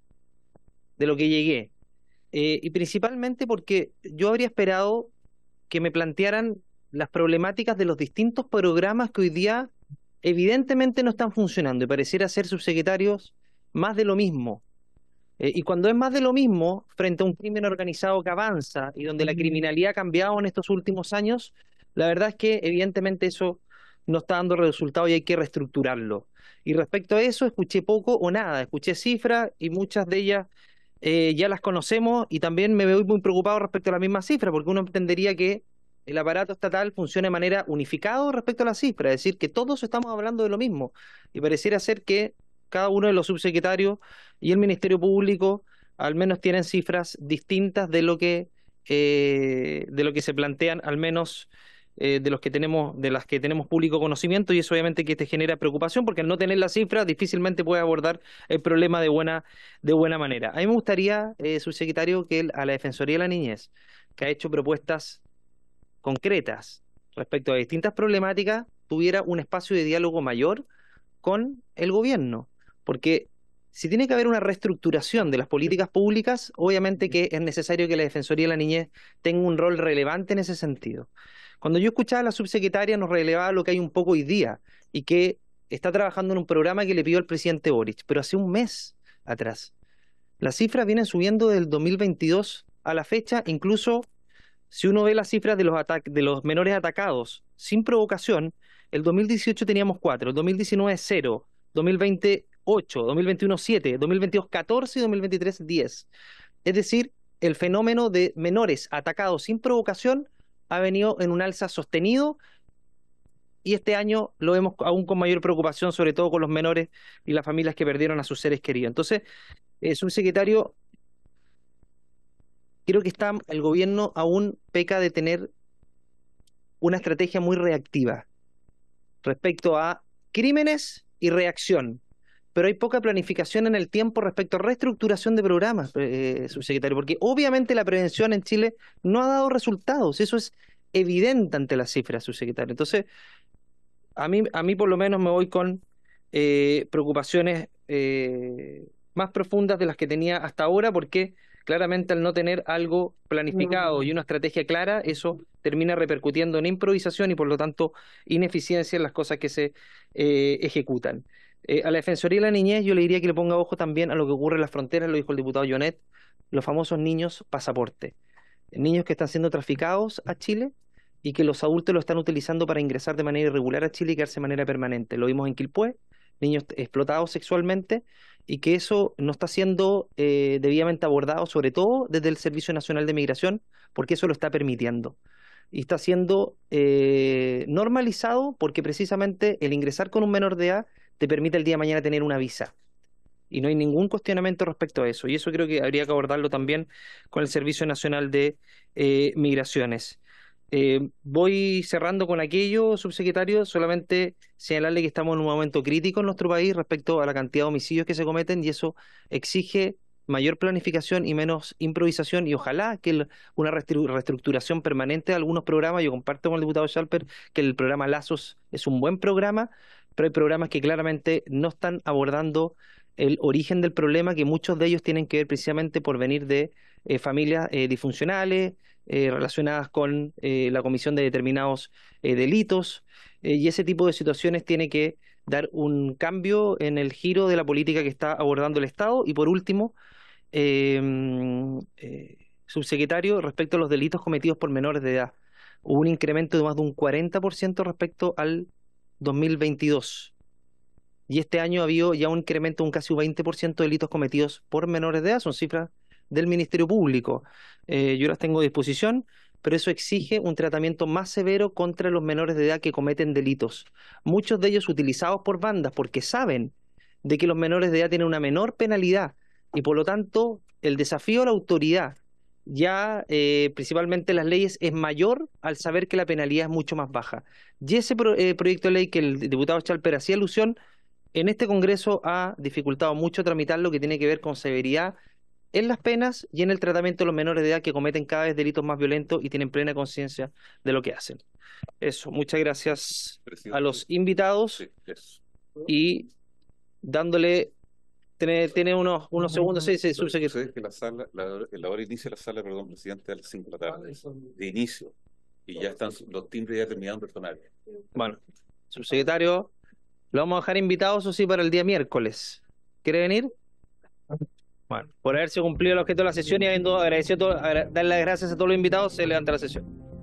[SPEAKER 1] de lo que llegué. Eh, y principalmente porque yo habría esperado que me plantearan las problemáticas de los distintos programas que hoy día evidentemente no están funcionando y pareciera ser subsecretarios más de lo mismo. Eh, y cuando es más de lo mismo, frente a un crimen organizado que avanza y donde la criminalidad ha cambiado en estos últimos años, la verdad es que evidentemente eso no está dando resultado y hay que reestructurarlo. Y respecto a eso, escuché poco o nada, escuché cifras y muchas de ellas eh, ya las conocemos y también me veo muy preocupado respecto a la misma cifra, porque uno entendería que el aparato estatal funciona de manera unificada respecto a la cifra, es decir, que todos estamos hablando de lo mismo y pareciera ser que cada uno de los subsecretarios y el Ministerio Público al menos tienen cifras distintas de lo que, eh, de lo que se plantean al menos eh, de los que tenemos, de las que tenemos público conocimiento, y eso obviamente que te genera preocupación, porque al no tener las cifras difícilmente puede abordar el problema de buena, de buena manera. A mí me gustaría, eh, subsecretario, que a la Defensoría de la Niñez, que ha hecho propuestas concretas respecto a distintas problemáticas, tuviera un espacio de diálogo mayor con el gobierno, porque si tiene que haber una reestructuración de las políticas públicas, obviamente que es necesario que la Defensoría de la Niñez tenga un rol relevante en ese sentido. Cuando yo escuchaba a la subsecretaria nos relevaba lo que hay un poco hoy día y que está trabajando en un programa que le pidió el presidente Boric, pero hace un mes atrás. Las cifras vienen subiendo del 2022 a la fecha, incluso si uno ve las cifras de los, de los menores atacados sin provocación, el 2018 teníamos 4, el 2019 0, 2020 8, 2021 7, 2022 14 y 2023 10. Es decir, el fenómeno de menores atacados sin provocación ha venido en un alza sostenido y este año lo vemos aún con mayor preocupación, sobre todo con los menores y las familias que perdieron a sus seres queridos. Entonces, un eh, subsecretario, creo que el gobierno aún peca de tener una estrategia muy reactiva respecto a crímenes y reacción pero hay poca planificación en el tiempo respecto a reestructuración de programas, eh, eh, subsecretario, porque obviamente la prevención en Chile no ha dado resultados, eso es evidente ante las cifras, subsecretario. Entonces, a mí, a mí por lo menos me voy con eh, preocupaciones más profundas de las que tenía hasta ahora, porque claramente al no tener algo planificado mm. y una estrategia clara, eso termina repercutiendo en improvisación y por lo tanto ineficiencia en las cosas que se ejecutan. Eh, a la Defensoría de la Niñez yo le diría que le ponga ojo también a lo que ocurre en las fronteras, lo dijo el diputado Jonet, los famosos niños pasaporte. Niños que están siendo traficados a Chile y que los adultos lo están utilizando para ingresar de manera irregular a Chile y quedarse de manera permanente. Lo vimos en Quilpué, niños explotados sexualmente y que eso no está siendo eh, debidamente abordado, sobre todo desde el Servicio Nacional de Migración, porque eso lo está permitiendo. Y está siendo eh, normalizado porque precisamente el ingresar con un menor de edad te permite el día de mañana tener una visa. Y no hay ningún cuestionamiento respecto a eso. Y eso creo que habría que abordarlo también con el Servicio Nacional de eh, Migraciones. Eh, voy cerrando con aquello, subsecretario, solamente señalarle que estamos en un momento crítico en nuestro país respecto a la cantidad de homicidios que se cometen y eso exige mayor planificación y menos improvisación y ojalá que una reestructuración permanente de algunos programas, yo comparto con el diputado Schalper que el programa Lazos es un buen programa, pero hay programas que claramente no están abordando el origen del problema, que muchos de ellos tienen que ver precisamente por venir de eh, familias eh, disfuncionales, eh, relacionadas con la comisión de determinados delitos, y ese tipo de situaciones tiene que dar un cambio en el giro de la política que está abordando el Estado. Y por último, em, subsecretario, respecto a los delitos cometidos por menores de edad. Hubo un incremento de más de un 40% respecto al 2022. Y este año ha habido ya un incremento de un casi 20% de delitos cometidos por menores de edad, son cifras del Ministerio Público. Eh, yo las tengo a disposición, pero eso exige un tratamiento más severo contra los menores de edad que cometen delitos, muchos de ellos utilizados por bandas porque saben de que los menores de edad tienen una menor penalidad y por lo tanto el desafío a la autoridad ya eh, principalmente las leyes es mayor al saber que la penalidad es mucho más baja. Y ese eh, proyecto de ley que el diputado Chalper hacía alusión, en este Congreso ha dificultado mucho tramitar lo que tiene que ver con severidad en las penas y en el tratamiento de los menores de edad que cometen cada vez delitos más violentos y tienen plena conciencia de lo que hacen. Eso, muchas gracias a los invitados y dándole tiene, unos, unos segundos, sí, sí,
[SPEAKER 2] subsecretario. la sala, la, hora inicia la sala, perdón, presidente, a las 5 de la tarde, ah, de inicio, y ya están los timbres ya terminando el sonar.
[SPEAKER 1] Bueno, subsecretario, lo vamos a dejar invitado, eso sí, para el día miércoles. ¿Quiere venir? Bueno, por haberse cumplido el objeto de la sesión y habiendo agradecido, darle las gracias a todos los invitados, se levanta la sesión.